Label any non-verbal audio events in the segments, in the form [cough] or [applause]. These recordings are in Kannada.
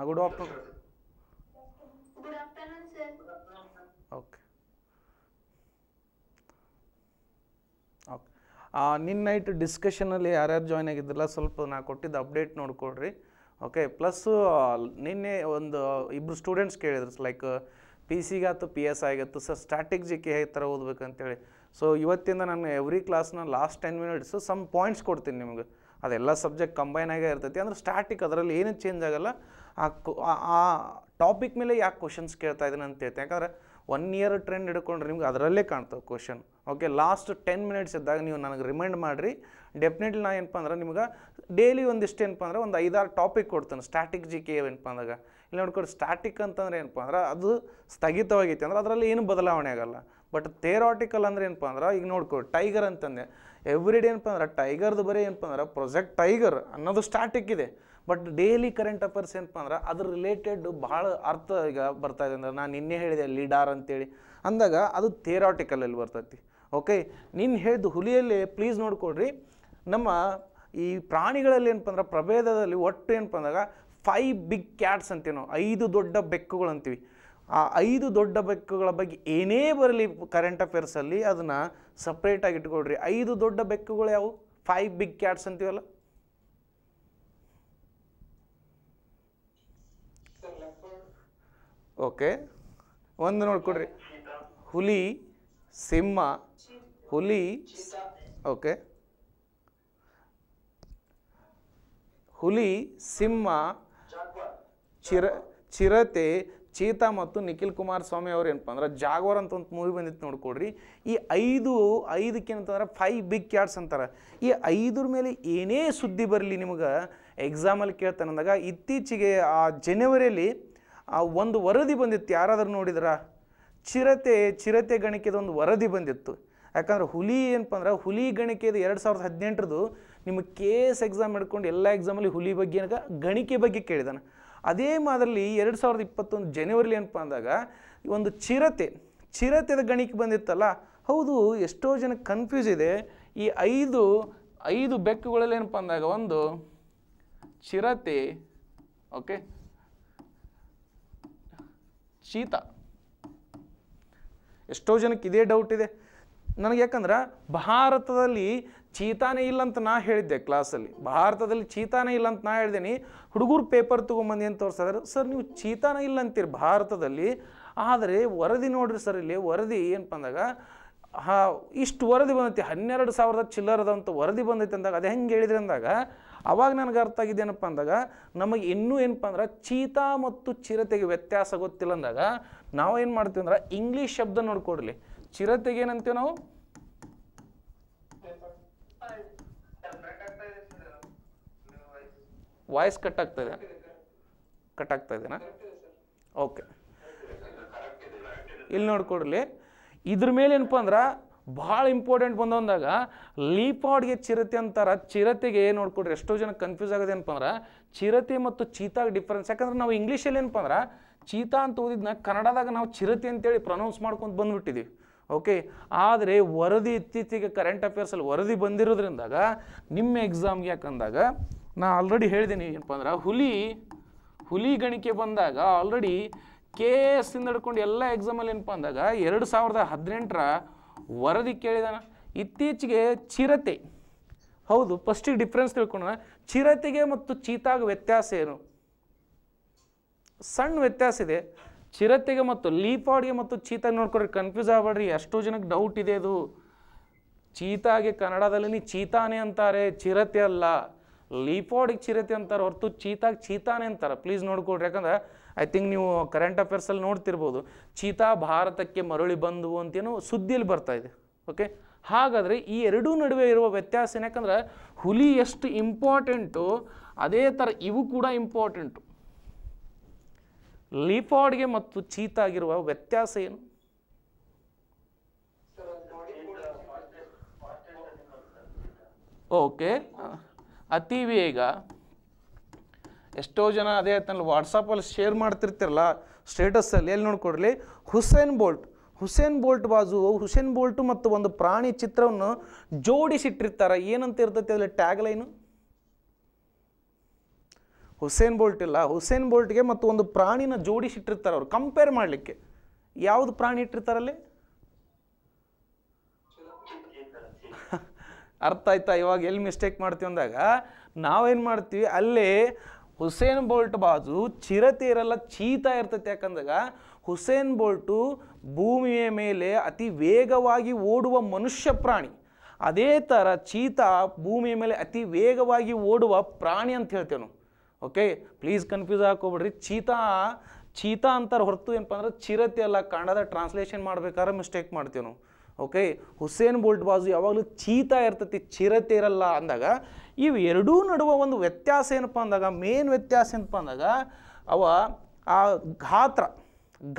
ಹಾಂ ಗುಡ್ ಆಫ್ಟರ್ನೂನ್ ಓಕೆ ಓಕೆ ನಿನ್ನ ನೈಟ್ ಡಿಸ್ಕಷನಲ್ಲಿ ಯಾರ್ಯಾರು ಜಾಯ್ನ್ ಆಗಿದ್ದಿಲ್ಲ ಸ್ವಲ್ಪ ನಾ ಕೊಟ್ಟಿದ್ದ ಅಪ್ಡೇಟ್ ನೋಡ್ಕೊಳ್ರಿ ಓಕೆ ಪ್ಲಸ್ಸು ನಿನ್ನೆ ಒಂದು ಇಬ್ಬರು ಸ್ಟೂಡೆಂಟ್ಸ್ ಕೇಳಿದ್ರು ಲೈಕ್ ಪಿ ಸಿಗಾತು ಪಿ ಎಸ್ ಆಗಿತ್ತು ಸರ್ ಜಿ ಹೇಗೆ ಥರ ಓದಬೇಕಂತೇಳಿ ಸೊ ಇವತ್ತಿಂದ ನಾನು ಎವ್ರಿ ಕ್ಲಾಸ್ನ last ten minutes some points ಕೊಡ್ತೀನಿ ನಿಮಗೆ ಅದೆಲ್ಲ ಸಬ್ಜೆಕ್ಟ್ ಕಂಬೈನ್ ಆಗೇ ಇರ್ತೈತಿ ಅಂದ್ರೆ ಸ್ಟ್ಯಾಟಿಕ್ ಅದರಲ್ಲಿ ಏನೂ ಚೇಂಜ್ ಆಗೋಲ್ಲ ಆ ಆ ಟಾಪಿಕ್ ಮೇಲೆ ಯಾಕೆ ಕ್ವಶನ್ಸ್ ಕೇಳ್ತಾ ಇದ್ದೀನಿ ಅಂತ ಹೇಳ್ತೀನಿ ಯಾಕಂದರೆ ಒನ್ ಇಯರ್ ಟ್ರೆಂಡ್ ಹಿಡ್ಕೊಂಡ್ರೆ ನಿಮ್ಗೆ ಅದರಲ್ಲೇ ಕಾಣ್ತವೆ question okay last ten minutes ಇದ್ದಾಗ ನೀವು ನನಗೆ ರಿಮೈಂಡ್ ಮಾಡಿರಿ ಡೆಫಿನೆಟ್ಲಿ ನಾನು ಏನಪ್ಪ ಅಂದ್ರೆ ನಿಮ್ಗೆ ಡೈಲಿ ಒಂದಿಷ್ಟು ಏನಪ್ಪ ಅಂದ್ರೆ ಒಂದು ಐದಾರು ಟಾಪಿಕ್ ಕೊಡ್ತೇನೆ ಸ್ಟ್ಯಾಟಿಕ್ ಜಿ ಕೆ ಏನಪ್ಪ ಅಂದಾಗ ಇಲ್ಲಿ ನೋಡ್ಕೊಂಡು ಸ್ಟ್ಯಾಟಿಕ್ ಅಂತಂದ್ರೆ ಏನಪ್ಪ ಅಂದ್ರೆ ಅದು ಸ್ಥಗಿತವಾಗೈತೆ ಅಂದ್ರೆ ಅದರಲ್ಲಿ ಏನು ಬದಲಾವಣೆ ಆಗಲ್ಲ ಬಟ್ ಥೇರಾಟಿಕಲ್ ಅಂದರೆ ಏನಪ್ಪ ಅಂದ್ರೆ ಈಗ ನೋಡ್ಕೊ ಟೈಗರ್ ಅಂತಂದೆ ಎವ್ರಿ ಡೇ ಏನಪ್ಪ ಅಂದ್ರೆ ಟೈಗರ್ದು ಬರೀ ಏನಪ್ಪ ಅಂದ್ರೆ ಪ್ರೊಜೆಕ್ಟ್ ಟೈಗರ್ ಅನ್ನೋದು ಸ್ಟಾಟಿಕ್ ಇದೆ ಬಟ್ ಡೈಲಿ ಕರೆಂಟ್ ಅಫೇರ್ಸ್ ಏನಪ್ಪ ಅಂದ್ರೆ ಅದ್ರ ರಿಲೇಟೆಡ್ ಭಾಳ ಅರ್ಥ ಈಗ ಬರ್ತಾ ಇದೆ ಅಂದ್ರೆ ನಾನು ನಿನ್ನೆ ಹೇಳಿದೆ ಲೀಡಾರ್ ಅಂತೇಳಿ ಅಂದಾಗ ಅದು ಅಲ್ಲಿ ಬರ್ತೈತಿ ಓಕೆ ನಿನ್ನ ಹೇಳಿದ ಹುಲಿಯಲ್ಲಿ ಪ್ಲೀಸ್ ನೋಡ್ಕೊಳ್ರಿ ನಮ್ಮ ಈ ಪ್ರಾಣಿಗಳಲ್ಲಿ ಏನಪ್ಪ ಅಂದ್ರೆ ಪ್ರಭೇದದಲ್ಲಿ ಒಟ್ಟು ಏನಪ್ಪ ಅಂದಾಗ ಫೈವ್ ಬಿಗ್ ಕ್ಯಾಟ್ಸ್ ಅಂತೀವಿ ನಾವು ಐದು ದೊಡ್ಡ ಬೆಕ್ಕುಗಳು ಅಂತೀವಿ ಆ ಐದು ದೊಡ್ಡ ಬೆಕ್ಕುಗಳ ಬಗ್ಗೆ ಏನೇ ಬರಲಿ ಕರೆಂಟ್ ಅಫೇರ್ಸಲ್ಲಿ ಅದನ್ನು ಸಪ್ರೇಟಾಗಿ ಇಟ್ಕೊಳ್ರಿ ಐದು ದೊಡ್ಡ ಬೆಕ್ಕುಗಳು ಯಾವುವು ಫೈವ್ ಬಿಗ್ ಕ್ಯಾಟ್ಸ್ ಅಂತೀವಲ್ಲ ಓಕೆ ಒಂದು ನೋಡ್ಕೊಡ್ರಿ ಹುಲಿ ಸಿಂಹ ಹುಲಿ ಓಕೆ ಹುಲಿ ಸಿಂಹ ಚಿರ ಚಿರತೆ ಚೇತಾ ಮತ್ತು ನಿಖಿಲ್ ಕುಮಾರ್ ಸ್ವಾಮಿ ಅವ್ರು ಏನಪ್ಪ ಅಂದ್ರೆ ಜಾಗವರ್ ಅಂತ ಒಂದು ಮೂವಿ ಬಂದಿತ್ತು ನೋಡ್ಕೊಡ್ರಿ ಈ ಐದು ಐದಕ್ಕೇನಂತಂದ್ರೆ ಫೈವ್ ಬಿಗ್ ಕ್ಯಾಟ್ಸ್ ಅಂತಾರೆ ಈ ಐದ್ರ ಮೇಲೆ ಏನೇ ಸುದ್ದಿ ಬರಲಿ ನಿಮಗೆ ಎಕ್ಸಾಮಲ್ಲಿ ಅಂದಾಗ ಇತ್ತೀಚೆಗೆ ಆ ಜನವರಿಯಲ್ಲಿ ಆ ಒಂದು ವರದಿ ಬಂದಿತ್ತು ಯಾರಾದರೂ ನೋಡಿದ್ರ ಚಿರತೆ ಚಿರತೆ ಗಣಿಕೆದ ಒಂದು ವರದಿ ಬಂದಿತ್ತು ಯಾಕಂದ್ರೆ ಹುಲಿ ಏನಪ್ಪ ಅಂದ್ರೆ ಹುಲಿ ಗಣಿಕೆದು ಎರಡು ಸಾವಿರದ ಹದಿನೆಂಟರದು ನಿಮ್ಮ ಕೆ ಎಸ್ ಎಕ್ಸಾಮ್ ಹಿಡ್ಕೊಂಡು ಎಲ್ಲ ಎಕ್ಸಾಮಲ್ಲಿ ಹುಲಿ ಬಗ್ಗೆ ಗಣಿಕೆ ಬಗ್ಗೆ ಕೇಳಿದಾನೆ ಅದೇ ಮಾದರಲ್ಲಿ ಎರಡು ಸಾವಿರದ ಇಪ್ಪತ್ತೊಂದು ಜನವರಿಲಿ ಏನಪ್ಪ ಅಂದಾಗ ಒಂದು ಚಿರತೆ ಚಿರತೆದ ಗಣಿಕೆ ಬಂದಿತ್ತಲ್ಲ ಹೌದು ಎಷ್ಟೋ ಜನ ಕನ್ಫ್ಯೂಸ್ ಇದೆ ಈ ಐದು ಐದು ಬೆಕ್ಕುಗಳಲ್ಲಿ ಏನಪ್ಪ ಅಂದಾಗ ಒಂದು ಚಿರತೆ ಓಕೆ ಶೀತ ಎಷ್ಟೋ ಜನಕ್ಕೆ ಇದೇ ಡೌಟ್ ಇದೆ ನನಗೆ ಯಾಕಂದ್ರೆ ಭಾರತದಲ್ಲಿ ಚೀತಾನೇ ಇಲ್ಲ ಅಂತ ನಾ ಹೇಳಿದ್ದೆ ಕ್ಲಾಸಲ್ಲಿ ಭಾರತದಲ್ಲಿ ಚೀತಾನೇ ಇಲ್ಲ ಅಂತ ನಾ ಹೇಳ್ದೇನೆ ಹುಡುಗರು ಪೇಪರ್ ತೊಗೊಂಬಂದು ಏನು ತೋರಿಸಿದ್ರೆ ಸರ್ ನೀವು ಚೀತಾನೇ ಇಲ್ಲ ಅಂತೀರಿ ಭಾರತದಲ್ಲಿ ಆದರೆ ವರದಿ ನೋಡ್ರಿ ಸರ್ ಇಲ್ಲಿ ವರದಿ ಏನಪ್ಪ ಅಂದಾಗ ಹಾ ಇಷ್ಟು ವರದಿ ಬಂದೈತಿ ಹನ್ನೆರಡು ಸಾವಿರದ ಚಿಲ್ಲರದಂತ ವರದಿ ಬಂದೈತೆ ಅಂದಾಗ ಅದು ಹೆಂಗೆ ಹೇಳಿದ್ರಿ ಅಂದಾಗ ಅವಾಗ ನನಗೆ ಅರ್ಥ ಆಗಿದೆ ಏನಪ್ಪ ಅಂದಾಗ ನಮಗೆ ಇನ್ನೂ ಏನಪ್ಪ ಅಂದ್ರೆ ಚೀತಾ ಮತ್ತು ಚಿರತೆಗೆ ವ್ಯತ್ಯಾಸ ಗೊತ್ತಿಲ್ಲ ಅಂದಾಗ ಏನು ಮಾಡ್ತೀವಿ ಅಂದ್ರೆ ಇಂಗ್ಲೀಷ್ ಶಬ್ದ ನೋಡ್ಕೊಡ್ಲಿ ಚಿರತೆಗೆ ಏನಂತೀವಿ ನಾವು ವಾಯ್ಸ್ ಕಟ್ ಆಗ್ತಾ ಇದೆ ಕಟ್ ಆಗ್ತಾ ಇದೆನಾ ಓಕೆ ಇಲ್ಲಿ ನೋಡ್ಕೊಡ್ಲಿ ಇದ್ರ ಮೇಲೆ ಏನಪ್ಪ ಅಂದ್ರೆ ಭಾಳ ಇಂಪಾರ್ಟೆಂಟ್ ಅಂದಾಗ ಲೀಪಾಡ್ಗೆ ಚಿರತೆ ಅಂತಾರೆ ಚಿರತೆಗೆ ಏನು ನೋಡ್ಕೊಡ್ರಿ ಎಷ್ಟೋ ಜನ ಕನ್ಫ್ಯೂಸ್ ಆಗೋದು ಏನಪ್ಪ ಅಂದ್ರೆ ಚಿರತೆ ಮತ್ತು ಚೀತಾಗ ಡಿಫ್ರೆನ್ಸ್ ಯಾಕಂದ್ರೆ ನಾವು ಇಂಗ್ಲೀಷಲ್ಲಿ ಏನಪ್ಪ ಅಂದ್ರೆ ಚೀತಾ ಅಂತ ಓದಿದ್ನ ಕನ್ನಡದಾಗ ನಾವು ಚಿರತೆ ಅಂತೇಳಿ ಪ್ರೊನೌನ್ಸ್ ಮಾಡ್ಕೊಂಡು ಬಂದುಬಿಟ್ಟಿದ್ದೀವಿ ಓಕೆ ಆದರೆ ವರದಿ ಇತ್ತೀಚೆಗೆ ಕರೆಂಟ್ ಅಫೇರ್ಸಲ್ಲಿ ವರದಿ ಬಂದಿರೋದ್ರಿಂದಾಗ ನಿಮ್ಮ ಎಕ್ಸಾಮ್ಗೆ ಯಾಕಂದಾಗ ನಾ ಆಲ್ರೆಡಿ ಹೇಳಿದ್ದೀನಿ ಏನಪ್ಪ ಅಂದ್ರೆ ಹುಲಿ ಹುಲಿ ಗಣಿಕೆ ಬಂದಾಗ ಆಲ್ರೆಡಿ ಕೆ ಎಸ್ ಹಿಡ್ಕೊಂಡು ಎಲ್ಲ ಎಕ್ಸಾಮಲ್ಲಿ ಏನಪ್ಪ ಅಂದಾಗ ಎರಡು ಸಾವಿರದ ಹದಿನೆಂಟರ ವರದಿ ಕೇಳಿದಾನ ಇತ್ತೀಚೆಗೆ ಚಿರತೆ ಹೌದು ಫಸ್ಟಿಗೆ ಡಿಫ್ರೆನ್ಸ್ ತಿಳ್ಕೊಳ ಚಿರತೆಗೆ ಮತ್ತು ಚೀತಾಗ ವ್ಯತ್ಯಾಸ ಏನು ಸಣ್ಣ ವ್ಯತ್ಯಾಸ ಇದೆ ಚಿರತೆಗೆ ಮತ್ತು ಲೀಪಾಡ್ಗೆ ಮತ್ತು ಚೀತಾಗ ನೋಡ್ಕೊಡ್ರಿ ಕನ್ಫ್ಯೂಸ್ ಆಗಬೇಡ್ರಿ ಎಷ್ಟೋ ಜನಕ್ಕೆ ಡೌಟ್ ಇದೆ ಅದು ಚೀತಾಗೆ ಕನ್ನಡದಲ್ಲಿ ಚೀತಾನೆ ಅಂತಾರೆ ಚಿರತೆ ಅಲ್ಲ ಲೀಫಾಡಿಗೆ ಚಿರತೆ ಅಂತಾರೆ ಹೊರತು ಚೀತಾಗ ಚೀತಾನೆ ಅಂತಾರೆ ಪ್ಲೀಸ್ ನೋಡ್ಕೊಡ್ರಿ ಯಾಕಂದ್ರೆ ಐ ಥಿಂಕ್ ನೀವು ಕರೆಂಟ್ ಅಫೇರ್ಸಲ್ಲಿ ನೋಡ್ತಿರ್ಬೋದು ಚೀತಾ ಭಾರತಕ್ಕೆ ಮರಳಿ ಬಂದವು ಅಂತೇನು ಸುದ್ದಿಯಲ್ಲಿ ಬರ್ತಾ ಇದೆ ಓಕೆ ಹಾಗಾದರೆ ಈ ಎರಡೂ ನಡುವೆ ಇರುವ ವ್ಯತ್ಯಾಸ ಏನಕ್ಕಂದ್ರೆ ಹುಲಿ ಎಷ್ಟು ಇಂಪಾರ್ಟೆಂಟು ಅದೇ ಥರ ಇವು ಕೂಡ ಇಂಪಾರ್ಟೆಂಟು ಲೀಪಾಡ್ಗೆ ಮತ್ತು ಚೀತಾಗಿರುವ ವ್ಯತ್ಯಾಸ ಏನು ಓಕೆ ಅತಿ ವೇಗ ಎಷ್ಟೋ ಜನ ಅದೇ ಅಲ್ಲಿ ವಾಟ್ಸಪ್ಪಲ್ಲಿ ಶೇರ್ ಮಾಡ್ತಿರ್ತಿರಲ್ಲ ಸ್ಟೇಟಸಲ್ಲಿ ಎಲ್ಲಿ ನೋಡ್ಕೊಡ್ಲಿ ಹುಸೇನ್ ಬೋಲ್ಟ್ ಹುಸೇನ್ ಬೋಲ್ಟ್ ಬಾಜು ಹುಸೇನ್ ಬೋಲ್ಟ್ ಮತ್ತು ಒಂದು ಪ್ರಾಣಿ ಚಿತ್ರವನ್ನು ಜೋಡಿಸಿಟ್ಟಿರ್ತಾರೆ ಏನಂತ ಇರ್ತೈತಿ ಅದರಲ್ಲಿ ಟ್ಯಾಗ್ ಲೈನು ಹುಸೇನ್ ಬೋಲ್ಟ್ ಇಲ್ಲ ಹುಸೇನ್ ಬೋಲ್ಟ್ಗೆ ಮತ್ತು ಒಂದು ಪ್ರಾಣಿನ ಜೋಡಿಸಿಟ್ಟಿರ್ತಾರೆ ಅವರು ಕಂಪೇರ್ ಮಾಡಲಿಕ್ಕೆ ಯಾವುದು ಪ್ರಾಣಿ ಇಟ್ಟಿರ್ತಾರಲ್ಲಿ ಅರ್ಥ ಆಯ್ತಾ ಇವಾಗ ಎಲ್ಲಿ ಮಿಸ್ಟೇಕ್ ಮಾಡ್ತೀವಿ ಅಂದಾಗ ನಾವೇನು ಮಾಡ್ತೀವಿ ಅಲ್ಲಿ ಹುಸೇನ್ ಬೋಲ್ಟ್ ಬಾಜು ಚಿರತೆ ಇರಲ್ಲ ಚೀತ ಇರ್ತೈತೆ ಯಾಕಂದಾಗ ಹುಸೇನ್ ಬೋಲ್ಟು ಭೂಮಿಯ ಮೇಲೆ ಅತಿ ವೇಗವಾಗಿ ಓಡುವ ಮನುಷ್ಯ ಪ್ರಾಣಿ ಅದೇ ಥರ ಚೀತಾ ಭೂಮಿಯ ಮೇಲೆ ಅತಿ ವೇಗವಾಗಿ ಓಡುವ ಪ್ರಾಣಿ ಅಂತ ಹೇಳ್ತೇವೆ ನಾವು ಓಕೆ ಪ್ಲೀಸ್ ಕನ್ಫ್ಯೂಸ್ ಹಾಕೋಬಿಡ್ರಿ ಚೀತಾ ಚೀತಾ ಅಂತಾರೆ ಹೊರತು ಏನಪ್ಪ ಅಂದ್ರೆ ಚಿರತೆ ಅಲ್ಲ ಕಾಣದ ಟ್ರಾನ್ಸ್ಲೇಷನ್ ಮಾಡ್ಬೇಕಾದ್ರೆ ಮಿಸ್ಟೇಕ್ ಮಾಡ್ತೇವೆ ನಾವು ಓಕೆ ಹುಸೇನ್ ಬೋಲ್ಟ್ ಬಾಜು ಯಾವಾಗಲೂ ಚೀತಾ ಇರ್ತೈತಿ ಚಿರತೆ ಇರಲ್ಲ ಅಂದಾಗ ಇವು ಎರಡೂ ನಡುವ ಒಂದು ವ್ಯತ್ಯಾಸ ಏನಪ್ಪ ಅಂದಾಗ ಮೇನ್ ವ್ಯತ್ಯಾಸ ಏನಪ್ಪ ಅಂದಾಗ ಅವ ಆ ಗಾತ್ರ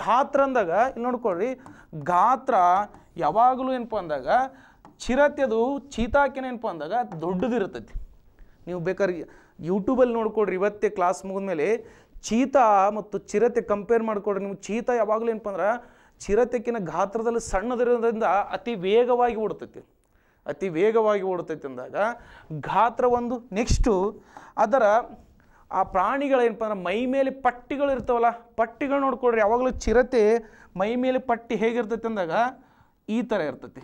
ಗಾತ್ರ ಅಂದಾಗ ಇಲ್ಲಿ ನೋಡ್ಕೊಳ್ರಿ ಗಾತ್ರ ಯಾವಾಗಲೂ ಏನಪ್ಪ ಅಂದಾಗ ಚಿರತೆದು ಚೀತಾಕಿನ ಏನಪ್ಪ ಅಂದಾಗ ದೊಡ್ಡದಿರುತ್ತೈತಿ ನೀವು ಬೇಕಾದ್ರೆ ಯೂಟ್ಯೂಬಲ್ಲಿ ನೋಡ್ಕೊಳ್ರಿ ಇವತ್ತೇ ಕ್ಲಾಸ್ ಮುಗಿದ್ಮೇಲೆ ಚೀತಾ ಮತ್ತು ಚಿರತೆ ಕಂಪೇರ್ ಮಾಡಿಕೊಡ್ರಿ ನಿಮ್ಗೆ ಚೀತಾ ಯಾವಾಗಲೂ ಏನಪ್ಪ ಅಂದ್ರೆ ಚಿರತೆಕ್ಕಿನ ಗಾತ್ರದಲ್ಲಿ ಸಣ್ಣದಿರೋದ್ರಿಂದ ಅತಿ ವೇಗವಾಗಿ ಓಡ್ತೈತಿ ಅತಿ ವೇಗವಾಗಿ ಓಡುತ್ತೈತೆ ಅಂದಾಗ ಗಾತ್ರ ಒಂದು ನೆಕ್ಸ್ಟು ಅದರ ಆ ಪ್ರಾಣಿಗಳೇನಪ್ಪ ಅಂದ್ರೆ ಮೈ ಮೇಲೆ ಪಟ್ಟಿಗಳು ಇರ್ತಾವಲ್ಲ ಪಟ್ಟಿಗಳು ನೋಡ್ಕೊಳ್ರಿ ಯಾವಾಗಲೂ ಚಿರತೆ ಮೈ ಮೇಲೆ ಪಟ್ಟಿ ಹೇಗಿರ್ತೈತೆ ಅಂದಾಗ ಈ ಥರ ಇರ್ತೈತಿ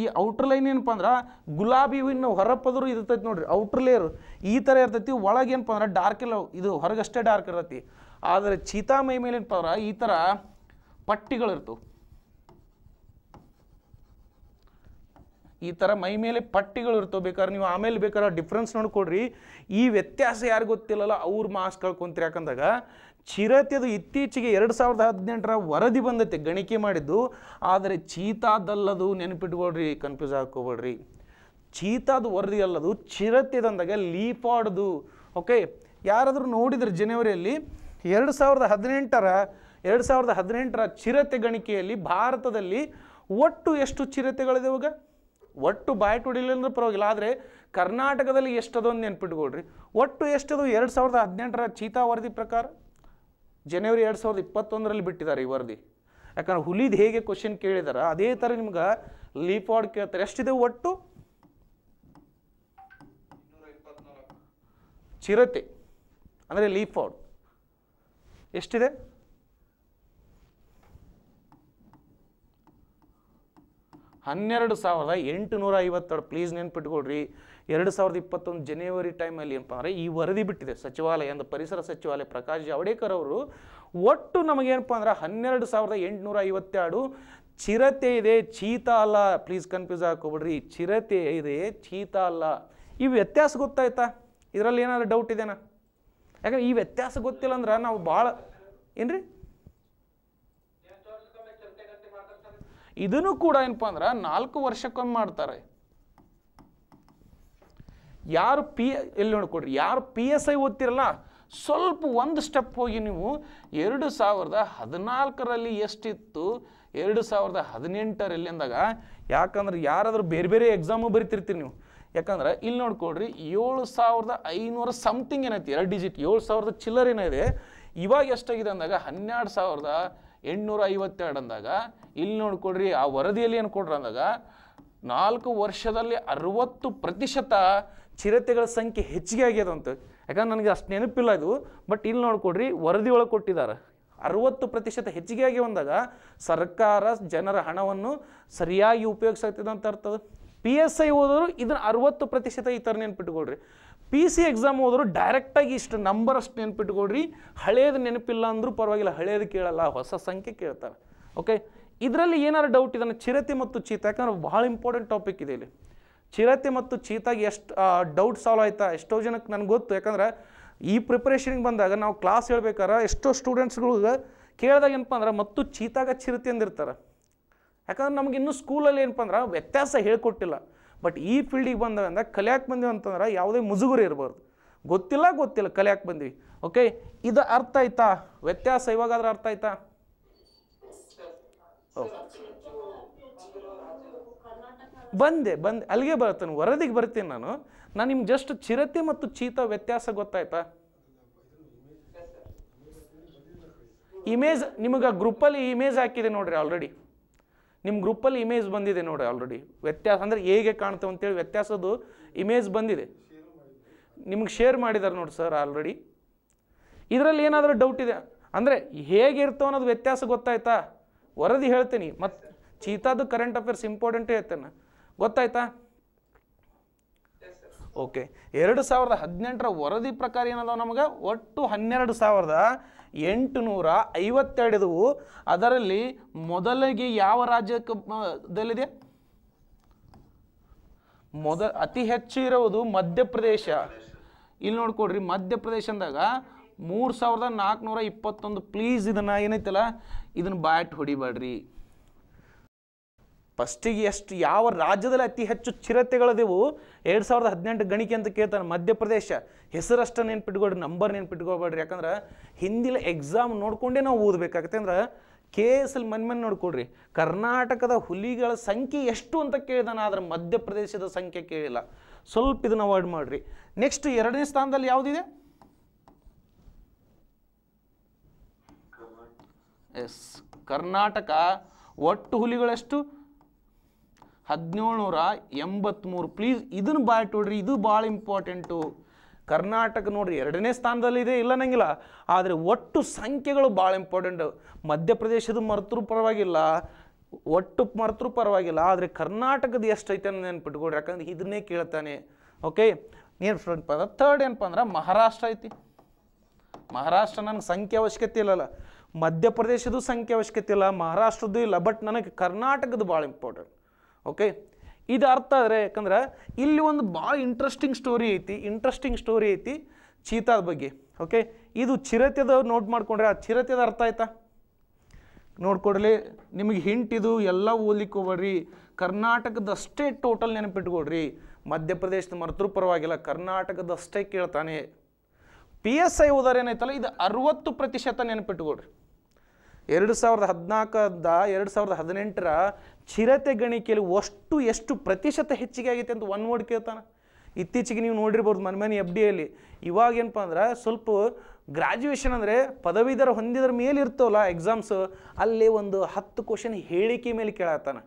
ಈ ಔಟ್ರ್ ಲೈನ್ ಏನಪ್ಪ ಅಂದ್ರೆ ಗುಲಾಬಿ ಹೂವಿನ ಹೊರಪದರು ಇರ್ತೈತಿ ನೋಡ್ರಿ ಔಟ್ರ್ ಲೇಯರ್ ಈ ಥರ ಇರ್ತೈತಿ ಒಳಗೆ ಏನಪ್ಪ ಅಂದ್ರೆ ಡಾರ್ಕ್ ಎಲ್ಲ ಇದು ಹೊರಗಷ್ಟೇ ಡಾರ್ಕ್ ಇರ್ತೈತಿ ಆದರೆ ಚೀತಾ ಮೈ ಮೇಲೆ ಏನಪ್ಪ ಅಂದ್ರೆ ಈ ಥರ ಪಟ್ಟಿಗಳಿರ್ತವೆ ಈ ಥರ ಮೈ ಮೇಲೆ ಪಟ್ಟಿಗಳು ಇರ್ತವೆ ಬೇಕಾದ್ರೆ ನೀವು ಆಮೇಲೆ ಬೇಕಾದ್ರೆ ಡಿಫ್ರೆನ್ಸ್ ನೋಡ್ಕೊಡ್ರಿ ಈ ವ್ಯತ್ಯಾಸ ಯಾರು ಗೊತ್ತಿಲ್ಲಲ್ಲ ಅವ್ರು ಮಾಸ್ಕ್ ಕಳ್ಕೊಂತೀರಿ ಯಾಕಂದಾಗ ಚಿರತೆದು ಇತ್ತೀಚೆಗೆ ಎರಡು ಸಾವಿರದ ಹದಿನೆಂಟರ ವರದಿ ಬಂದತೆ ಗಣಿಕೆ ಮಾಡಿದ್ದು ಆದರೆ ಚೀತಾದಲ್ಲದು ನೆನಪಿಟ್ಕೊಳ್ರಿ ಕನ್ಫ್ಯೂಸ್ ಹಾಕೋಬೇಡ್ರಿ ಚೀತಾದ ವರದಿ ಅಲ್ಲದು ಚಿರತೆದಂದಾಗ ಲೀಪಾಡ್ದು ಓಕೆ ಯಾರಾದರೂ ನೋಡಿದ್ರೆ ಜನವರಿಯಲ್ಲಿ ಎರಡು ಸಾವಿರದ ಹದಿನೆಂಟರ ಎರಡು ಸಾವಿರದ ಹದಿನೆಂಟರ ಚಿರತೆ ಗಣಿಕೆಯಲ್ಲಿ ಭಾರತದಲ್ಲಿ ಒಟ್ಟು ಎಷ್ಟು ಚಿರತೆಗಳಿದೆ ಇವಾಗ ಒಟ್ಟು ಬಾಯಿ ಅಂದ್ರೆ ಪರವಾಗಿಲ್ಲ ಆದರೆ ಕರ್ನಾಟಕದಲ್ಲಿ ಎಷ್ಟದೊಂದು ನೆನ್ಪಿಟ್ಕೊಳ್ರಿ ಒಟ್ಟು ಎಷ್ಟದು ಎರಡು ಸಾವಿರದ ಹದಿನೆಂಟರ ಚೀತಾ ವರದಿ ಪ್ರಕಾರ ಜನವರಿ ಎರಡು ಸಾವಿರದ ಇಪ್ಪತ್ತೊಂದರಲ್ಲಿ ಬಿಟ್ಟಿದ್ದಾರೆ ಈ ವರದಿ ಯಾಕಂದ್ರೆ ಹುಲಿದು ಹೇಗೆ ಕ್ವಶನ್ ಕೇಳಿದಾರ ಅದೇ ಥರ ನಿಮ್ಗೆ ಲೀಪಾಡ್ ಕೇಳ್ತಾರೆ ಎಷ್ಟಿದೆ ಒಟ್ಟು ಚಿರತೆ ಅಂದರೆ ಲೀಫ್ ಔಟ್ ಎಷ್ಟಿದೆ ಹನ್ನೆರಡು ಸಾವಿರದ ನೂರ ಐವತ್ತೆರಡು ಪ್ಲೀಸ್ ನೆನ್ಪಿಟ್ಕೊಳ್ರಿ ಎರಡು ಸಾವಿರದ ಇಪ್ಪತ್ತೊಂದು ಜನವರಿ ಟೈಮಲ್ಲಿ ಏನಪ್ಪ ಅಂದರೆ ಈ ವರದಿ ಬಿಟ್ಟಿದೆ ಸಚಿವಾಲಯ ಅಂದರೆ ಪರಿಸರ ಸಚಿವಾಲಯ ಪ್ರಕಾಶ್ ಜಾವಡೇಕರ್ ಅವರು ಒಟ್ಟು ನಮಗೇನಪ್ಪ ಅಂದ್ರೆ ಹನ್ನೆರಡು ಸಾವಿರದ ಎಂಟುನೂರ ಐವತ್ತೆರಡು ಚಿರತೆ ಇದೆ ಚೀತ ಅಲ್ಲ ಪ್ಲೀಸ್ ಕನ್ಫ್ಯೂಸ್ ಹಾಕೋಬಿಡ್ರಿ ಚಿರತೆ ಇದೆ ಚೀತ ಅಲ್ಲ ಈ ವ್ಯತ್ಯಾಸ ಗೊತ್ತಾಯ್ತಾ ಇದರಲ್ಲಿ ಏನಾದರೂ ಡೌಟ್ ಇದೆಯಾ ಯಾಕಂದ್ರೆ ಈ ವ್ಯತ್ಯಾಸ ಗೊತ್ತಿಲ್ಲ ಅಂದ್ರೆ ನಾವು ಭಾಳ ಏನು ರೀ ಇದನ್ನು ಕೂಡ ಏನಪ್ಪ ಅಂದ್ರೆ ನಾಲ್ಕು ವರ್ಷಕ್ಕೊಮ್ಮೆ ಮಾಡ್ತಾರೆ ಯಾರು ಪಿ ಎಲ್ಲಿ ನೋಡ್ಕೊಡ್ರಿ ಯಾರು ಪಿ ಎಸ್ ಐ ಓದ್ತಿರಲ್ಲ ಸ್ವಲ್ಪ ಒಂದು ಸ್ಟೆಪ್ ಹೋಗಿ ನೀವು ಎರಡು ಸಾವಿರದ ಹದಿನಾಲ್ಕರಲ್ಲಿ ಎಷ್ಟಿತ್ತು ಎರಡು ಸಾವಿರದ ಹದಿನೆಂಟರಲ್ಲಿ ಅಂದಾಗ ಯಾಕಂದ್ರೆ ಯಾರಾದರೂ ಬೇರೆ ಬೇರೆ ಎಕ್ಸಾಮು ಬರಿತಿರ್ತೀರಿ ನೀವು ಯಾಕಂದ್ರೆ ಇಲ್ಲಿ ನೋಡ್ಕೊಡ್ರಿ ಏಳು ಸಾವಿರದ ಐನೂರ ಸಮಥಿಂಗ್ ಏನೈತಿ ಎರಡು ಡಿಜಿಟ್ ಏಳು ಸಾವಿರದ ಚಿಲ್ಲರ್ ಏನಿದೆ ಇವಾಗ ಎಷ್ಟಾಗಿದೆ ಅಂದಾಗ ಹನ್ನೆರಡು ಸಾವಿರದ ಎಂಟುನೂರ ಐವತ್ತೆರಡು ಅಂದಾಗ ಇಲ್ಲಿ ನೋಡ್ಕೊಡ್ರಿ ಆ ವರದಿಯಲ್ಲಿ ಏನು ಕೊಡ್ರಿ ಅಂದಾಗ ನಾಲ್ಕು ವರ್ಷದಲ್ಲಿ ಅರವತ್ತು ಪ್ರತಿಶತ ಚಿರತೆಗಳ ಸಂಖ್ಯೆ ಹೆಚ್ಚಿಗೆ ಆಗ್ಯದಂತ ಯಾಕಂದ್ರೆ ನನಗೆ ಅಷ್ಟು ನೆನಪಿಲ್ಲ ಇದು ಬಟ್ ಇಲ್ಲಿ ನೋಡ್ಕೊಡ್ರಿ ವರದಿ ಒಳಗೆ ಕೊಟ್ಟಿದ್ದಾರೆ ಅರವತ್ತು ಪ್ರತಿಶತ ಹೆಚ್ಚಿಗೆ ಆಗಿ ಬಂದಾಗ ಸರ್ಕಾರ ಜನರ ಹಣವನ್ನು ಸರಿಯಾಗಿ ಉಪಯೋಗಿಸ್ತಿದೆ ಅಂತ ಅರ್ಥದ ಪಿ ಎಸ್ ಐ ಓದೋರು ಇದನ್ನ ಅರವತ್ತು ಪ್ರತಿಶತ ಈ ಥರ ನೆನ್ಪಿಟ್ಕೊಳ್ರಿ ಪಿ ಸಿ ಎಕ್ಸಾಮ್ ಹೋದ್ರು ಡೈರೆಕ್ಟಾಗಿ ಇಷ್ಟು ನಂಬರ್ ಅಷ್ಟು ನೆನಪಿಟ್ಕೊಡ್ರಿ ಹಳೇದು ನೆನಪಿಲ್ಲ ಅಂದರೂ ಪರವಾಗಿಲ್ಲ ಹಳೇದು ಕೇಳಲ್ಲ ಹೊಸ ಸಂಖ್ಯೆ ಕೇಳ್ತಾರೆ ಓಕೆ ಇದರಲ್ಲಿ ಏನಾದ್ರು ಡೌಟ್ ಇದನ್ನು ಚಿರತೆ ಮತ್ತು ಚೀತ ಯಾಕಂದ್ರೆ ಭಾಳ ಇಂಪಾರ್ಟೆಂಟ್ ಟಾಪಿಕ್ ಇದೆ ಇಲ್ಲಿ ಚಿರತೆ ಮತ್ತು ಚೀತಾಗಿ ಎಷ್ಟು ಡೌಟ್ ಸಾಲ್ವ್ ಆಯ್ತಾ ಎಷ್ಟೋ ಜನಕ್ಕೆ ನನಗೆ ಗೊತ್ತು ಯಾಕಂದ್ರೆ ಈ ಪ್ರಿಪ್ರೇಷನ್ಗೆ ಬಂದಾಗ ನಾವು ಕ್ಲಾಸ್ ಹೇಳ್ಬೇಕಾರೆ ಎಷ್ಟೋ ಸ್ಟೂಡೆಂಟ್ಸ್ಗಳಿಗೆ ಕೇಳಿದಾಗ ಏನಪ್ಪ ಅಂದ್ರೆ ಮತ್ತು ಚೀತಾಗ ಚಿರತೆ ಅಂದಿರ್ತಾರೆ ಯಾಕಂದ್ರೆ ನಮ್ಗೆ ಇನ್ನೂ ಸ್ಕೂಲಲ್ಲಿ ಏನಪ್ಪ ಅಂದ್ರೆ ವ್ಯತ್ಯಾಸ ಹೇಳ್ಕೊಟ್ಟಿಲ್ಲ ಬಟ್ ಈ ಫೀಲ್ಡಿಗೆ ಅಂದರೆ ಕಲಿಯಾಕೆ ಬಂದಿವಿ ಅಂತಂದ್ರೆ ಯಾವುದೇ ಮುಜುಗುರಿ ಇರಬಾರ್ದು ಗೊತ್ತಿಲ್ಲ ಗೊತ್ತಿಲ್ಲ ಕಲಿಯಾಕೆ ಬಂದ್ವಿ ಓಕೆ ಇದು ಅರ್ಥ ಆಯ್ತಾ ವ್ಯತ್ಯಾಸ ಇವಾಗಾದ್ರೆ ಅರ್ಥ ಆಯ್ತಾ ಬಂದೆ ಬಂದೆ ಅಲ್ಲಿಗೆ ಬರ್ತೇನೆ ವರದಿಗೆ ಬರ್ತೀನಿ ನಾನು ನಾನು ನಿಮ್ಗೆ ಜಸ್ಟ್ ಚಿರತೆ ಮತ್ತು ಚೀತ ವ್ಯತ್ಯಾಸ ಗೊತ್ತಾಯ್ತಾ ಇಮೇಜ್ ನಿಮಗೆ ಗ್ರೂಪಲ್ಲಿ ಇಮೇಜ್ ಹಾಕಿದೆ ನೋಡ್ರಿ ಆಲ್ರೆಡಿ ನಿಮ್ಮ ಗ್ರೂಪಲ್ಲಿ ಇಮೇಜ್ ಬಂದಿದೆ ನೋಡಿ ಆಲ್ರೆಡಿ ವ್ಯತ್ಯಾಸ ಅಂದರೆ ಹೇಗೆ ಕಾಣ್ತವೆ ಅಂತೇಳಿ ವ್ಯತ್ಯಾಸದ್ದು ಇಮೇಜ್ ಬಂದಿದೆ ನಿಮ್ಗೆ ಶೇರ್ ಮಾಡಿದ್ದಾರೆ ನೋಡಿ ಸರ್ ಆಲ್ರೆಡಿ ಇದರಲ್ಲಿ ಏನಾದರೂ ಡೌಟ್ ಇದೆ ಅಂದರೆ ಹೇಗಿರ್ತೋ ಅನ್ನೋದು ವ್ಯತ್ಯಾಸ ಗೊತ್ತಾಯ್ತಾ ವರದಿ ಹೇಳ್ತೀನಿ ಮತ್ತು ಚೀತಾದು ಕರೆಂಟ್ ಅಫೇರ್ಸ್ ಇಂಪಾರ್ಟೆಂಟ್ ಹೇಳ್ತೇನೆ ಗೊತ್ತಾಯ್ತಾ ಓಕೆ ಎರಡು ಸಾವಿರದ ಹದಿನೆಂಟರ ವರದಿ ಪ್ರಕಾರ ಏನಾದವು ನಮಗೆ ಒಟ್ಟು ಹನ್ನೆರಡು ಸಾವಿರದ ಎಂಟು ನೂರ ಐವತ್ತೆರಡಿದವು ಅದರಲ್ಲಿ ಮೊದಲಿಗೆ ಯಾವ ರಾಜ್ಯದಲ್ಲಿದೆ ಮೊದ ಅತಿ ಹೆಚ್ಚು ಇರುವುದು ಮಧ್ಯಪ್ರದೇಶ ಇಲ್ಲಿ ನೋಡ್ಕೊಡ್ರಿ ಮಧ್ಯಪ್ರದೇಶ ಅಂದಾಗ ಮೂರು ಸಾವಿರದ ನಾಲ್ಕುನೂರ ಇಪ್ಪತ್ತೊಂದು ಪ್ಲೀಸ್ ಇದನ್ನು ಏನೈತಲ್ಲ ಇದನ್ನು ಬ್ಯಾಟ್ ಹೊಡಿಬೇಡ್ರಿ ಫಸ್ಟಿಗೆ ಎಷ್ಟು ಯಾವ ರಾಜ್ಯದಲ್ಲಿ ಅತಿ ಹೆಚ್ಚು ಚಿರತೆಗಳಿದೆವು ಎರಡು ಸಾವಿರದ ಹದಿನೆಂಟು ಗಣಿಕೆ ಅಂತ ಕೇಳ್ತಾನೆ ಮಧ್ಯಪ್ರದೇಶ ಹೆಸರಷ್ಟು ನೆನ್ಪಿಟ್ಕೊಡ್ರಿ ನಂಬರ್ ನೆನ್ಪಿಟ್ಕೊಬೇಡ್ರಿ ಯಾಕಂದ್ರೆ ಹಿಂದಿನ ಎಕ್ಸಾಮ್ ನೋಡಿಕೊಂಡೇ ನಾವು ಓದಬೇಕಾಗತ್ತೆ ಅಂದ್ರೆ ಕೆ ಎಸ್ ಎಲ್ ಮನ್ ಮನ್ ನೋಡ್ಕೊಡ್ರಿ ಕರ್ನಾಟಕದ ಹುಲಿಗಳ ಸಂಖ್ಯೆ ಎಷ್ಟು ಅಂತ ಕೇಳಿದಾನ ಆದರೆ ಮಧ್ಯಪ್ರದೇಶದ ಸಂಖ್ಯೆ ಕೇಳಿಲ್ಲ ಸ್ವಲ್ಪ ಇದನ್ನು ಅವಾಯ್ಡ್ ಮಾಡಿರಿ ನೆಕ್ಸ್ಟ್ ಎರಡನೇ ಸ್ಥಾನದಲ್ಲಿ ಯಾವುದಿದೆ ಎಸ್ ಕರ್ನಾಟಕ ಒಟ್ಟು ಹುಲಿಗಳೆಷ್ಟು ಹದಿನೇಳುನೂರ ಎಂಬತ್ತ್ಮೂರು ಪ್ಲೀಸ್ ಇದನ್ನು ಬಾಯ್ ಇಟ್ಟೋಡ್ರಿ ಇದು ಭಾಳ ಇಂಪಾರ್ಟೆಂಟು ಕರ್ನಾಟಕ ನೋಡ್ರಿ ಎರಡನೇ ಸ್ಥಾನದಲ್ಲಿದೆ ಇಲ್ಲ ನಂಗಿಲ್ಲ ಆದರೆ ಒಟ್ಟು ಸಂಖ್ಯೆಗಳು ಭಾಳ ಇಂಪಾರ್ಟೆಂಟು ಮಧ್ಯಪ್ರದೇಶದ ಮರ್ತರು ಪರವಾಗಿಲ್ಲ ಒಟ್ಟು ಮರ್ತರು ಪರವಾಗಿಲ್ಲ ಆದರೆ ಕರ್ನಾಟಕದ ಎಷ್ಟೈತೆ ಅನ್ನೋ ನೆನ್ಪಿಟ್ಕೊಡ್ರಿ ಯಾಕಂದ್ರೆ ಇದನ್ನೇ ಕೇಳ್ತಾನೆ ಓಕೆ ನೀನ್ ಫ್ರೆಂಡ್ ಪದ ಥರ್ಡ್ ಏನಪ್ಪ ಅಂದ್ರೆ ಮಹಾರಾಷ್ಟ್ರ ಐತಿ ಮಹಾರಾಷ್ಟ್ರ ನನಗೆ ಸಂಖ್ಯೆ ಅವಶ್ಯಕತೆ ಇಲ್ಲಲ್ಲ ಮಧ್ಯಪ್ರದೇಶದ ಸಂಖ್ಯೆ ಅವಶ್ಯಕತೆ ಇಲ್ಲ ಮಹಾರಾಷ್ಟ್ರದ್ದು ಇಲ್ಲ ಬಟ್ ನನಗೆ ಕರ್ನಾಟಕದ ಭಾಳ ಇಂಪಾರ್ಟೆಂಟ್ ಓಕೆ ಇದು ಅರ್ಥ ಆದರೆ ಯಾಕಂದ್ರೆ ಇಲ್ಲಿ ಒಂದು ಭಾಳ ಇಂಟ್ರೆಸ್ಟಿಂಗ್ ಸ್ಟೋರಿ ಐತಿ ಇಂಟ್ರೆಸ್ಟಿಂಗ್ ಸ್ಟೋರಿ ಐತಿ ಚೀತಾದ ಬಗ್ಗೆ ಓಕೆ ಇದು ಚಿರತೆದ ನೋಟ್ ಮಾಡ್ಕೊಂಡ್ರೆ ಆ ಚಿರತೆದ ಅರ್ಥ ಆಯ್ತಾ ನೋಡ್ಕೊಡ್ಲಿ ನಿಮಗೆ ಹಿಂಟ್ ಇದು ಎಲ್ಲ ಓದ್ಲಿಕ್ಕೆ ಕರ್ನಾಟಕದ ಕರ್ನಾಟಕದಷ್ಟೇ ಟೋಟಲ್ ನೆನಪಿಟ್ಕೊಡ್ರಿ ಮಧ್ಯಪ್ರದೇಶದ ಮರೆತರೂ ಪರವಾಗಿಲ್ಲ ಕರ್ನಾಟಕದಷ್ಟೇ ಕೇಳ್ತಾನೆ ಪಿ ಎಸ್ ಐ ಓದಾರೇನೈತಲ್ಲ ಇದು ಅರುವತ್ತು ಪ್ರತಿಶತ ನೆನಪಿಟ್ಕೊಡ್ರಿ ಎರಡು ಸಾವಿರದ ಹದಿನಾಲ್ಕದ ಎರಡು ಸಾವಿರದ ಹದಿನೆಂಟರ ಚಿರತೆ ಗಣಿಕೆಯಲ್ಲಿ ಅಷ್ಟು ಎಷ್ಟು ಪ್ರತಿಶತ ಹೆಚ್ಚಿಗೆ ಆಗೈತೆ ಅಂತ ಒನ್ ವರ್ಡ್ ಕೇಳ್ತಾನೆ ಇತ್ತೀಚೆಗೆ ನೀವು ನೋಡಿರ್ಬೋದು ಮನೆ ಎಫ್ ಡಿ ಎಲ್ಲಿ ಇವಾಗ ಏನಪ್ಪ ಅಂದ್ರೆ ಸ್ವಲ್ಪ ಗ್ರಾಜ್ಯುಯೇಷನ್ ಅಂದರೆ ಪದವೀಧರ ಹೊಂದಿದ್ರ ಮೇಲೆ ಇರ್ತವಲ್ಲ ಎಕ್ಸಾಮ್ಸ್ ಅಲ್ಲಿ ಒಂದು ಹತ್ತು ಕ್ವಶನ್ ಹೇಳಿಕೆ ಮೇಲೆ ಕೇಳತ್ತಾನೆ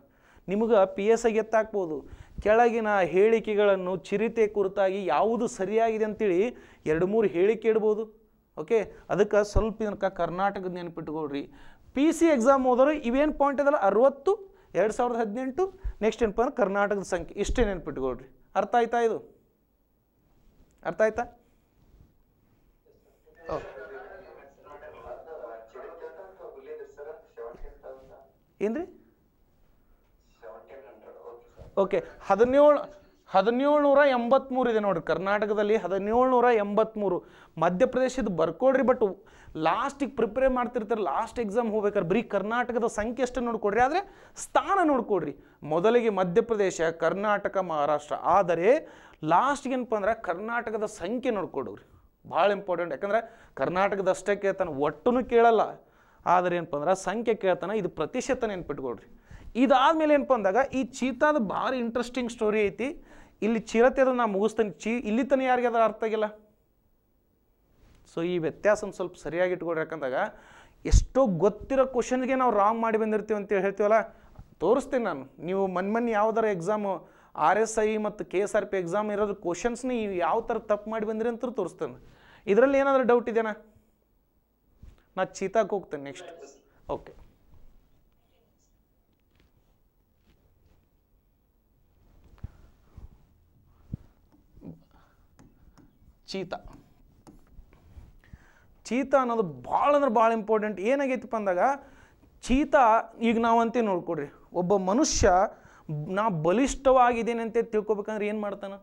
ನಿಮಗೆ ಪಿ ಎಸ್ ಐ ಎತ್ತಾಕ್ಬೋದು ಕೆಳಗಿನ ಹೇಳಿಕೆಗಳನ್ನು ಚಿರತೆ ಕುರಿತಾಗಿ ಯಾವುದು ಸರಿಯಾಗಿದೆ ಅಂತೇಳಿ ಎರಡು ಮೂರು ಹೇಳಿಕೆ ಇಡ್ಬೋದು ಓಕೆ ಅದಕ್ಕೆ ಸ್ವಲ್ಪ ಇದಕ್ಕೆ ಕರ್ನಾಟಕದ ನೆನಪಿಟ್ಕೊಳ್ರಿ ಪಿ ಸಿ ಎಕ್ಸಾಮ್ ಹೋದವರು ಇವೇನು ಪಾಯಿಂಟ್ ಅದಲ್ಲ ಅರವತ್ತು ಎರಡು ಸಾವಿರದ ಹದಿನೆಂಟು ನೆಕ್ಸ್ಟ್ ಏನಪ್ಪ ಅಂದ್ರೆ ಕರ್ನಾಟಕದ ಸಂಖ್ಯೆ ಇಷ್ಟೇ ನೆನ್ಪಿಟ್ಕೊಳ್ರಿ ಅರ್ಥ ಆಯ್ತಾ ಇದು ಅರ್ಥ ಆಯ್ತಾ ಏನ್ರಿ ಓಕೆ ಹದಿನೇಳು ಹದಿನೇಳ್ನೂರ ಎಂಬತ್ತ್ಮೂರು ಇದೆ ನೋಡ್ರಿ ಕರ್ನಾಟಕದಲ್ಲಿ ಹದಿನೇಳ್ನೂರ ಎಂಬತ್ತ್ಮೂರು ಮಧ್ಯಪ್ರದೇಶದ ಬರ್ಕೊಡ್ರಿ ಬಟ್ ಲಾಸ್ಟಿಗೆ ಪ್ರಿಪೇರ್ ಮಾಡ್ತಿರ್ತಾರೆ ಲಾಸ್ಟ್ ಎಕ್ಸಾಮ್ ಹೋಗ್ಬೇಕಾದ್ರೆ ಬರೀ ಕರ್ನಾಟಕದ ಸಂಖ್ಯೆ ಎಷ್ಟು ನೋಡ್ಕೊಡ್ರಿ ಆದರೆ ಸ್ಥಾನ ನೋಡ್ಕೊಡ್ರಿ ಮೊದಲಿಗೆ ಮಧ್ಯಪ್ರದೇಶ ಕರ್ನಾಟಕ ಮಹಾರಾಷ್ಟ್ರ ಆದರೆ ಲಾಸ್ಟ್ಗೆ ಏನಪ್ಪ ಅಂದ್ರೆ ಕರ್ನಾಟಕದ ಸಂಖ್ಯೆ ನೋಡ್ಕೊಡ್ರಿ ಭಾಳ ಇಂಪಾರ್ಟೆಂಟ್ ಯಾಕಂದರೆ ಕರ್ನಾಟಕದಷ್ಟೇ ಕೇಳ್ತಾನೆ ಒಟ್ಟುನು ಕೇಳಲ್ಲ ಆದರೆ ಏನಪ್ಪ ಅಂದ್ರೆ ಸಂಖ್ಯೆ ಕೇಳ್ತಾನೆ ಇದು ಪ್ರತಿಶತ ನೆನ್ಪಿಟ್ಕೊಳ್ರಿ ಇದಾದ್ಮೇಲೆ ಏನಪ್ಪ ಅಂದಾಗ ಈ ಚೀತಾದ ಭಾರಿ ಇಂಟ್ರೆಸ್ಟಿಂಗ್ ಸ್ಟೋರಿ ಐತಿ ಇಲ್ಲಿ ಚಿರತೆ ಅದನ್ನು ನಾ ಮುಗಿಸ್ತೇನೆ ಚಿ ಇಲ್ಲಿ ತನಕ ಯಾರಿಗೆ ಅದರ ಅರ್ಥ ಆಗಿಲ್ಲ ಸೊ ಈ ವ್ಯತ್ಯಾಸನ ಸ್ವಲ್ಪ ಸರಿಯಾಗಿ ಇಟ್ಕೊಳ್ರಿ ಯಾಕಂದಾಗ ಎಷ್ಟೋ ಗೊತ್ತಿರೋ ಕ್ವಶನ್ಗೆ ನಾವು ರಾಂಗ್ ಮಾಡಿ ಬಂದಿರ್ತೀವಿ ಅಂತ ಹೇಳ್ತೀವಲ್ಲ ತೋರಿಸ್ತೀನಿ ನಾನು ನೀವು ಮನ್ ಮನ್ ಯಾವ್ದಾರ ಎಕ್ಸಾಮು ಆರ್ ಎಸ್ ಐ ಮತ್ತು K S R P exam ಇರೋದು ಕ್ವಶನ್ಸ್ನ ನೀವು ಯಾವ ಥರ ತಪ್ಪು ಮಾಡಿ ಬಂದಿರಿ ಅಂತ ತೋರಿಸ್ತೇನೆ ಇದರಲ್ಲಿ ಏನಾದರೂ ಡೌಟ್ ಇದೆಯಾ ನಾ ಚೀತಾಕ್ ಹೋಗ್ತೇನೆ ನೆಕ್ಸ್ಟ್ ಓಕೆ ಚೀತ ಚೀತ ಅನ್ನೋದು ಭಾಳ ಅಂದ್ರೆ ಭಾಳ ಇಂಪಾರ್ಟೆಂಟ್ ಏನಾಗೈತಪ್ಪ ಅಂದಾಗ ಚೀತ ಈಗ ನಾವಂತೆ ನೋಡ್ಕೊಡ್ರಿ ಒಬ್ಬ ಮನುಷ್ಯ ನಾ ಬಲಿಷ್ಠವಾಗಿದ್ದೇನೆ ಅಂತ ತಿಳ್ಕೊಬೇಕಂದ್ರೆ ಏನು ಮಾಡ್ತಾನ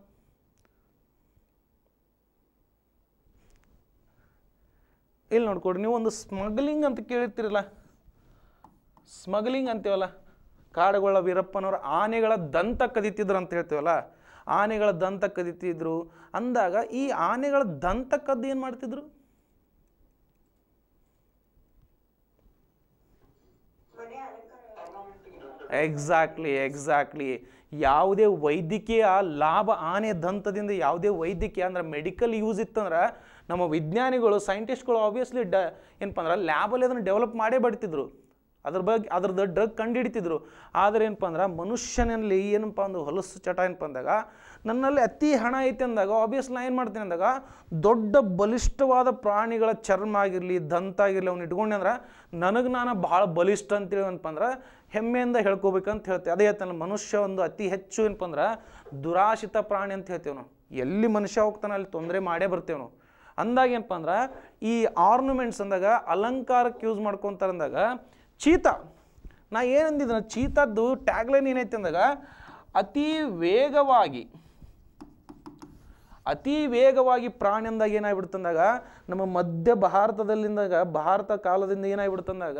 ಇಲ್ಲಿ ನೋಡ್ಕೊಡ್ರಿ ನೀವು ಒಂದು ಸ್ಮಗ್ಲಿಂಗ್ ಅಂತ ಕೇಳಿರ್ತೀರಲ್ಲ ಸ್ಮಗ್ಲಿಂಗ್ ಅಂತೀವಲ್ಲ ಕಾಡುಗಳ ವೀರಪ್ಪನವರು ಆನೆಗಳ ದಂತ ಕದಿತಿದ್ರು ಅಂತ ಹೇಳ್ತೀವಲ್ಲ ಆನೆಗಳ ದಂತ ಕದಿತಿದ್ರು ಅಂದಾಗ ಈ ಆನೆಗಳ ದಂತ ಕದ್ದು ಏನು ಮಾಡ್ತಿದ್ರು ಎಕ್ಸಾಕ್ಟ್ಲಿ ಎಕ್ಸಾಕ್ಟ್ಲಿ ಯಾವುದೇ ವೈದ್ಯಕೀಯ ಲಾಭ ಆನೆ ದಂತದಿಂದ ಯಾವುದೇ ವೈದ್ಯಕೀಯ ಅಂದ್ರೆ ಮೆಡಿಕಲ್ ಯೂಸ್ ಇತ್ತಂದ್ರೆ ನಮ್ಮ ವಿಜ್ಞಾನಿಗಳು ಸೈಂಟಿಸ್ಟ್ಗಳು ಆಬ್ವಿಯಸ್ಲಿ ಡ ಏನಪ್ಪ ಅಂದ್ರೆ ಲ್ಯಾಬಲ್ಲಿ ಅದನ್ನು ಡೆವಲಪ್ ಮಾಡೇ ಬಡ್ತಿದ್ರು ಅದ್ರ ಬಗ್ಗೆ ಅದ್ರದ್ದು ಡ್ರಗ್ ಕಂಡು ಹಿಡಿತಿದ್ರು ಆದರೆ ಏನಪ್ಪ ಅಂದ್ರೆ ಮನುಷ್ಯನಲ್ಲಿ ಏನಪ್ಪ ಒಂದು ಹೊಲಸು ಚಟ ಏನಪ್ಪ ಅಂದಾಗ ನನ್ನಲ್ಲಿ ಅತಿ ಹಣ ಐತೆ ಅಂದಾಗ ಆಬ್ವಿಯಸ್ ನಾನು ಏನು ಮಾಡ್ತೀನಿ ಅಂದಾಗ ದೊಡ್ಡ ಬಲಿಷ್ಠವಾದ ಪ್ರಾಣಿಗಳ ಚರ್ಮ ಆಗಿರಲಿ ದಂತ ಆಗಿರಲಿ ಅವ್ನು ಇಟ್ಕೊಂಡೆ ಅಂದ್ರೆ ನನಗೆ ನಾನು ಭಾಳ ಬಲಿಷ್ಠ ಅಂತೇಳಿ ಅಂತಂದ್ರೆ ಅಂದ್ರೆ ಹೆಮ್ಮೆಯಿಂದ ಹೇಳ್ಕೋಬೇಕಂತ ಹೇಳ್ತೀವಿ ಅದೇ ಹೇಳ್ತಾನೆ ಮನುಷ್ಯ ಒಂದು ಅತಿ ಹೆಚ್ಚು ಏನಪ್ಪ ಅಂದ್ರೆ ದುರಾಶಿತ ಪ್ರಾಣಿ ಅಂತ ಹೇಳ್ತೇವೆ ನಾವು ಎಲ್ಲಿ ಮನುಷ್ಯ ಹೋಗ್ತಾನೆ ಅಲ್ಲಿ ತೊಂದರೆ ಮಾಡೇ ಬರ್ತೇವೆ ನಾವು ಅಂದಾಗ ಏನಪ್ಪ ಅಂದ್ರೆ ಈ ಆರ್ನಮೆಂಟ್ಸ್ ಅಂದಾಗ ಅಲಂಕಾರಕ್ಕೆ ಯೂಸ್ ಮಾಡ್ಕೊತಾರೆ ಅಂದಾಗ ಚೀತಾ ನಾ ಏನಂದಿದ್ದೆ ಚೀತದ್ದು ಟ್ಯಾಗ್ಲೈನ್ ಏನೈತೆ ಅಂದಾಗ ಅತಿ ವೇಗವಾಗಿ ಅತಿ ವೇಗವಾಗಿ ಅಂದಾಗ ಏನಾಗ್ಬಿಡ್ತಂದಾಗ ನಮ್ಮ ಮಧ್ಯ ಭಾರತದಲ್ಲಿಂದಾಗ ಭಾರತ ಕಾಲದಿಂದ ಏನಾಗ್ಬಿಡ್ತಂದಾಗ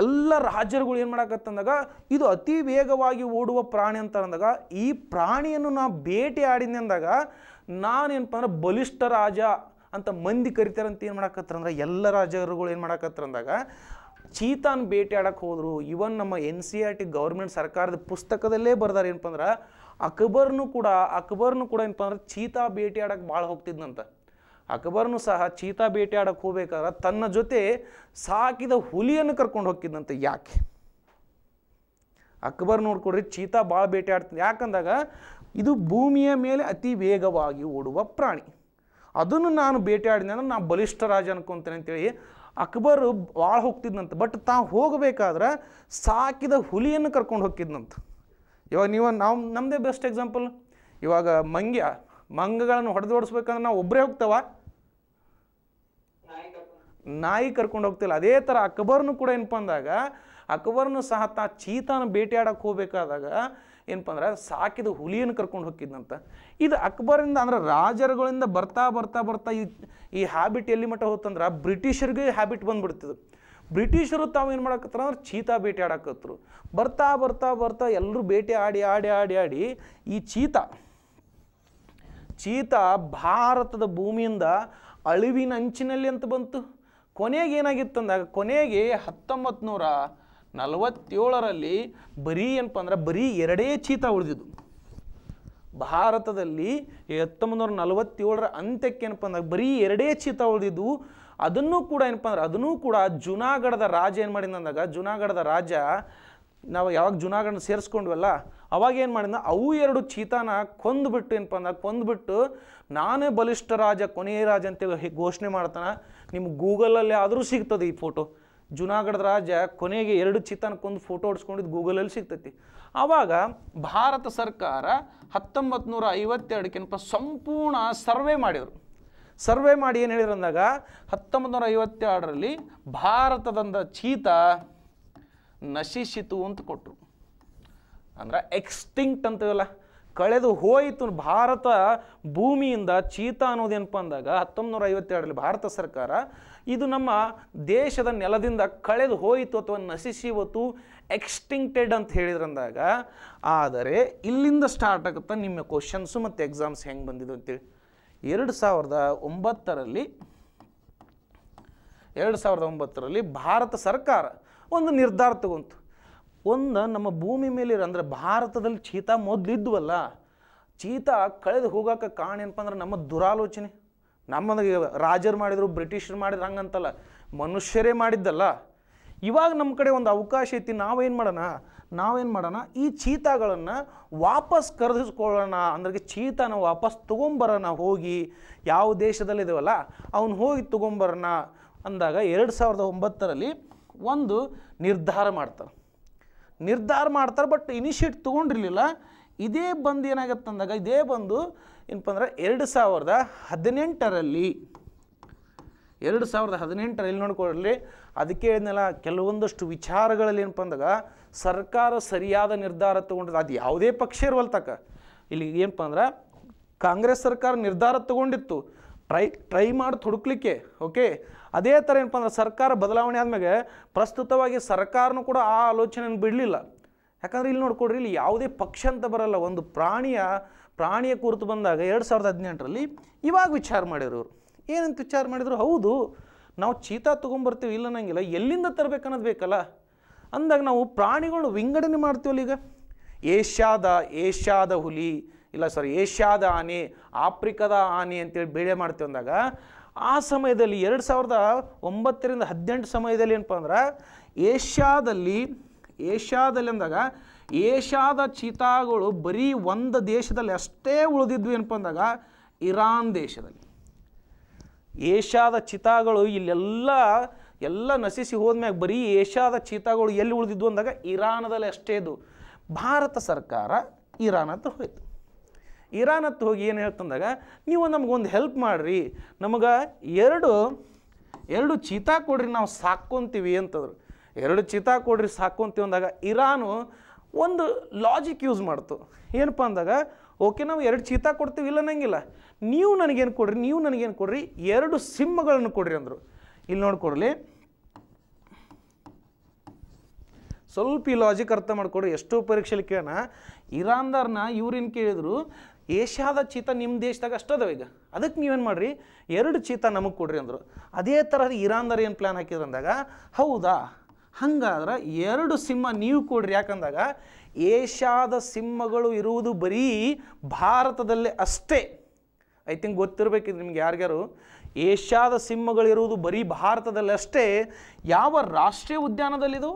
ಎಲ್ಲ ರಾಜರುಗಳು ಏನು ಮಾಡಕತ್ತಂದಾಗ ಇದು ಅತಿ ವೇಗವಾಗಿ ಓಡುವ ಪ್ರಾಣಿ ಅಂತ ಅಂದಾಗ ಈ ಪ್ರಾಣಿಯನ್ನು ನಾ ಬೇಟೆ ಅಂದಾಗ ನಾನೇನಪ್ಪ ಅಂದ್ರೆ ಬಲಿಷ್ಠ ರಾಜ ಅಂತ ಮಂದಿ ಕರಿತಾರಂತ ಏನು ಅಂದ್ರೆ ಎಲ್ಲ ರಾಜರುಗಳು ಏನು ಅಂದಾಗ ಚೀತಾನ್ ಭೇಟಿ ಆಡಕ್ಕೆ ಹೋದರು ಇವನ್ ನಮ್ಮ N C R T government ಸರ್ಕಾರದ ಪುಸ್ತಕದಲ್ಲೇ ಬರ್ದಾರೆ ಏನಪ್ಪ ಅಂದ್ರೆ ಅಕ್ಬರ್ನು ಕೂಡ ಅಕ್ಬರ್ನು ಕೂಡ ಏನಪ್ಪ ಅಂದ್ರೆ ಚೀತಾ ಭೇಟಿ ಭಾಳ ಹೋಗ್ತಿದ್ನಂತ ಅಕ್ಬರ್ನು ಸಹ ಚೀತಾ ಭೇಟಿ ಹೋಗಬೇಕಾದ್ರೆ ಹೋಗ್ಬೇಕಾದ್ರೆ ತನ್ನ ಜೊತೆ ಸಾಕಿದ ಹುಲಿಯನ್ನು ಕರ್ಕೊಂಡು ಹೋಗ್ತಿದ್ದಂತೆ ಯಾಕೆ ಅಕ್ಬರ್ ನೋಡ್ಕೊಡ್ರಿ ಚೀತಾ ಭಾಳ ಬೇಟೆ ಯಾಕಂದಾಗ ಇದು ಭೂಮಿಯ ಮೇಲೆ ಅತಿ ವೇಗವಾಗಿ ಓಡುವ ಪ್ರಾಣಿ ಅದನ್ನು ನಾನು ಬೇಟೆ ಆಡಿದೆ ಅಂದ್ರೆ ನಾನು ಬಲಿಷ್ಠ ರಾಜ ಅನ್ಕೊಂತೇನೆ ಅಂತೇಳಿ ಅಕ್ಬರ್ ಭಾಳ ಹೋಗ್ತಿದ್ನಂತ ಬಟ್ ತಾವು ಹೋಗಬೇಕಾದ್ರೆ ಸಾಕಿದ ಹುಲಿಯನ್ನು ಕರ್ಕೊಂಡು ಹೋಗ್ತಿದ್ನಂತ ಇವಾಗ ನೀವು ನಾವು ನಮ್ಮದೇ ಬೆಸ್ಟ್ ಎಕ್ಸಾಂಪಲ್ ಇವಾಗ ಮಂಗ್ಯ ಮಂಗಗಳನ್ನು ಹೊಡೆದೋಡಿಸ್ಬೇಕಂದ್ರೆ ನಾವು ಒಬ್ಬರೇ ಹೋಗ್ತಾವ ನಾಯಿ ಕರ್ಕೊಂಡು ಹೋಗ್ತಿಲ್ಲ ಅದೇ ಥರ ಅಕ್ಬರ್ನು ಕೂಡ ಏನಪ್ಪ ಅಂದಾಗ ಅಕ್ಬರ್ನು ಸಹ ತಾ ಚೀತಾನ ಬೇಟೆಯಾಡಕ್ಕೆ ಹೋಗಬೇಕಾದಾಗ ಏನಪ್ಪ ಅಂದ್ರೆ ಸಾಕಿದ ಹುಲಿಯನ್ನು ಕರ್ಕೊಂಡು ಹೋಗಿದ್ನಂತ ಇದು ಅಕ್ಬರಿಂದ ಅಂದ್ರೆ ರಾಜರುಗಳಿಂದ ಬರ್ತಾ ಬರ್ತಾ ಬರ್ತಾ ಈ ಈ ಹ್ಯಾಬಿಟ್ ಎಲ್ಲಿ ಮಟ್ಟ ಹೋತಂದ್ರೆ ಬ್ರಿಟಿಷರಿಗೆ ಹ್ಯಾಬಿಟ್ ಬಂದ್ಬಿಡ್ತಿದ್ದು ಬ್ರಿಟಿಷರು ತಾವು ಏನು ಮಾಡಕತ್ತಾರ ಅಂದ್ರೆ ಚೀತಾ ಬೇಟೆ ಆಡಕತ್ತರು ಬರ್ತಾ ಬರ್ತಾ ಬರ್ತಾ ಎಲ್ಲರೂ ಭೇಟಿ ಆಡಿ ಆಡಿ ಆಡಿ ಆಡಿ ಈ ಚೀತಾ ಚೀತಾ ಭಾರತದ ಭೂಮಿಯಿಂದ ಅಳಿವಿನ ಅಂಚಿನಲ್ಲಿ ಅಂತ ಬಂತು ಕೊನೆಗೆ ಏನಾಗಿತ್ತು ಅಂದಾಗ ಕೊನೆಗೆ ಹತ್ತೊಂಬತ್ತು ನೂರ ನಲವತ್ತೇಳರಲ್ಲಿ ಬರೀ ಏನಪ್ಪ ಅಂದ್ರೆ ಬರೀ ಎರಡೇ ಚೀತಾ ಉಳಿದಿದ್ದು ಭಾರತದಲ್ಲಿ ಹತ್ತೊಂಬತ್ತು ನೂರ ನಲವತ್ತೇಳರ ಅಂತ್ಯಕ್ಕೆ ಏನಪ್ಪ ಅಂದಾಗ ಬರೀ ಎರಡೇ ಚೀತಾ ಉಳಿದಿದ್ದು ಅದನ್ನು ಕೂಡ ಏನಪ್ಪ ಅಂದ್ರೆ ಅದನ್ನೂ ಕೂಡ ಜುನಾಗಢದ ರಾಜ ಏನು ಮಾಡಿದ ಅಂದಾಗ ಜುನಾಗಢದ ರಾಜ ನಾವು ಯಾವಾಗ ಜುನಾಗಢ ಸೇರಿಸ್ಕೊಂಡ್ವಲ್ಲ ಅವಾಗ ಏನು ಮಾಡಿದ ಅವು ಎರಡು ಚೀತಾನ ಕೊಂದ್ಬಿಟ್ಟು ಏನಪ್ಪ ಅಂದಾಗ ಕೊಂದ್ಬಿಟ್ಟು ನಾನೇ ಬಲಿಷ್ಠ ರಾಜ ಕೊನೆಯ ರಾಜ ಅಂತ ಘೋಷಣೆ ಮಾಡ್ತಾನೆ ನಿಮ್ಗೆ ಗೂಗಲಲ್ಲಿ ಆದರೂ ಸಿಗ್ತದೆ ಈ ಫೋಟೋ ಜುನಾಗಢದ ರಾಜ ಕೊನೆಗೆ ಎರಡು ಚಿತ್ತಾನ ಕೊಂದು ಫೋಟೋ ಹೊಡ್ಸ್ಕೊಂಡಿದ್ದು ಗೂಗಲಲ್ಲಿ ಸಿಗ್ತೈತಿ ಆವಾಗ ಭಾರತ ಸರ್ಕಾರ ಹತ್ತೊಂಬತ್ತು ನೂರ ಕೆನಪ್ಪ ಸಂಪೂರ್ಣ ಸರ್ವೆ ಮಾಡಿದರು ಸರ್ವೆ ಮಾಡಿ ಏನು ಹೇಳಿರಂದಾಗ ಹತ್ತೊಂಬತ್ತು ನೂರ ಐವತ್ತೆರಡರಲ್ಲಿ ಭಾರತದಂಥ ಚೀತ ನಶಿಸಿತು ಅಂತ ಕೊಟ್ಟರು ಅಂದ್ರೆ ಎಕ್ಸ್ಟಿಂಕ್ಟ್ ಅಂತೀವಲ್ಲ ಕಳೆದು ಹೋಯಿತು ಭಾರತ ಭೂಮಿಯಿಂದ ಚೀತ ಅನ್ನೋದೇನಪ್ಪ ಅಂದಾಗ ಹತ್ತೊಂಬತ್ತು ನೂರ ಐವತ್ತೆರಡರಲ್ಲಿ ಭಾರತ ಸರ್ಕಾರ ಇದು ನಮ್ಮ ದೇಶದ ನೆಲದಿಂದ ಕಳೆದು ಹೋಯಿತು ಅಥವಾ ನಶಿಸಿವತ್ತು ಎಕ್ಸ್ಟಿಂಕ್ಟೆಡ್ ಅಂತ ಹೇಳಿದ್ರಂದಾಗ ಆದರೆ ಇಲ್ಲಿಂದ ಸ್ಟಾರ್ಟ್ ಆಗುತ್ತಾ ನಿಮ್ಮ ಕ್ವಶನ್ಸು ಮತ್ತು ಎಕ್ಸಾಮ್ಸ್ ಹೆಂಗೆ ಬಂದಿದ್ದು ಅಂತೇಳಿ ಎರಡು ಸಾವಿರದ ಒಂಬತ್ತರಲ್ಲಿ ಎರಡು ಸಾವಿರದ ಒಂಬತ್ತರಲ್ಲಿ ಭಾರತ ಸರ್ಕಾರ ಒಂದು ನಿರ್ಧಾರ ತಗೊಂತು ಒಂದು ನಮ್ಮ ಭೂಮಿ ಮೇಲೆ ಅಂದರೆ ಭಾರತದಲ್ಲಿ ಚೀತಾ ಮೊದಲಿದ್ವಲ್ಲ ಚೀತಾ ಕಳೆದು ಹೋಗೋಕೆ ಕಾರಣ ಏನಪ್ಪ ಅಂದ್ರೆ ನಮ್ಮ ದುರಾಲೋಚನೆ ನಮ್ಮನಿಗೆ ರಾಜರು ಮಾಡಿದರು ಬ್ರಿಟಿಷರು ಮಾಡಿದ್ರು ಹಂಗಂತಲ್ಲ ಮನುಷ್ಯರೇ ಮಾಡಿದ್ದಲ್ಲ ಇವಾಗ ನಮ್ಮ ಕಡೆ ಒಂದು ಅವಕಾಶ ಐತಿ ನಾವೇನು ಮಾಡೋಣ ನಾವೇನು ಮಾಡೋಣ ಈ ಚೀತಾಗಳನ್ನು ವಾಪಸ್ ಕರೆದಿಸ್ಕೊಳ್ಳೋಣ ಅಂದ್ರೆ ಚೀತಾನ ವಾಪಸ್ ತೊಗೊಂಬರೋಣ ಹೋಗಿ ಯಾವ ದೇಶದಲ್ಲಿದ್ದೇವಲ್ಲ ಅವನು ಹೋಗಿ ತೊಗೊಂಬರೋಣ ಅಂದಾಗ ಎರಡು ಸಾವಿರದ ಒಂಬತ್ತರಲ್ಲಿ ಒಂದು ನಿರ್ಧಾರ ಮಾಡ್ತಾರೆ ನಿರ್ಧಾರ ಮಾಡ್ತಾರೆ ಬಟ್ ಇನಿಷಿಯೇಟ್ ತೊಗೊಂಡಿರಲಿಲ್ಲ ಇದೇ ಬಂದು ಏನಾಗತ್ತೆ ಅಂದಾಗ ಇದೇ ಬಂದು ಏನಪ್ಪ ಅಂದ್ರೆ ಎರಡು ಸಾವಿರದ ಹದಿನೆಂಟರಲ್ಲಿ ಎರಡು ಸಾವಿರದ ಹದಿನೆಂಟರಲ್ಲಿ ನೋಡ್ಕೊಳ್ಳಿ ಅದಕ್ಕೆ ಹೇಳಿದ್ನಲ್ಲ ಕೆಲವೊಂದಷ್ಟು ವಿಚಾರಗಳಲ್ಲಿ ಏನಪ್ಪ ಅಂದಾಗ ಸರ್ಕಾರ ಸರಿಯಾದ ನಿರ್ಧಾರ ತೊಗೊಂಡಿದೆ ಅದು ಯಾವುದೇ ಪಕ್ಷ ತಕ್ಕ ಇಲ್ಲಿ ಏನಪ್ಪ ಅಂದ್ರೆ ಕಾಂಗ್ರೆಸ್ ಸರ್ಕಾರ ನಿರ್ಧಾರ ತೊಗೊಂಡಿತ್ತು ಟ್ರೈ ಟ್ರೈ ಮಾಡಿ ಹುಡುಕ್ಲಿಕ್ಕೆ ಓಕೆ ಅದೇ ಥರ ಏನಪ್ಪ ಅಂದ್ರೆ ಸರ್ಕಾರ ಬದಲಾವಣೆ ಆದಮೇಲೆ ಪ್ರಸ್ತುತವಾಗಿ ಸರ್ಕಾರನೂ ಕೂಡ ಆ ಆಲೋಚನೆಯನ್ನು ಬಿಡಲಿಲ್ಲ ಯಾಕಂದರೆ ಇಲ್ಲಿ ನೋಡ್ಕೊಡ್ರಿ ಇಲ್ಲಿ ಯಾವುದೇ ಪಕ್ಷ ಅಂತ ಬರಲ್ಲ ಒಂದು ಪ್ರಾಣಿಯ ಪ್ರಾಣಿಯ ಕುರಿತು ಬಂದಾಗ ಎರಡು ಸಾವಿರದ ಹದಿನೆಂಟರಲ್ಲಿ ಇವಾಗ ವಿಚಾರ ಮಾಡಿದ್ರು ಏನಂತ ವಿಚಾರ ಮಾಡಿದ್ರು ಹೌದು ನಾವು ಚೀತಾ ತೊಗೊಂಬರ್ತೀವಿ ಇಲ್ಲ ನಂಗಿಲ್ಲ ಎಲ್ಲಿಂದ ತರಬೇಕನ್ನೋದು ಬೇಕಲ್ಲ ಅಂದಾಗ ನಾವು ಪ್ರಾಣಿಗಳು ವಿಂಗಡಣೆ ಮಾಡ್ತೀವಲ್ಲ ಈಗ ಏಷ್ಯಾದ ಏಷ್ಯಾದ ಹುಲಿ ಇಲ್ಲ ಸಾರಿ ಏಷ್ಯಾದ ಆನೆ ಆಫ್ರಿಕಾದ ಆನೆ ಅಂತೇಳಿ ಬೇಳೆ ಮಾಡ್ತೀವಿ ಅಂದಾಗ ಆ ಸಮಯದಲ್ಲಿ ಎರಡು ಸಾವಿರದ ಒಂಬತ್ತರಿಂದ ಹದಿನೆಂಟು ಸಮಯದಲ್ಲಿ ಏನಪ್ಪ ಅಂದ್ರೆ ಏಷ್ಯಾದಲ್ಲಿ ಏಷ್ಯಾದಲ್ಲಿ ಅಂದಾಗ ಏಷ್ಯಾದ ಚೀತಾಗಳು ಬರೀ ಒಂದು ದೇಶದಲ್ಲಿ ಅಷ್ಟೇ ಉಳಿದಿದ್ವಿ ಏನಪ್ಪ ಅಂದಾಗ ಇರಾನ್ ದೇಶದಲ್ಲಿ ಏಷ್ಯಾದ ಚಿತಾಗಳು ಇಲ್ಲೆಲ್ಲ ಎಲ್ಲ ನಶಿಸಿ ಹೋದ್ಮ್ಯಾಗ ಬರೀ ಏಷ್ಯಾದ ಚೀತಾಗಳು ಎಲ್ಲಿ ಉಳಿದಿದ್ವು ಅಂದಾಗ ಇರಾನದಲ್ಲಿ ಅಷ್ಟೇ ಇದು ಭಾರತ ಸರ್ಕಾರ ಇರಾನ್ ಹತ್ರ ಹೋಯಿತು ಇರಾನ್ ಹತ್ತು ಹೋಗಿ ಏನು ಹೇಳ್ತಂದಾಗ ನೀವು ನಮಗೊಂದು ಹೆಲ್ಪ್ ಮಾಡಿರಿ ನಮಗೆ ಎರಡು ಎರಡು ಚೀತಾ ಕೊಡ್ರಿ ನಾವು ಸಾಕ್ಕೊಂತೀವಿ ಅಂತಂದ್ರು ಎರಡು ಚೀತಾ ಕೊಡ್ರಿ ಸಾಕ್ಕೊಂತೀವಿ ಅಂದಾಗ ಇರಾನು ಒಂದು ಲಾಜಿಕ್ ಯೂಸ್ ಮಾಡ್ತು ಏನಪ್ಪ ಅಂದಾಗ ಓಕೆ ನಾವು ಎರಡು ಚೀತಾ ಕೊಡ್ತೀವಿ ಇಲ್ಲ ನಂಗಿಲ್ಲ ನೀವು ನನಗೇನು ಕೊಡ್ರಿ ನೀವು ನನಗೇನು ಕೊಡ್ರಿ ಎರಡು ಸಿಂಹಗಳನ್ನು ಕೊಡ್ರಿ ಅಂದರು ಇಲ್ಲಿ ನೋಡ್ಕೊಡ್ಲಿ ಸ್ವಲ್ಪ ಈ ಲಾಜಿಕ್ ಅರ್ಥ ಮಾಡಿಕೊಡ್ರಿ ಎಷ್ಟೋ ಪರೀಕ್ಷೆಲಿ ಕೇಳೋಣ ಇರಾನ್ದಾರ್ನ ಇವ್ರೇನು ಕೇಳಿದ್ರು ಏಷ್ಯಾದ ಚೀತ ನಿಮ್ಮ ದೇಶದಾಗ ಅಷ್ಟದವ ಈಗ ಅದಕ್ಕೆ ನೀವೇನು ಮಾಡಿರಿ ಎರಡು ಚೀತ ನಮಗೆ ಕೊಡ್ರಿ ಅಂದರು ಅದೇ ಥರದ ಇರಾನ್ದಾರ್ ಏನು ಪ್ಲ್ಯಾನ್ ಹಾಕಿದ್ರು ಅಂದಾಗ ಹೌದಾ ಹಂಗಾದ್ರೆ ಎರಡು ಸಿಂಹ ನೀವು ಕೊಡ್ರಿ ಯಾಕಂದಾಗ ಏಷ್ಯಾದ ಸಿಂಹಗಳು ಇರುವುದು ಬರೀ ಭಾರತದಲ್ಲೇ ಅಷ್ಟೇ ಐ ತಿಂಕ್ ಗೊತ್ತಿರಬೇಕಿದ್ರೆ ನಿಮ್ಗೆ ಯಾರ್ಯಾರು ಏಷ್ಯಾದ ಸಿಂಹಗಳಿರುವುದು ಬರೀ ಭಾರತದಲ್ಲಷ್ಟೇ ಯಾವ ರಾಷ್ಟ್ರೀಯ ಉದ್ಯಾನದಲ್ಲಿದು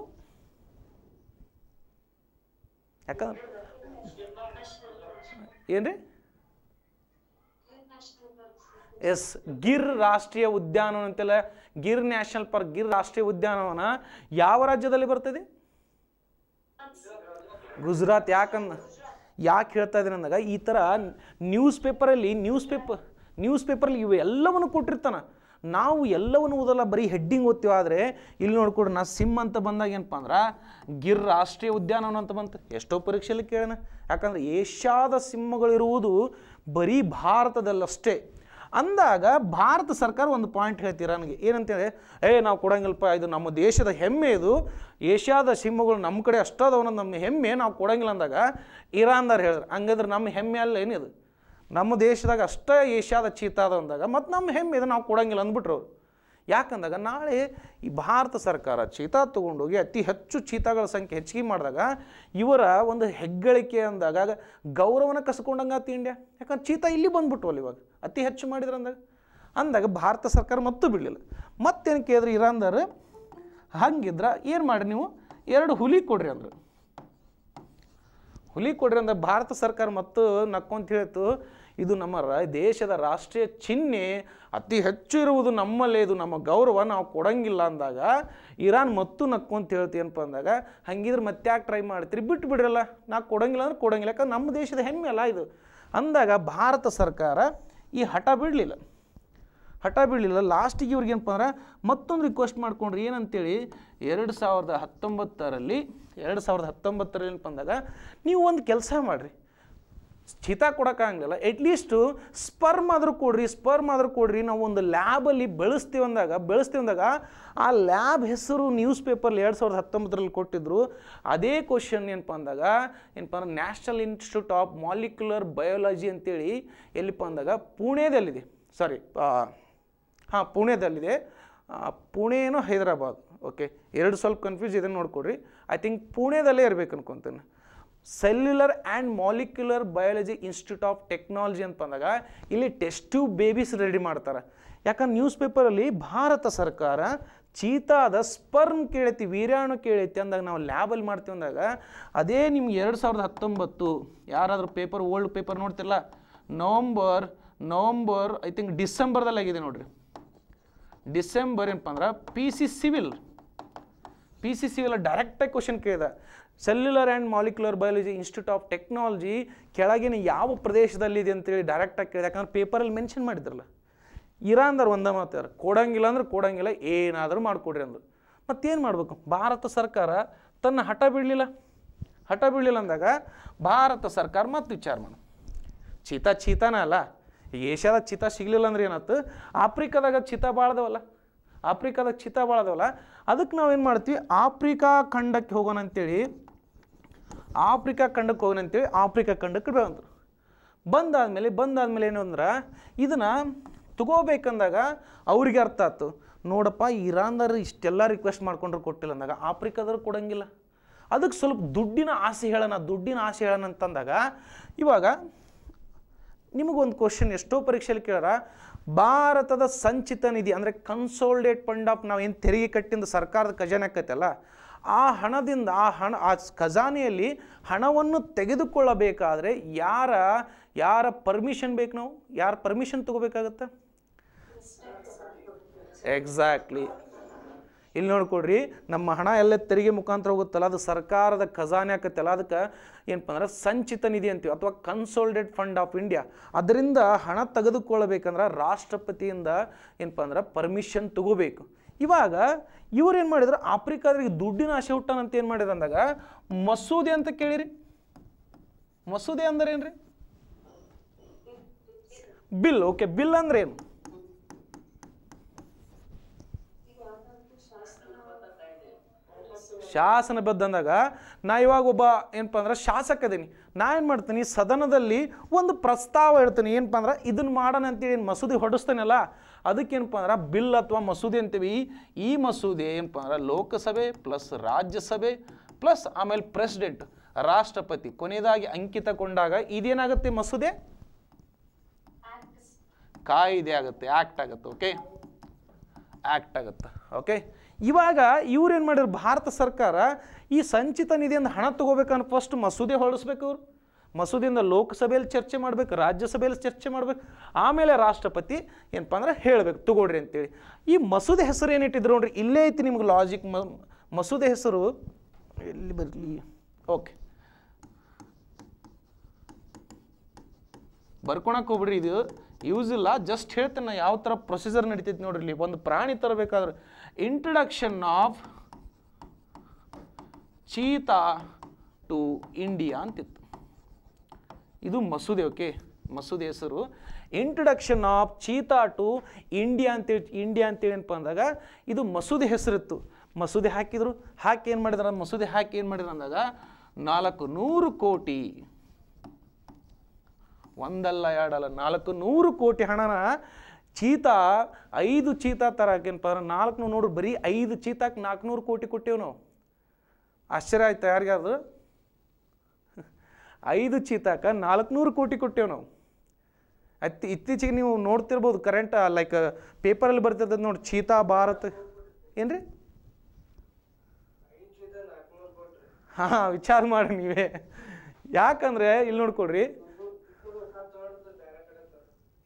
ಯಾಕಂದ್ರೆ ಏನ್ರಿ ಎಸ್ ಗಿರ್ ರಾಷ್ಟ್ರೀಯ ಉದ್ಯಾನವನ ಅಂತೆಲ್ಲ ಗಿರ್ ನ್ಯಾಷನಲ್ ಪಾರ್ಕ್ ಗಿರ್ ರಾಷ್ಟ್ರೀಯ ಉದ್ಯಾನವನ ಯಾವ ರಾಜ್ಯದಲ್ಲಿ ಬರ್ತದೆ ಗುಜರಾತ್ ಯಾಕಂದ ಯಾಕೆ ಹೇಳ್ತಾ ಇದ್ದೀನಿ ಅಂದಾಗ ಈ ಥರ ನ್ಯೂಸ್ ಪೇಪರಲ್ಲಿ ನ್ಯೂಸ್ ಪೇಪರ್ ನ್ಯೂಸ್ ಪೇಪರ್ಲಿ ಇವು ಎಲ್ಲವನ್ನು ಕೊಟ್ಟಿರ್ತಾನೆ ನಾವು ಎಲ್ಲವನ್ನು ಓದಲ್ಲ ಬರೀ ಹೆಡ್ಡಿಂಗ್ ಓದ್ತೀವಿ ಆದರೆ ಇಲ್ಲಿ ನೋಡ್ಕೊಡ್ರಿ ನಾ ಸಿಮ್ ಅಂತ ಬಂದಾಗ ಏನಪ್ಪ ಅಂದ್ರೆ ಗಿರ್ ರಾಷ್ಟ್ರೀಯ ಉದ್ಯಾನವನ ಅಂತ ಬಂತು ಎಷ್ಟೋ ಪರೀಕ್ಷೆಯಲ್ಲಿ ಕೇಳೋಣ ಯಾಕಂದರೆ ಏಷ್ಯಾದ ಸಿಂಹಗಳಿರುವುದು ಬರೀ ಭಾರತದಲ್ಲಷ್ಟೇ ಅಂದಾಗ ಭಾರತ ಸರ್ಕಾರ ಒಂದು ಪಾಯಿಂಟ್ ಹೇಳ್ತೀರ ನನಗೆ ಏನಂತೇಳಿ ಏ ನಾವು ಕೊಡೋಂಗಿಲ್ಲಪ್ಪ ಇದು ನಮ್ಮ ದೇಶದ ಹೆಮ್ಮೆ ಇದು ಏಷ್ಯಾದ ಸಿಂಹಗಳು ನಮ್ಮ ಕಡೆ ಅಷ್ಟಾದವನ ನಮ್ಮ ಹೆಮ್ಮೆ ನಾವು ಕೊಡಂಗಿಲ್ಲ ಅಂದಾಗ ಇರಾನ್ದಾರ್ ಹೇಳಿದ್ರು ಹಂಗಂದ್ರೆ ನಮ್ಮ ಹೆಮ್ಮೆ ಅಲ್ಲ ಏನಿದು ನಮ್ಮ ದೇಶದಾಗ ಅಷ್ಟೇ ಏಷ್ಯಾದ ಚೀತಾದ ಅಂದಾಗ ಮತ್ತು ನಮ್ಮ ಹೆಮ್ಮೆ ಇದು ನಾವು ಕೊಡಂಗಿಲ್ಲ ಅಂದ್ಬಿಟ್ರು ಅವರು ಯಾಕಂದಾಗ ನಾಳೆ ಈ ಭಾರತ ಸರ್ಕಾರ ಚೀತಾ ತೊಗೊಂಡೋಗಿ ಅತಿ ಹೆಚ್ಚು ಚೀತಾಗಳ ಸಂಖ್ಯೆ ಹೆಚ್ಚಿಗೆ ಮಾಡಿದಾಗ ಇವರ ಒಂದು ಹೆಗ್ಗಳಿಕೆ ಅಂದಾಗ ಗೌರವನ ಕಸ್ಕೊಂಡಂಗೆ ಆತ ಇಂಡಿಯಾ ಯಾಕಂದ್ರೆ ಚೀತಾ ಇಲ್ಲಿ ಬಂದ್ಬಿಟ್ವಲ್ಲ ಇವಾಗ ಅತಿ ಹೆಚ್ಚು ಮಾಡಿದ್ರು ಅಂದಾಗ ಅಂದಾಗ ಭಾರತ ಸರ್ಕಾರ ಮತ್ತೂ ಬಿಡಲಿಲ್ಲ ಮತ್ತೇನು ಕೇಳಿದ್ರೆ ಇರಂದ್ರೆ ಹಂಗಿದ್ರೆ ಏನು ಮಾಡಿ ನೀವು ಎರಡು ಹುಲಿ ಕೊಡ್ರಿ ಅಂದರು ಹುಲಿ ಕೊಡ್ರಿ ಅಂದ್ರೆ ಭಾರತ ಸರ್ಕಾರ ಮತ್ತು ನಕ್ಕೊಂತ ಹೇಳ್ತು ಇದು ನಮ್ಮ ದೇಶದ ರಾಷ್ಟ್ರೀಯ ಚಿಹ್ನೆ ಅತಿ ಹೆಚ್ಚು ಇರುವುದು ನಮ್ಮಲ್ಲೇ ಇದು ನಮ್ಮ ಗೌರವ ನಾವು ಕೊಡಂಗಿಲ್ಲ ಅಂದಾಗ ಇರಾನ್ ಮತ್ತು ನಕ್ಕು ಅಂತ ಹೇಳ್ತೀನಪ್ಪ ಅಂದಾಗ ಹಂಗಿದ್ರೆ ಮತ್ತೆ ಟ್ರೈ ಮಾಡ್ತೀರಿ ಬಿಟ್ಟು ಬಿಡ್ರಲ್ಲ ನಾ ಕೊಡಂಗಿಲ್ಲ ಅಂದ್ರೆ ಕೊಡಂಗಿಲ್ಲ ಯಾಕಂದ್ರೆ ನಮ್ಮ ದೇಶದ ಹೆಮ್ಮೆ ಅಲ್ಲ ಇದು ಅಂದಾಗ ಭಾರತ ಸರ್ಕಾರ ಈ ಹಠ ಬಿಡಲಿಲ್ಲ ಹಠ ಬೀಳಿಲ್ಲ ಲಾಸ್ಟಿಗೆ ಇವ್ರಿಗೆ ಏನಪ್ಪ ಅಂದ್ರೆ ಮತ್ತೊಂದು ರಿಕ್ವೆಸ್ಟ್ ಮಾಡ್ಕೊಂಡ್ರಿ ಏನಂತೇಳಿ ಎರಡು ಸಾವಿರದ ಹತ್ತೊಂಬತ್ತರಲ್ಲಿ ಎರಡು ಸಾವಿರದ ಹತ್ತೊಂಬತ್ತರಲ್ಲಿ ಏನಪ್ಪ ಅಂದಾಗ ನೀವು ಒಂದು ಕೆಲಸ ಮಾಡಿರಿ ಸ್ಥಿತ ಕೊಡೋಕ್ಕಾಗಲಿಲ್ಲ ಎಟ್ಲೀಸ್ಟು ಸ್ಪರ್ಮ್ ಆದರೂ ಕೊಡ್ರಿ ಸ್ಪರ್ಮ್ ಆದರೂ ಕೊಡ್ರಿ ನಾವು ಒಂದು ಲ್ಯಾಬಲ್ಲಿ ಬೆಳೆಸ್ತೀವಿ ಅಂದಾಗ ಬೆಳೆಸ್ತೀವಿ ಅಂದಾಗ ಆ ಲ್ಯಾಬ್ ಹೆಸರು ನ್ಯೂಸ್ ಪೇಪರ್ಲಿ ಎರಡು ಸಾವಿರದ ಹತ್ತೊಂಬತ್ತರಲ್ಲಿ ಕೊಟ್ಟಿದ್ರು ಅದೇ ಕ್ವಶನ್ ಏನಪ್ಪ ಅಂದಾಗ ಏನಪ್ಪ ಅಂದ್ರೆ national institute of molecular biology ಅಂತೇಳಿ ಎಲ್ಲಿಪ್ಪ ಅಂದಾಗ ಪುಣೆದಲ್ಲಿದೆ ಸಾರಿ ಹಾಂ ಪುಣೆದಲ್ಲಿದೆ ಪುಣೇನೋ ಹೈದರಾಬಾದ್ ಓಕೆ ಎರಡು ಸ್ವಲ್ಪ ಕನ್ಫ್ಯೂಸ್ ಇದನ್ನು ನೋಡ್ಕೊಡ್ರಿ ಐ ಥಿಂಕ್ ಪುಣೆದಲ್ಲೇ ಇರಬೇಕು ಅನ್ಕೊತೀನಿ cellular and molecular biology institute of technology ಅಂತ ಬಂದಾಗ ಇಲ್ಲಿ ಟೆಸ್ಟು ಬೇಬೀಸ್ ರೆಡಿ ಮಾಡ್ತಾರೆ ಯಾಕಂದ್ರೆ ನ್ಯೂಸ್ ಪೇಪರಲ್ಲಿ ಭಾರತ ಸರ್ಕಾರ ಚೀತಾದ ಸ್ಪರ್ನ್ ಕೇಳೈತಿ ವೀರ್ಯಾಣು ಕೇಳೈತಿ ಅಂದಾಗ ನಾವು ಲ್ಯಾಬಲ್ಲಿ ಮಾಡ್ತೀವಿ ಅಂದಾಗ ಅದೇ ನಿಮ್ಗೆ ಎರಡು ಸಾವಿರದ ಹತ್ತೊಂಬತ್ತು ಯಾರಾದರೂ ಪೇಪರ್ ಓಲ್ಡ್ ಪೇಪರ್ ನೋಡ್ತಿಲ್ಲ ನವಂಬರ್ ನವಂಬರ್ ಐ ಥಿಂಕ್ ಡಿಸೆಂಬರ್ದಲ್ಲಿ ಆಗಿದೆ ನೋಡಿರಿ ಡಿಸೆಂಬರ್ ಏನಪ್ಪ ಅಂದ್ರೆ P C civil P C civil ಡೈರೆಕ್ಟಾಗಿ ಕ್ವಶನ್ ಕೇಳಿದೆ cellular and molecular biology institute of technology ಕೆಳಗಿನ ಯಾವ ಪ್ರದೇಶದಲ್ಲಿದೆ ಅಂತೇಳಿ ಡೈರೆಕ್ಟಾಗಿ ಕೇಳಿದೆ ಯಾಕಂದ್ರೆ ಪೇಪರಲ್ಲಿ ಮೆನ್ಷನ್ ಮಾಡಿದ್ರಲ್ಲ ಇರಾ ಅಂದ್ರೆ ಒಂದೇ ಮಾತಾರ ಕೊಡಂಗಿಲ್ಲ ಅಂದ್ರೆ ಕೊಡಂಗಿಲ್ಲ ಏನಾದರೂ ಮಾಡಿಕೊಡ್ರಿ ಅಂದರು ಮತ್ತೇನು ಮಾಡಬೇಕು ಭಾರತ ಸರ್ಕಾರ ತನ್ನ ಹಠ ಬೀಳಲಿಲ್ಲ ಹಠ ಬೀಳಲಿಲ್ಲ ಅಂದಾಗ ಭಾರತ ಸರ್ಕಾರ ಮತ್ತು ವಿಚಾರ ಮಾಡು ಚೀತ ಚೀತಾನ ಅಲ್ಲ ಈಗ ಏಷ್ಯಾದಾಗ ಸಿಗಲಿಲ್ಲ ಅಂದ್ರೆ ಏನಾಯ್ತು ಆಫ್ರಿಕಾದಾಗ ಚಿತ ಬಾಳ್ದವಲ್ಲ ಆಫ್ರಿಕಾದಾಗ ಚಿತ ಬಾಳ್ದವಲ್ಲ ಅದಕ್ಕೆ ನಾವೇನು ಮಾಡ್ತೀವಿ ಆಫ್ರಿಕಾ ಖಂಡಕ್ಕೆ ಹೋಗೋಣ ಅಂತೇಳಿ ಆಫ್ರಿಕಾ ಖಂಡಕ್ಕೆ ಹೋಗೋಣ ಅಂತೇಳಿ ಆಫ್ರಿಕಾ ಖಂಡಕ್ಕೆ ಬಂದರು ಬಂದಾದಮೇಲೆ ಬಂದಾದಮೇಲೆ ಏನು ಅಂದ್ರೆ ಇದನ್ನು ತಗೋಬೇಕಂದಾಗ ಅವ್ರಿಗೆ ಅರ್ಥ ಆಯ್ತು ನೋಡಪ್ಪ ಇರಾನ್ದವ್ರು ಇಷ್ಟೆಲ್ಲ ರಿಕ್ವೆಸ್ಟ್ ಮಾಡ್ಕೊಂಡ್ರು ಕೊಟ್ಟಿಲ್ಲ ಅಂದಾಗ ಆಫ್ರಿಕಾದವ್ರು ಕೊಡೋಂಗಿಲ್ಲ ಅದಕ್ಕೆ ಸ್ವಲ್ಪ ದುಡ್ಡಿನ ಆಸೆ ಹೇಳೋಣ ದುಡ್ಡಿನ ಆಸೆ ಹೇಳೋಣ ಅಂತಂದಾಗ ಇವಾಗ ನಿಮಗೊಂದು ಕ್ವಶನ್ ಎಷ್ಟೋ ಪರೀಕ್ಷೆಯಲ್ಲಿ ಕೇಳೋರ ಭಾರತದ ಸಂಚಿತ ನಿಧಿ ಅಂದರೆ ಕನ್ಸೋಲ್ಡೇಟ್ ಫಂಡ್ ಆಫ್ ನಾವು ಏನು ತೆರಿಗೆ ಕಟ್ಟಿಂದ ಸರ್ಕಾರದ ಖಜಾನೆ ಆಕೈತಲ್ಲ ಆ ಹಣದಿಂದ ಆ ಹಣ ಆ ಖಜಾನೆಯಲ್ಲಿ ಹಣವನ್ನು ತೆಗೆದುಕೊಳ್ಳಬೇಕಾದ್ರೆ ಯಾರ ಯಾರ ಪರ್ಮಿಷನ್ ಬೇಕು ನಾವು ಯಾರ ಪರ್ಮಿಷನ್ ತಗೋಬೇಕಾಗತ್ತೆ ಎಕ್ಸಾಕ್ಟ್ಲಿ ಇಲ್ಲಿ ನೋಡ್ಕೊಡ್ರಿ ನಮ್ಮ ಹಣ ಎಲ್ಲ ತೆರಿಗೆ ಮುಖಾಂತರ ಹೋಗುತ್ತಲ್ಲ ಅದು ಸರ್ಕಾರದ ಖಜಾನೆ ಆಗತ್ತಲ್ಲ ಅದಕ್ಕೆ ಏನಪ್ಪ ಅಂದ್ರೆ ಸಂಚಿತ ನಿಧಿ ಅಂತೀವಿ ಅಥವಾ ಕನ್ಸೋಲ್ಡೆಡ್ ಫಂಡ್ ಆಫ್ ಇಂಡಿಯಾ ಅದರಿಂದ ಹಣ ತೆಗೆದುಕೊಳ್ಳಬೇಕಂದ್ರೆ ರಾಷ್ಟ್ರಪತಿಯಿಂದ ಏನಪ್ಪ ಅಂದ್ರೆ ಪರ್ಮಿಷನ್ ತಗೋಬೇಕು ಇವಾಗ ಏನು ಮಾಡಿದ್ರು ಆಫ್ರಿಕಾದ್ರಿಗೆ ದುಡ್ಡಿನ ಆಶೆ ಹುಟ್ಟನಂತ ಅಂತ ಏನು ಮಾಡಿದ್ರು ಅಂದಾಗ ಮಸೂದೆ ಅಂತ ಕೇಳಿರಿ ಮಸೂದೆ ಅಂದ್ರೆ ಏನ್ರಿ ಬಿಲ್ ಓಕೆ ಬಿಲ್ ಅಂದ್ರೆ ಏನು ಶಾಸನ ಅಂದಾಗ ನಾ ಇವಾಗ ಒಬ್ಬ ಏನಪ್ಪ ಅಂದ್ರೆ ಶಾಸಕ ಅದೀನಿ ನಾ ಏನು ಮಾಡ್ತೀನಿ ಸದನದಲ್ಲಿ ಒಂದು ಪ್ರಸ್ತಾವ ಇಡ್ತೀನಿ ಏನಪ್ಪ ಅಂದ್ರೆ ಇದನ್ನ ಮಾಡೋಣ ಅಂತೇಳಿ ಏನು ಮಸೂದೆ ಅಲ್ಲ ಅದಕ್ಕೇನಪ್ಪ ಅಂದ್ರೆ ಬಿಲ್ ಅಥವಾ ಮಸೂದೆ ಅಂತೀವಿ ಈ ಮಸೂದೆ ಏನಪ್ಪ ಅಂದ್ರೆ ಲೋಕಸಭೆ ಪ್ಲಸ್ ರಾಜ್ಯಸಭೆ ಪ್ಲಸ್ ಆಮೇಲೆ ಪ್ರೆಸಿಡೆಂಟ್ ರಾಷ್ಟ್ರಪತಿ ಕೊನೆಯದಾಗಿ ಅಂಕಿತಗೊಂಡಾಗ ಇದೇನಾಗುತ್ತೆ ಮಸೂದೆ ಕಾಯಿದೆ ಆಗುತ್ತೆ ಆ್ಯಕ್ಟ್ ಆಗುತ್ತೆ ಓಕೆ ಆ್ಯಕ್ಟ್ ಆಗುತ್ತೆ ಓಕೆ ಇವಾಗ ಇವ್ರು ಏನು ಮಾಡಿದ್ರು ಭಾರತ ಸರ್ಕಾರ ಈ ಸಂಚಿತ ನಿಧಿಯಿಂದ ಹಣ ತೊಗೋಬೇಕಂದ್ರೆ ಫಸ್ಟ್ ಮಸೂದೆ ಹೊರಡಿಸ್ಬೇಕು ಇವರು ಮಸೂದೆಯಿಂದ ಲೋಕಸಭೆಯಲ್ಲಿ ಚರ್ಚೆ ಮಾಡಬೇಕು ರಾಜ್ಯಸಭೆಯಲ್ಲಿ ಚರ್ಚೆ ಮಾಡಬೇಕು ಆಮೇಲೆ ರಾಷ್ಟ್ರಪತಿ ಏನಪ್ಪ ಅಂದ್ರೆ ಹೇಳಬೇಕು ತಗೊಳ್ರಿ ಅಂತೇಳಿ ಈ ಮಸೂದೆ ಹೆಸರು ಏನಿಟ್ಟಿದ್ರು ನೋಡ್ರಿ ಇಲ್ಲೇ ಐತಿ ನಿಮ್ಗೆ ಲಾಜಿಕ್ ಮಸೂದೆ ಹೆಸರು ಎಲ್ಲಿ ಬರಲಿ ಓಕೆ ಬರ್ಕೊಳಕ್ಕೆ ಹೋಗ್ಬಿಡ್ರಿ ಇದು ಯೂಸ್ ಇಲ್ಲ ಜಸ್ಟ್ ಹೇಳ್ತೇನೆ ಯಾವ ಥರ ಪ್ರೊಸೀಜರ್ ನಡೀತೈತಿ ನೋಡ್ರಿ ಇಲ್ಲಿ ಒಂದು ಪ್ರಾಣಿ ತರಬೇಕಾದ್ರೆ introduction of cheetah to India ಅಂತಿತ್ತು ಇದು ಮಸೂದೆ ಓಕೆ ಮಸೂದೆ ಹೆಸರು introduction of cheetah to India ಅಂತೇಳಿ ಇಂಡಿಯಾ ಅಂತೇಳಿ ಏನಪ್ಪ ಅಂದಾಗ ಇದು ಮಸೂದೆ ಹೆಸರಿತ್ತು ಮಸೂದೆ ಹಾಕಿದರು ಹಾಕಿ ಏನು ಮಾಡಿದ್ರು ಮಸೂದೆ ಹಾಕಿ ಏನು ಮಾಡಿದ್ರು ಅಂದಾಗ ನಾಲ್ಕು ನೂರು ಕೋಟಿ ಒಂದಲ್ಲ ಎರಡಲ್ಲ ನಾಲ್ಕು ನೂರು ಕೋಟಿ ಹಣನ ಚೀತಾ ಐದು ಚೀತಾ ಹಾಕೇನಪ್ಪ ಅಂದ್ರೆ ನಾಲ್ಕು ನೂರು ಬರೀ ಐದು ಚೀತಾಕ್ಕೆ ನಾಲ್ಕುನೂರು ಕೋಟಿ ಕೊಟ್ಟೇವು ನಾವು ಆಶ್ಚರ್ಯ ಆಯ್ತು ಯಾರಿಗಾದ್ರು ಐದು ಚೀತಾಕ ನಾಲ್ಕುನೂರು ಕೋಟಿ ಕೊಟ್ಟೆವು ನಾವು ಅತ್ತಿ ಇತ್ತೀಚೆಗೆ ನೀವು ನೋಡ್ತಿರ್ಬೋದು ಕರೆಂಟ್ ಲೈಕ್ ಪೇಪರಲ್ಲಿ ಬರ್ತಿರ್ತದೆ ನೋಡಿ ಚೀತಾ ಭಾರತ್ ಏನ್ರಿ ರೀ ಹಾಂ ವಿಚಾರ ಮಾಡಿ ನೀವೇ ಯಾಕಂದರೆ ಇಲ್ಲಿ ನೋಡ್ಕೊಳ್ರಿ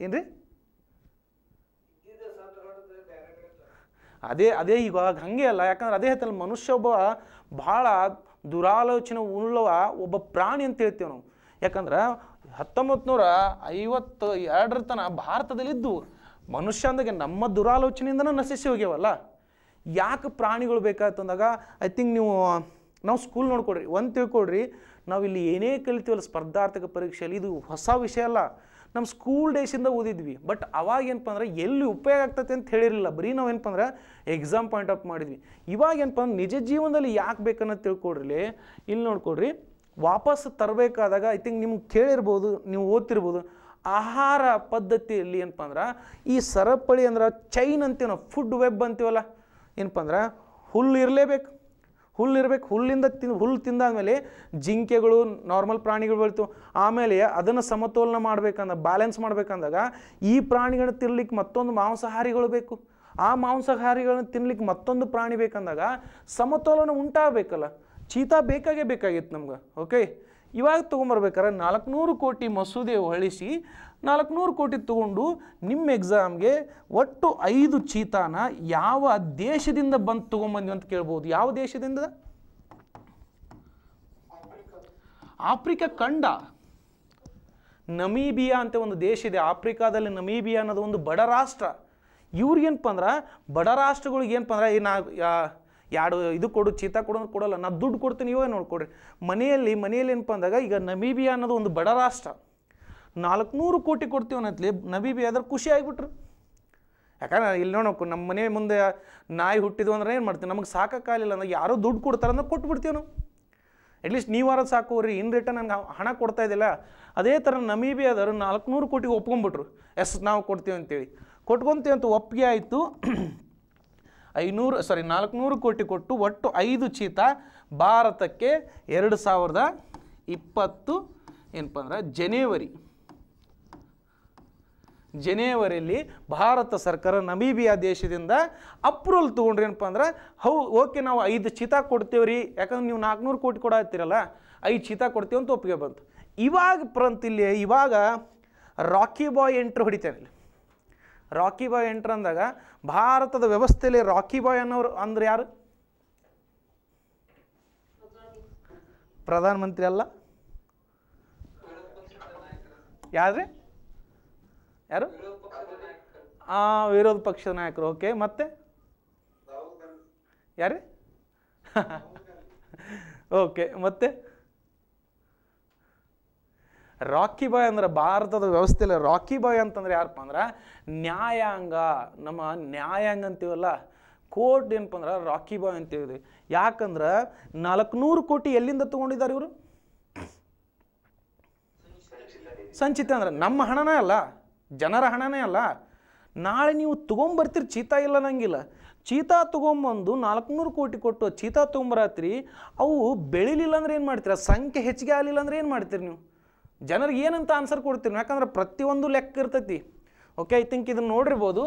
ಏನ್ರಿ ಅದೇ ಅದೇ ಇವಾಗ ಹಂಗೆ ಅಲ್ಲ ಯಾಕಂದ್ರೆ ಅದೇ ಹೇಳ್ತಲ್ಲ ಮನುಷ್ಯ ಒಬ್ಬ ಭಾಳ ದುರಾಲೋಚನೆ ಉಳ್ಳವ ಒಬ್ಬ ಪ್ರಾಣಿ ಅಂತ ಹೇಳ್ತೇವೆ ನಾವು ಯಾಕಂದ್ರೆ ಹತ್ತೊಂಬತ್ತು ನೂರ ಐವತ್ತು ಎರಡರ ತನ ಭಾರತದಲ್ಲಿದ್ದು ಮನುಷ್ಯ ಅಂದಾಗೆ ನಮ್ಮ ದುರಾಲೋಚನೆಯಿಂದನೂ ನಶಿಸಿ ಹೋಗ್ಯವಲ್ಲ ಯಾಕೆ ಪ್ರಾಣಿಗಳು ಅಂದಾಗ ಐ ಥಿಂಕ್ ನೀವು ನಾವು ಸ್ಕೂಲ್ ನೋಡ್ಕೊಡ್ರಿ ಒಂದು ತಿಳ್ಕೊಡ್ರಿ ನಾವಿಲ್ಲಿ ಏನೇ ಕಲಿತೀವಲ್ಲ ಸ್ಪರ್ಧಾರ್ಥಕ ಪರೀಕ್ಷೆಯಲ್ಲಿ ಇದು ಹೊಸ ವಿಷಯ ಅಲ್ಲ ನಮ್ಮ ಸ್ಕೂಲ್ ಡೇಸಿಂದ ಓದಿದ್ವಿ ಬಟ್ ಅವಾಗ ಏನಪ್ಪ ಅಂದ್ರೆ ಎಲ್ಲಿ ಉಪಯೋಗ ಆಗ್ತೈತೆ ಅಂತ ಹೇಳಿರಲಿಲ್ಲ ಬರೀ ನಾವು ಏನಪ್ಪ ಅಂದ್ರೆ ಎಕ್ಸಾಮ್ ಪಾಯಿಂಟ್ ಆಫ್ ಮಾಡಿದ್ವಿ ಇವಾಗ ಏನಪ್ಪ ಅಂದ್ರೆ ನಿಜ ಜೀವನದಲ್ಲಿ ಯಾಕೆ ಬೇಕನ್ನೋದು ತಿಳ್ಕೊಡ್ರಿ ಇಲ್ಲಿ ನೋಡ್ಕೊಡ್ರಿ ವಾಪಸ್ ತರಬೇಕಾದಾಗ ಐ ಥಿಂಕ್ ನಿಮ್ಗೆ ಕೇಳಿರ್ಬೋದು ನೀವು ಓದ್ತಿರ್ಬೋದು ಆಹಾರ ಪದ್ಧತಿಯಲ್ಲಿ ಏನಪ್ಪ ಅಂದ್ರೆ ಈ ಸರಪಳಿ ಅಂದ್ರೆ ಚೈನ್ ಅಂತೀವ ಫುಡ್ ವೆಬ್ ಅಂತೀವಲ್ಲ ಏನಪ್ಪ ಅಂದ್ರೆ ಹುಲ್ಲು ಇರಲೇಬೇಕು ಹುಲ್ಲಿರ್ಬೇಕು ಹುಲ್ಲಿಂದ ತಿನ್ ಹುಲ್ಲು ತಿಂದಾದ್ಮೇಲೆ ಜಿಂಕೆಗಳು ನಾರ್ಮಲ್ ಪ್ರಾಣಿಗಳು ಬೀಳ್ತು ಆಮೇಲೆ ಅದನ್ನು ಸಮತೋಲನ ಮಾಡಬೇಕಂದ ಬ್ಯಾಲೆನ್ಸ್ ಮಾಡಬೇಕಂದಾಗ ಈ ಪ್ರಾಣಿಗಳನ್ನ ತಿನ್ಲಿಕ್ಕೆ ಮತ್ತೊಂದು ಮಾಂಸಾಹಾರಿಗಳು ಬೇಕು ಆ ಮಾಂಸಾಹಾರಿಗಳನ್ನ ತಿನ್ಲಿಕ್ಕೆ ಮತ್ತೊಂದು ಪ್ರಾಣಿ ಬೇಕಂದಾಗ ಸಮತೋಲನ ಉಂಟಾಗಬೇಕಲ್ಲ ಚೀತಾ ಬೇಕಾಗೇ ಬೇಕಾಗಿತ್ತು ನಮ್ಗೆ ಓಕೆ ಇವಾಗ ತೊಗೊಂಬರ್ಬೇಕಾದ್ರೆ ನಾಲ್ಕುನೂರು ಕೋಟಿ ಮಸೂದೆ ಹೊಳಿಸಿ ನಾಲ್ಕುನೂರು ಕೋಟಿ ತಗೊಂಡು ನಿಮ್ಮ ಎಕ್ಸಾಮ್ಗೆ ಒಟ್ಟು ಐದು ಚೀತಾನ ಯಾವ ದೇಶದಿಂದ ಬಂದು ತೊಗೊಂಬಂದ್ವಿ ಅಂತ ಕೇಳ್ಬೋದು ಯಾವ ದೇಶದಿಂದ ಆಫ್ರಿಕಾ ಖಂಡ ನಮೀಬಿಯಾ ಅಂತ ಒಂದು ದೇಶ ಇದೆ ಆಫ್ರಿಕಾದಲ್ಲಿ ನಮೀಬಿಯಾ ಅನ್ನೋದು ಒಂದು ಬಡ ರಾಷ್ಟ್ರ ಇವ್ರಿಗೇನಪ್ಪ ಅಂದ್ರೆ ಬಡ ರಾಷ್ಟ್ರಗಳಿಗೆ ಏನಪ್ಪ ಅಂದ್ರೆ ನಾ ಯಾರು ಇದು ಕೊಡು ಚೀತಾ ಕೊಡು ಕೊಡೋಲ್ಲ ಕೊಡಲ್ಲ ನಾ ದುಡ್ಡು ಕೊಡ್ತೀನಿ ನೀವೇ ನೋಡ್ಕೊಡ್ರಿ ಮನೆಯಲ್ಲಿ ಮನೆಯಲ್ಲಿ ಏನಪ್ಪ ಅಂದಾಗ ಈಗ ನಮೀಬಿಯಾ ಅನ್ನೋದು ಒಂದು ಬಡ ರಾಷ್ಟ್ರ ನಾಲ್ಕುನೂರು ಕೋಟಿ ಕೊಡ್ತೀವಿ ಅನ್ನತ್ಲಿ ನಬೀಬಿ ಆದ್ರೆ ಖುಷಿ ಆಗಿಬಿಟ್ರು ಯಾಕಂದ್ರೆ ಇಲ್ಲಿ ನೋಡೋಕು ನಮ್ಮ ಮನೆ ಮುಂದೆ ನಾಯಿ ಹುಟ್ಟಿದ್ವು ಅಂದ್ರೆ ಏನು ಮಾಡ್ತೀವಿ ನಮಗೆ ಸಾಕಾಗಲಿಲ್ಲ ಅಂದಾಗ ಯಾರೋ ದುಡ್ಡು ಕೊಡ್ತಾರೆ ಅಂದ್ರೆ ಕೊಟ್ಬಿಡ್ತೀವಿ ನಾವು ಅಟ್ಲೀಸ್ಟ್ ನೀವಾರ ಸಾಕು ರೀ ಇನ್ ರಿಟರ್ನ್ ನನಗೆ ಹಣ ಕೊಡ್ತಾ ಇದ್ದಿಲ್ಲ ಅದೇ ಥರ ಆದರೂ ನಾಲ್ಕುನೂರು ಕೋಟಿಗೆ ಒಪ್ಕೊಂಡ್ಬಿಟ್ರು ಎಸ್ ನಾವು ಕೊಡ್ತೀವಿ ಅಂತೇಳಿ ಕೊಟ್ಕೊತೀವಿ ಅಂತ ಒಪ್ಪಿಗೆ ಆಯಿತು ಐನೂರು ಸಾರಿ ನಾಲ್ಕುನೂರು ಕೋಟಿ ಕೊಟ್ಟು ಒಟ್ಟು ಐದು ಚೀತ ಭಾರತಕ್ಕೆ ಎರಡು ಸಾವಿರದ ಇಪ್ಪತ್ತು ಏನಪ್ಪ ಅಂದ್ರೆ ಜನೇವರಿ ಜನೇವರಿಯಲ್ಲಿ ಭಾರತ ಸರ್ಕಾರ ನಮೀಬಿಯಾ ದೇಶದಿಂದ ಅಪ್ರೂವಲ್ ತೊಗೊಂಡ್ರಿ ಏನಪ್ಪ ಅಂದ್ರೆ ಹೌ ಓಕೆ ನಾವು ಐದು ಚೀತಾ ಕೊಡ್ತೇವೆ ರೀ ಯಾಕಂದ್ರೆ ನೀವು ನಾಲ್ಕುನೂರು ಕೋಟಿ ಕೊಡತ್ತೀರಲ್ಲ ಐದು ಚೀತಾ ಕೊಡ್ತೀವಿ ಅಂತ ಒಪ್ಪಿಗೆ ಬಂತು ಇವಾಗ ಪ್ರಂತ ಇಲ್ಲಿ ಇವಾಗ ರಾಕಿ ಬಾಯ್ ಹೊಡಿತೇನೆ ಇಲ್ಲಿ ರಾಕಿ ಬಾಯ್ ಎಂಟ್ರ್ ಅಂದಾಗ ಭಾರತದ ವ್ಯವಸ್ಥೆಯಲ್ಲಿ ರಾಕಿ ಬಾಯ್ ಅನ್ನೋರು ಅಂದ್ರೆ ಯಾರು ಪ್ರಧಾನಮಂತ್ರಿ ಅಲ್ಲ ಯಾರ್ರಿ ಯಾರು ಆ ವಿರೋಧ ಪಕ್ಷದ ನಾಯಕರು ಓಕೆ ಮತ್ತೆ ಯಾರು ಓಕೆ [laughs] ಮತ್ತೆ ರಾಕಿ ಬಾಯ್ ಅಂದ್ರೆ ಭಾರತದ ವ್ಯವಸ್ಥೆಯಲ್ಲಿ ರಾಕಿ ಬಾಯ್ ಅಂತಂದ್ರೆ ಯಾರಪ್ಪ ಅಂದ್ರೆ ನ್ಯಾಯಾಂಗ ನಮ್ಮ ನ್ಯಾಯಾಂಗ ಅಂತೀವಲ್ಲ ಕೋರ್ಟ್ ಏನಪ್ಪ ಅಂದ್ರೆ ರಾಕಿ ಬಾಯ್ ಅಂತೀವಿ ಯಾಕಂದ್ರೆ ನಾಲ್ಕುನೂರು ಕೋಟಿ ಎಲ್ಲಿಂದ ತಗೊಂಡಿದ್ದಾರೆ ಇವರು ಸಂಚಿತ ಅಂದ್ರೆ ನಮ್ಮ ಹಣನೇ ಅಲ್ಲ ಜನರ ಹಣನೇ ಅಲ್ಲ ನಾಳೆ ನೀವು ತೊಗೊಂಬರ್ತೀರಿ ಚೀತಾ ಇಲ್ಲ ನಂಗಿಲ್ಲ ಚೀತಾ ತೊಗೊಂಬಂದು ನಾಲ್ಕುನೂರು ಕೋಟಿ ಕೊಟ್ಟು ಚೀತಾ ತೊಗೊಂಬರತ್ರಿ ಅವು ಬೆಳಿಲಿಲ್ಲ ಅಂದ್ರೆ ಏನು ಮಾಡ್ತೀರಾ ಸಂಖ್ಯೆ ಹೆಚ್ಚಿಗೆ ಆಗಲಿಲ್ಲ ಅಂದ್ರೆ ಏನು ಮಾಡ್ತೀರಿ ನೀವು ಜನರಿಗೆ ಏನಂತ ಆನ್ಸರ್ ಕೊಡ್ತೀರಿ ಯಾಕಂದ್ರೆ ಪ್ರತಿಯೊಂದು ಲೆಕ್ಕ ಇರ್ತೈತಿ ಓಕೆ ಐ ಥಿಂಕ್ ಇದನ್ನು ನೋಡಿರ್ಬೋದು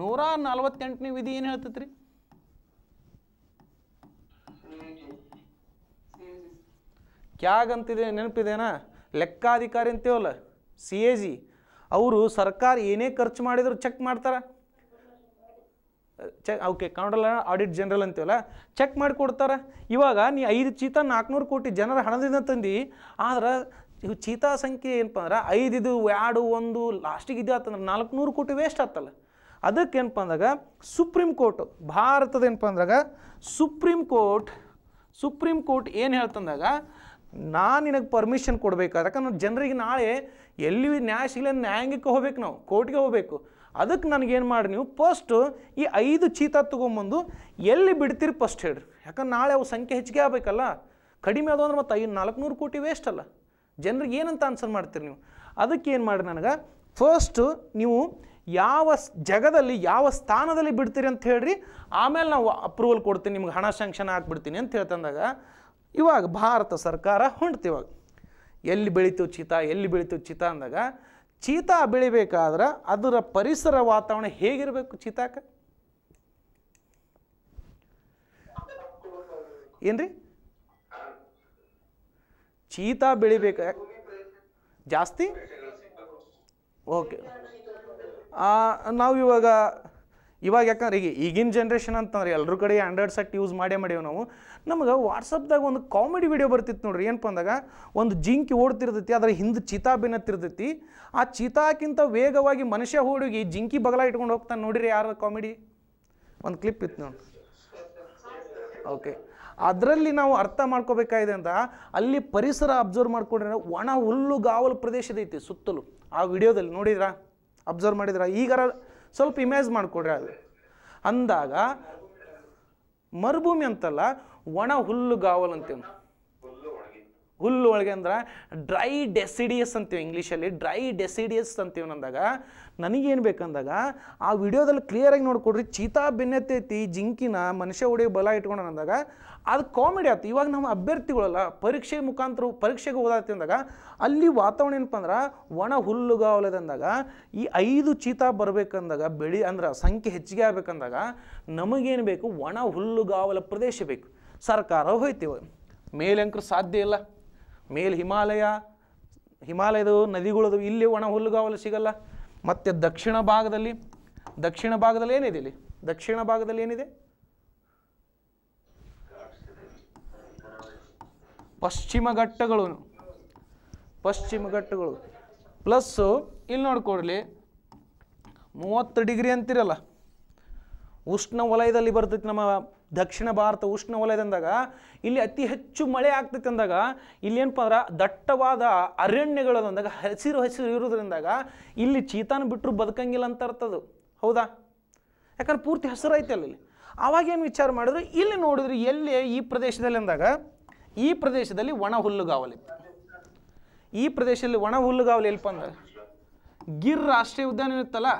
ನೂರ ನಲ್ವತ್ತೆಂಟನೇ ವಿಧಿ ಏನು ಹೇಳ್ತೈತಿ ರೀ ಕ್ಯಾಗ್ ಅಂತಿದೆ ನೆನಪಿದೆನಾ ಲೆಕ್ಕಾಧಿಕಾರಿ ಅಂತೇವಲ್ಲ ಸಿ ಎ ಜಿ ಅವರು ಸರ್ಕಾರ ಏನೇ ಖರ್ಚು ಮಾಡಿದ್ರು ಚೆಕ್ ಮಾಡ್ತಾರ ಚೆಕ್ ಓಕೆ ಕನ್ನಡಲ್ಲ ಆಡಿಟ್ ಜನರಲ್ ಅಂತೀವಲ್ಲ ಚೆಕ್ ಮಾಡಿ ಕೊಡ್ತಾರ ಇವಾಗ ನೀ ಐದು ಚೀತ ನಾಲ್ಕುನೂರು ಕೋಟಿ ಜನರ ಹಣದಿಂದ ತಂದು ಆದ್ರೆ ಇವು ಚೀತಾ ಸಂಖ್ಯೆ ಏನಪ್ಪ ಅಂದ್ರೆ ಐದು ಇದು ಎರಡು ಒಂದು ಲಾಸ್ಟಿಗೆ ಇದು ಆತಂದ್ರೆ ನಾಲ್ಕು ನೂರು ಕೋಟಿ ವೇಸ್ಟ್ ಆಗ್ತಲ್ಲ ಅದಕ್ಕೆ ಏನಪ್ಪ ಅಂದಾಗ ಸುಪ್ರೀಂ ಕೋರ್ಟು ಭಾರತದ ಏನಪ್ಪ ಅಂದಾಗ ಸುಪ್ರೀಂ ಕೋರ್ಟ್ ಸುಪ್ರೀಂ ಕೋರ್ಟ್ ಏನು ಹೇಳ್ತಂದಾಗ ನಾನು ನಿನಗೆ ಪರ್ಮಿಷನ್ ಕೊಡಬೇಕಾದ್ರೆ ಯಾಕಂದ್ರೆ ಜನರಿಗೆ ನಾಳೆ ಎಲ್ಲಿ ನ್ಯಾಯ ಸಿಗಲಿ ನ್ಯಾಯಾಂಗಕ್ಕೆ ಹೋಗ್ಬೇಕು ನಾವು ಕೋರ್ಟ್ಗೆ ಹೋಗಬೇಕು ಅದಕ್ಕೆ ನನಗೇನು ಮಾಡಿ ನೀವು ಫಸ್ಟು ಈ ಐದು ಚೀತಾ ತೊಗೊಂಬಂದು ಎಲ್ಲಿ ಬಿಡ್ತೀರಿ ಫಸ್ಟ್ ಹೇಳ್ರಿ ಯಾಕಂದ್ರೆ ನಾಳೆ ಅವು ಸಂಖ್ಯೆ ಹೆಚ್ಚಿಗೆ ಆಗಬೇಕಲ್ಲ ಕಡಿಮೆ ಅದು ಅಂದ್ರೆ ಮತ್ತೆ ಐದು ನೂರು ಕೋಟಿ ವೇಸ್ಟ್ ಅಲ್ಲ ಜನರಿಗೆ ಏನಂತ ಆನ್ಸರ್ ಮಾಡ್ತೀರಿ ನೀವು ಅದಕ್ಕೆ ಏನು ಮಾಡಿ ನನಗೆ ಫಸ್ಟು ನೀವು ಯಾವ ಜಗದಲ್ಲಿ ಯಾವ ಸ್ಥಾನದಲ್ಲಿ ಬಿಡ್ತೀರಿ ಅಂತ ಹೇಳ್ರಿ ಆಮೇಲೆ ನಾವು ಅಪ್ರೂವಲ್ ಕೊಡ್ತೀನಿ ನಿಮ್ಗೆ ಹಣ ಶಾಂಕ್ಷನ್ ಹಾಕ್ಬಿಡ್ತೀನಿ ಅಂತ ಹೇಳ್ತಂದಾಗ ಇವಾಗ ಭಾರತ ಸರ್ಕಾರ ಹೊಂಟ್ತಿವಾಗ ಎಲ್ಲಿ ಬೆಳಿತೀವಿ ಚೀತಾ ಎಲ್ಲಿ ಬೆಳಿತೀವಿ ಚೀತಾ ಅಂದಾಗ ಚೀತಾ ಬೆಳಿಬೇಕಾದ್ರೆ ಅದರ ಪರಿಸರ ವಾತಾವರಣ ಹೇಗಿರಬೇಕು ಚೀತಾಕ ಏನ್ರಿ ಚೀತಾ ಬೆಳಿಬೇಕು ಜಾಸ್ತಿ ಓಕೆ ನಾವು ಇವಾಗ ಇವಾಗ ಯಾಕಂದ್ರೆ ಈಗ ಈಗಿನ ಜನ್ರೇಷನ್ ಅಂತಂದ್ರೆ ಎಲ್ಲರೂ ಕಡೆ ಆ್ಯಂಡ್ರಾಯ್ಡ್ ಸೆಟ್ ಯೂಸ್ ಮಾಡೇ ಮಾಡೇವು ನಾವು ನಮಗೆ ವಾಟ್ಸಪ್ದಾಗ ಒಂದು ಕಾಮಿಡಿ ವಿಡಿಯೋ ಬರ್ತಿತ್ತು ನೋಡ್ರಿ ಏನಪ್ಪ ಅಂದಾಗ ಒಂದು ಜಿಂಕಿ ಓಡ್ತಿರ್ತೈತಿ ಅದರ ಹಿಂದೆ ಚೀತಾ ಬೆನ್ನತ್ತಿರ್ತೈತಿ ಆ ಚಿತಾಕ್ಕಿಂತ ವೇಗವಾಗಿ ಮನುಷ್ಯ ಹುಡುಗಿ ಜಿಂಕಿ ಬಗಲ ಇಟ್ಕೊಂಡು ಹೋಗ್ತಾನೆ ನೋಡಿರಿ ಯಾರ ಕಾಮಿಡಿ ಒಂದು ಕ್ಲಿಪ್ ಇತ್ತು ನೋಡಿ ಓಕೆ ಅದರಲ್ಲಿ ನಾವು ಅರ್ಥ ಮಾಡ್ಕೋಬೇಕಾಗಿದೆ ಅಂತ ಅಲ್ಲಿ ಪರಿಸರ ಅಬ್ಸರ್ವ್ ಮಾಡ್ಕೊಂಡ್ರೆ ಒಣ ಗಾವಲ್ ಪ್ರದೇಶದ ಐತಿ ಸುತ್ತಲೂ ಆ ವಿಡಿಯೋದಲ್ಲಿ ನೋಡಿದ್ರಾ ಅಬ್ಸರ್ವ್ ಮಾಡಿದ್ರ ಈಗಾರ ಸ್ವಲ್ಪ ಇಮೇಜ್ ಮಾಡಿಕೊಡ್ರಿ ಅದು ಅಂದಾಗ ಮರುಭೂಮಿ ಅಂತಲ್ಲ ಒಣ ಗಾವಲ್ ಅಂತೀವಿ ಹುಲ್ಲು ಒಳಗೆ ಅಂದ್ರೆ ಡ್ರೈ ಡೆಸಿಡಿಯಸ್ ಅಂತೀವಿ ಇಂಗ್ಲೀಷಲ್ಲಿ ಡ್ರೈ ಡೆಸಿಡಿಯಸ್ ಅಂತೀವಿ ಅಂದಾಗ ನನಗೇನು ಬೇಕಂದಾಗ ಆ ವಿಡಿಯೋದಲ್ಲಿ ಕ್ಲಿಯರಾಗಿ ನೋಡಿಕೊಡ್ರಿ ಚೀತಾ ಬೆನ್ನೆತ್ತೈತಿ ಜಿಂಕಿನ ಮನುಷ್ಯ ಹೊಡೆಯೋ ಬಲ ಅಂದಾಗ ಅದು ಕಾಮಿಡಿ ಆಯ್ತು ಇವಾಗ ನಮ್ಮ ಅಭ್ಯರ್ಥಿಗಳಲ್ಲ ಪರೀಕ್ಷೆ ಮುಖಾಂತರ ಪರೀಕ್ಷೆಗೆ ಅಂದಾಗ ಅಲ್ಲಿ ವಾತಾವರಣ ಏನಪ್ಪ ಅಂದ್ರೆ ಒಣ ಹುಲ್ಲುಗಾವಲದಂದಾಗ ಈ ಐದು ಚೀತಾ ಬರಬೇಕಂದಾಗ ಬೆಳಿ ಅಂದ್ರೆ ಸಂಖ್ಯೆ ಹೆಚ್ಚಿಗೆ ಆಗಬೇಕಂದಾಗ ನಮಗೇನು ಬೇಕು ಒಣ ಹುಲ್ಲುಗಾವಲ ಪ್ರದೇಶ ಬೇಕು ಸರ್ಕಾರ ಮೇಲೆ ಮೇಲಂಕರು ಸಾಧ್ಯ ಇಲ್ಲ ಮೇಲೆ ಹಿಮಾಲಯ ಹಿಮಾಲಯದು ನದಿಗಳದು ಇಲ್ಲಿ ಒಣ ಹುಲ್ಲುಗಾವಲು ಸಿಗಲ್ಲ ಮತ್ತು ದಕ್ಷಿಣ ಭಾಗದಲ್ಲಿ ದಕ್ಷಿಣ ಭಾಗದಲ್ಲಿ ಏನಿದೆ ಇಲ್ಲಿ ದಕ್ಷಿಣ ಭಾಗದಲ್ಲಿ ಏನಿದೆ ಪಶ್ಚಿಮ ಘಟ್ಟಗಳು ಪಶ್ಚಿಮ ಘಟ್ಟಗಳು ಪ್ಲಸ್ಸು ಇಲ್ಲಿ ನೋಡ್ಕೊಡ್ಲಿ ಮೂವತ್ತು ಡಿಗ್ರಿ ಅಂತಿರಲ್ಲ ಉಷ್ಣ ವಲಯದಲ್ಲಿ ಬರ್ತೈತಿ ನಮ್ಮ ದಕ್ಷಿಣ ಭಾರತ ಉಷ್ಣ ವಲಯದಂದಾಗ ಇಲ್ಲಿ ಅತಿ ಹೆಚ್ಚು ಮಳೆ ಆಗ್ತೈತೆ ಅಂದಾಗ ಇಲ್ಲಿ ಏನಪ್ಪ ಅಂದ್ರೆ ದಟ್ಟವಾದ ಅರಣ್ಯಗಳು ಅಂದಾಗ ಹಸಿರು ಹಸಿರು ಇರೋದ್ರಿಂದಾಗ ಇಲ್ಲಿ ಚೀತಾನ ಬಿಟ್ಟರು ಬದುಕಂಗಿಲ್ಲ ಅಂತ ಅದು ಹೌದಾ ಯಾಕಂದ್ರೆ ಪೂರ್ತಿ ಹಸಿರು ಐತೆ ಅಲ್ಲಿ ಅವಾಗೇನು ವಿಚಾರ ಮಾಡಿದ್ರು ಇಲ್ಲಿ ನೋಡಿದ್ರೆ ಎಲ್ಲಿ ಈ ಪ್ರದೇಶದಲ್ಲಿ ಅಂದಾಗ ಈ ಪ್ರದೇಶದಲ್ಲಿ ಒಣ ಹುಲ್ಲುಗಾವಲಿತ್ತು ಈ ಪ್ರದೇಶದಲ್ಲಿ ಒಣ ಹುಲ್ಲುಗಾವಲು ಎಲ್ಪ ಅಂದ್ರೆ ಗಿರ್ ರಾಷ್ಟ್ರೀಯ ಉದ್ಯಾನ ಇರುತ್ತಲ್ಲ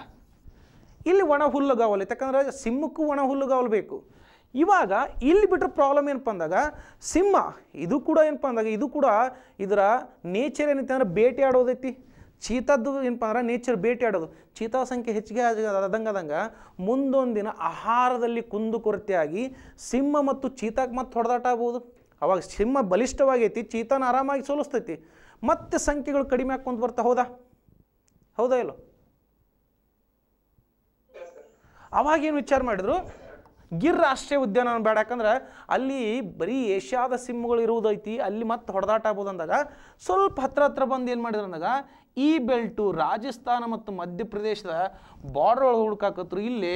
ಇಲ್ಲಿ ಒಣ ಹುಲ್ಲುಗಾವಲಿ ಯಾಕಂದ್ರೆ ಸಿಂಹಕ್ಕೂ ಒಣ ಹುಲ್ಲುಗಾವಲು ಬೇಕು ಇವಾಗ ಇಲ್ಲಿ ಬಿಟ್ಟರೆ ಪ್ರಾಬ್ಲಮ್ ಏನಪ್ಪ ಅಂದಾಗ ಸಿಂಹ ಇದು ಕೂಡ ಏನಪ್ಪ ಅಂದಾಗ ಇದು ಕೂಡ ಇದರ ನೇಚರ್ ಏನೈತೆ ಅಂದರೆ ಬೇಟೆ ಆಡೋದೈತಿ ಚೀತದ್ದು ಏನಪ್ಪ ಅಂದ್ರೆ ನೇಚರ್ ಬೇಟೆ ಆಡೋದು ಚೀತಾ ಸಂಖ್ಯೆ ಹೆಚ್ಚಿಗೆ ಆದಂಗೆ ಆದಂಗೆ ಮುಂದೊಂದು ದಿನ ಆಹಾರದಲ್ಲಿ ಕೊರತೆಯಾಗಿ ಸಿಂಹ ಮತ್ತು ಚೀತಾಕ್ಕೆ ಮತ್ತೆ ಹೊಡೆದಾಟ ಆಗ್ಬೋದು ಅವಾಗ ಸಿಂಹ ಬಲಿಷ್ಠವಾಗೈತಿ ಚೀತಾನ ಆರಾಮಾಗಿ ಸೋಲಿಸ್ತೈತಿ ಮತ್ತೆ ಸಂಖ್ಯೆಗಳು ಕಡಿಮೆ ಹಾಕ್ಕೊಂಡು ಬರ್ತಾ ಹೌದಾ ಹೌದಾ ಇಲ್ಲೋ ಅವಾಗೇನು ವಿಚಾರ ಮಾಡಿದ್ರು ಗಿರ್ ರಾಷ್ಟ್ರೀಯ ಉದ್ಯಾನ ಬೇಡ ಯಾಕಂದ್ರೆ ಅಲ್ಲಿ ಬರೀ ಏಷ್ಯಾದ ಸಿಂಹಗಳು ಇರುವುದೈತಿ ಅಲ್ಲಿ ಮತ್ತೆ ಹೊಡೆದಾಟ ಆಗ್ಬೋದು ಅಂದಾಗ ಸ್ವಲ್ಪ ಹತ್ರ ಹತ್ರ ಬಂದು ಏನು ಮಾಡಿದ್ರು ಅಂದಾಗ ಈ ಬೆಲ್ಟು ರಾಜಸ್ಥಾನ ಮತ್ತು ಮಧ್ಯಪ್ರದೇಶದ ಬಾರ್ಡರ್ ಒಳಗೆ ಹುಡುಕಾಕತ್ರು ಇಲ್ಲಿ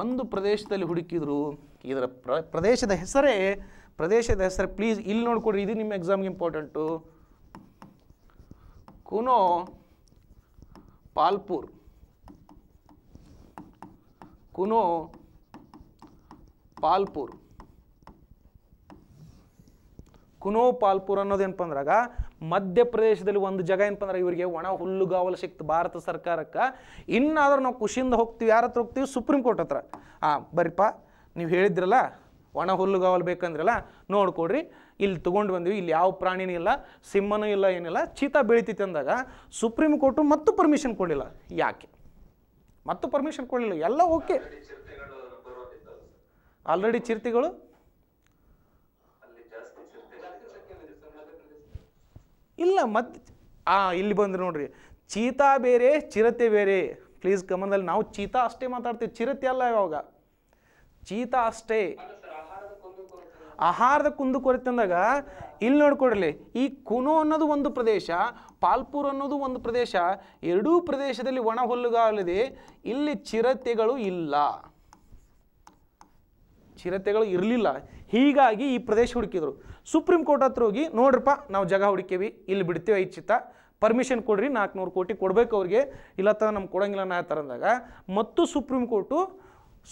ಒಂದು ಪ್ರದೇಶದಲ್ಲಿ ಹುಡುಕಿದ್ರು ಇದರ ಪ್ರದೇಶದ ಹೆಸರೇ ಪ್ರದೇಶದ ಹೆಸರು ಪ್ಲೀಸ್ ಇಲ್ಲಿ ನೋಡ್ಕೊಡ್ರಿ ಇದು ನಿಮ್ಮ ಎಕ್ಸಾಮ್ಗೆ ಇಂಪಾರ್ಟೆಂಟು ಕುನೋ ಪಾಲ್ಪುರ್ ಕುನೋ ಪಾಲ್ಪುರ್ ಕುನೋ ಪಾಲ್ಪುರ್ ಅನ್ನೋದೇನಪ್ಪ ಅಂದ್ರಾಗ ಮಧ್ಯಪ್ರದೇಶದಲ್ಲಿ ಒಂದು ಜಾಗ ಏನಪ್ಪ ಅಂದ್ರೆ ಇವರಿಗೆ ಒಣ ಹುಲ್ಲುಗಾವಲು ಸಿಕ್ತು ಭಾರತ ಸರ್ಕಾರಕ್ಕೆ ಇನ್ನಾದ್ರೂ ನಾವು ಖುಷಿಯಿಂದ ಹೋಗ್ತೀವಿ ಯಾರ ಹತ್ರ ಹೋಗ್ತೀವಿ ಸುಪ್ರೀಂ ಕೋರ್ಟ್ ಹತ್ರ ಹಾಂ ಬರ್ರಿಪ್ಪ ನೀವು ಹೇಳಿದ್ರಲ್ಲ ಒಣ ಹುಲ್ಲುಗಾವಲು ಬೇಕಂದ್ರಲ್ಲ ನೋಡ್ಕೊಡ್ರಿ ಇಲ್ಲಿ ತೊಗೊಂಡು ಬಂದ್ವಿ ಇಲ್ಲಿ ಯಾವ ಪ್ರಾಣಿನೂ ಇಲ್ಲ ಸಿಂಹನೂ ಇಲ್ಲ ಏನಿಲ್ಲ ಚೀತಾ ಬೆಳೀತಿತ್ತು ಅಂದಾಗ ಸುಪ್ರೀಂ ಕೋರ್ಟು ಮತ್ತು ಪರ್ಮಿಷನ್ ಕೊಡಲಿಲ್ಲ ಯಾಕೆ ಮತ್ತು ಪರ್ಮಿಷನ್ ಕೊಡಲಿಲ್ಲ ಎಲ್ಲ ಓಕೆ ಆಲ್ರೆಡಿ ಚಿರತೆಗಳು ಇಲ್ಲ ಮತ್ತೆ ಆ ಇಲ್ಲಿ ಬಂದ್ರೆ ನೋಡ್ರಿ ಚೀತಾ ಬೇರೆ ಚಿರತೆ ಬೇರೆ ಪ್ಲೀಸ್ ಗಮನದಲ್ಲಿ ನಾವು ಚೀತಾ ಅಷ್ಟೇ ಮಾತಾಡ್ತೀವಿ ಚಿರತೆ ಅಲ್ಲ ಯಾವಾಗ ಚೀತಾ ಅಷ್ಟೇ ಆಹಾರದ ಕುಂದುಕೊರತೆಂದಾಗ ಇಲ್ಲಿ ನೋಡ್ಕೊಡ್ರಿ ಈ ಕುನೋ ಅನ್ನೋದು ಒಂದು ಪ್ರದೇಶ ಪಾಲ್ಪುರ್ ಅನ್ನೋದು ಒಂದು ಪ್ರದೇಶ ಎರಡೂ ಪ್ರದೇಶದಲ್ಲಿ ಒಣ ಹುಲ್ಲುಗಾಲಿದೆ ಇಲ್ಲಿ ಚಿರತೆಗಳು ಇಲ್ಲ ಚಿರತೆಗಳು ಇರಲಿಲ್ಲ ಹೀಗಾಗಿ ಈ ಪ್ರದೇಶ ಹುಡುಕಿದ್ರು ಸುಪ್ರೀಂ ಕೋರ್ಟ್ ಹತ್ರ ಹೋಗಿ ನೋಡ್ರಪ್ಪ ನಾವು ಜಾಗ ಹುಡುಕೇವಿ ಇಲ್ಲಿ ಬಿಡ್ತೀವಿ ಐಚ್ಛಿತ ಪರ್ಮಿಷನ್ ಕೊಡ್ರಿ ನಾಲ್ಕುನೂರು ಕೋಟಿ ಕೊಡಬೇಕು ಅವ್ರಿಗೆ ಇಲ್ಲ ತ ನಮ್ಗೆ ಕೊಡಂಗಿಲ್ಲ ನಾ ಅಂದಾಗ ಮತ್ತು ಸುಪ್ರೀಂ ಕೋರ್ಟು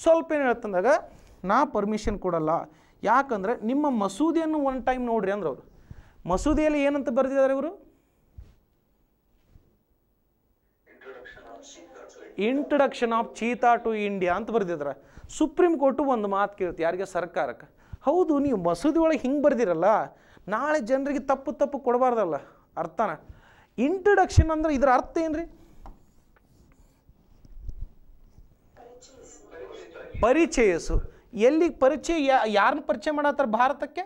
ಸ್ವಲ್ಪ ಏನು ಹೇಳ್ತಂದಾಗ ನಾ ಪರ್ಮಿಷನ್ ಕೊಡಲ್ಲ ಯಾಕಂದರೆ ನಿಮ್ಮ ಮಸೂದೆಯನ್ನು ಒನ್ ಟೈಮ್ ನೋಡ್ರಿ ಅಂದ್ರೆ ಅವರು ಮಸೂದೆಯಲ್ಲಿ ಏನಂತ ಬರೆದಿದ್ದಾರೆ ಇವರು introduction of cheetah to India ಅಂತ ಬರೆದಿದ್ದಾರೆ ಸುಪ್ರೀಂ ಕೋರ್ಟು ಒಂದು ಮಾತು ಕೇಳ್ತಿ ಯಾರಿಗೆ ಸರ್ಕಾರಕ್ಕೆ ಹೌದು ನೀವು ಮಸೂದೆ ಒಳಗೆ ಹಿಂಗೆ ಬರ್ದಿರಲ್ಲ ನಾಳೆ ಜನರಿಗೆ ತಪ್ಪು ತಪ್ಪು ಕೊಡಬಾರ್ದಲ್ಲ ಅರ್ಥನ ಇಂಟ್ರಡಕ್ಷನ್ ಅಂದ್ರೆ ಇದರ ಅರ್ಥ ಏನ್ರಿ ಪರಿಚಯಸು ಎಲ್ಲಿ ಪರಿಚಯ ಯಾರನ್ನ ಪರಿಚಯ ಮಾಡತ್ತಾರ ಭಾರತಕ್ಕೆ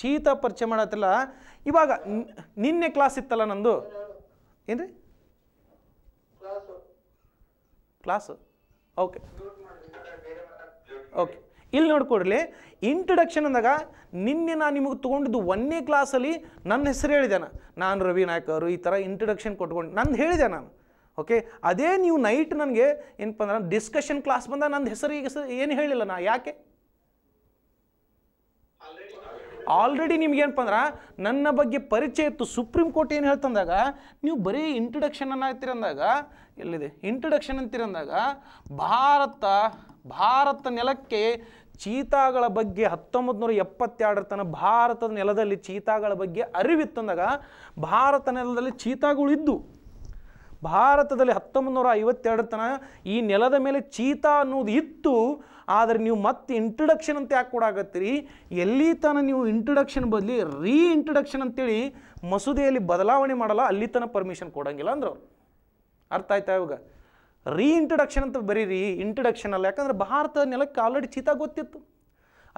ಚೀತಾ ಪರಿಚಯ ಮಾಡತ್ತಿಲ್ಲ ಇವಾಗ ನಿನ್ನೆ ಕ್ಲಾಸ್ ಇತ್ತಲ್ಲ ನಂದು ಏನ್ರಿ ಕ್ಲಾಸು ಓಕೆ ಓಕೆ ಇಲ್ಲಿ ನೋಡ್ಕೊಡ್ರಿ ಇಂಟ್ರಡಕ್ಷನ್ ಅಂದಾಗ ನಿನ್ನೆ ನಾನು ನಿಮಗೆ ತೊಗೊಂಡಿದ್ದು ಒಂದನೇ ಕ್ಲಾಸಲ್ಲಿ ನನ್ನ ಹೆಸರು ಹೇಳಿದೆ ನಾನು ರವಿ ನಾಯ್ಕರು ಈ ಥರ ಇಂಟ್ರಡಕ್ಷನ್ ಕೊಟ್ಕೊಂಡು ನಂದು ಹೇಳಿದೆ ನಾನು ಓಕೆ ಅದೇ ನೀವು ನೈಟ್ ನನಗೆ ಏನಪ್ಪ ಅಂದ್ರೆ ಡಿಸ್ಕಷನ್ ಕ್ಲಾಸ್ ಬಂದ ನನ್ನ ಹೆಸರು ಈಗ ಏನು ಹೇಳಿಲ್ಲ ನಾ ಯಾಕೆ ಆಲ್ರೆಡಿ ನಿಮ್ಗೇನಪ್ಪ ಅಂದ್ರೆ ನನ್ನ ಬಗ್ಗೆ ಪರಿಚಯ ಇತ್ತು ಸುಪ್ರೀಂ ಕೋರ್ಟ್ ಏನು ಹೇಳ್ತಂದಾಗ ನೀವು ಬರೀ ಇಂಟ್ರಡಕ್ಷನ್ ಅನ್ನ ಎಲ್ಲಿದೆ ಇಂಟ್ರಡಕ್ಷನ್ ಅಂತಿರಂದಾಗ ಭಾರತ ಭಾರತ ನೆಲಕ್ಕೆ ಚೀತಾಗಳ ಬಗ್ಗೆ ಹತ್ತೊಂಬತ್ತು ನೂರ ಎಪ್ಪತ್ತೆರಡರ ತನಕ ಭಾರತದ ನೆಲದಲ್ಲಿ ಚೀತಾಗಳ ಬಗ್ಗೆ ಅರಿವಿತ್ತಂದಾಗ ಭಾರತ ನೆಲದಲ್ಲಿ ಚೀತಾಗಳು ಇದ್ದು ಭಾರತದಲ್ಲಿ ಹತ್ತೊಂಬತ್ತು ನೂರ ಐವತ್ತೆರಡು ತನಕ ಈ ನೆಲದ ಮೇಲೆ ಚೀತಾ ಅನ್ನೋದು ಇತ್ತು ಆದರೆ ನೀವು ಮತ್ತೆ ಇಂಟ್ರಡಕ್ಷನ್ ಅಂತ ಯಾಕೆ ಕೂಡ ಆಗತ್ತೀರಿ ಎಲ್ಲಿ ತನಕ ನೀವು ಇಂಟ್ರಡಕ್ಷನ್ ಬದಲಿ ರೀ ಇಂಟ್ರಡಕ್ಷನ್ ಅಂತೇಳಿ ಮಸೂದೆಯಲ್ಲಿ ಬದಲಾವಣೆ ಮಾಡಲ್ಲ ಅಲ್ಲಿ ತನಕ ಪರ್ಮಿಷನ್ ಕೊಡೋಂಗಿಲ್ಲ ಅಂದ್ರೆ ಅವರು ಅರ್ಥ ಆಯ್ತಾ ಇವಾಗ ರೀ ಇಂಟ್ರಡಕ್ಷನ್ ಅಂತ ಬರೀರಿ ಇಂಟ್ರಡಕ್ಷನ್ ಅಲ್ಲ ಯಾಕಂದ್ರೆ ಭಾರತದ ನೆಲಕ್ಕೆ ಆಲ್ರೆಡಿ ಚೀತಾ ಗೊತ್ತಿತ್ತು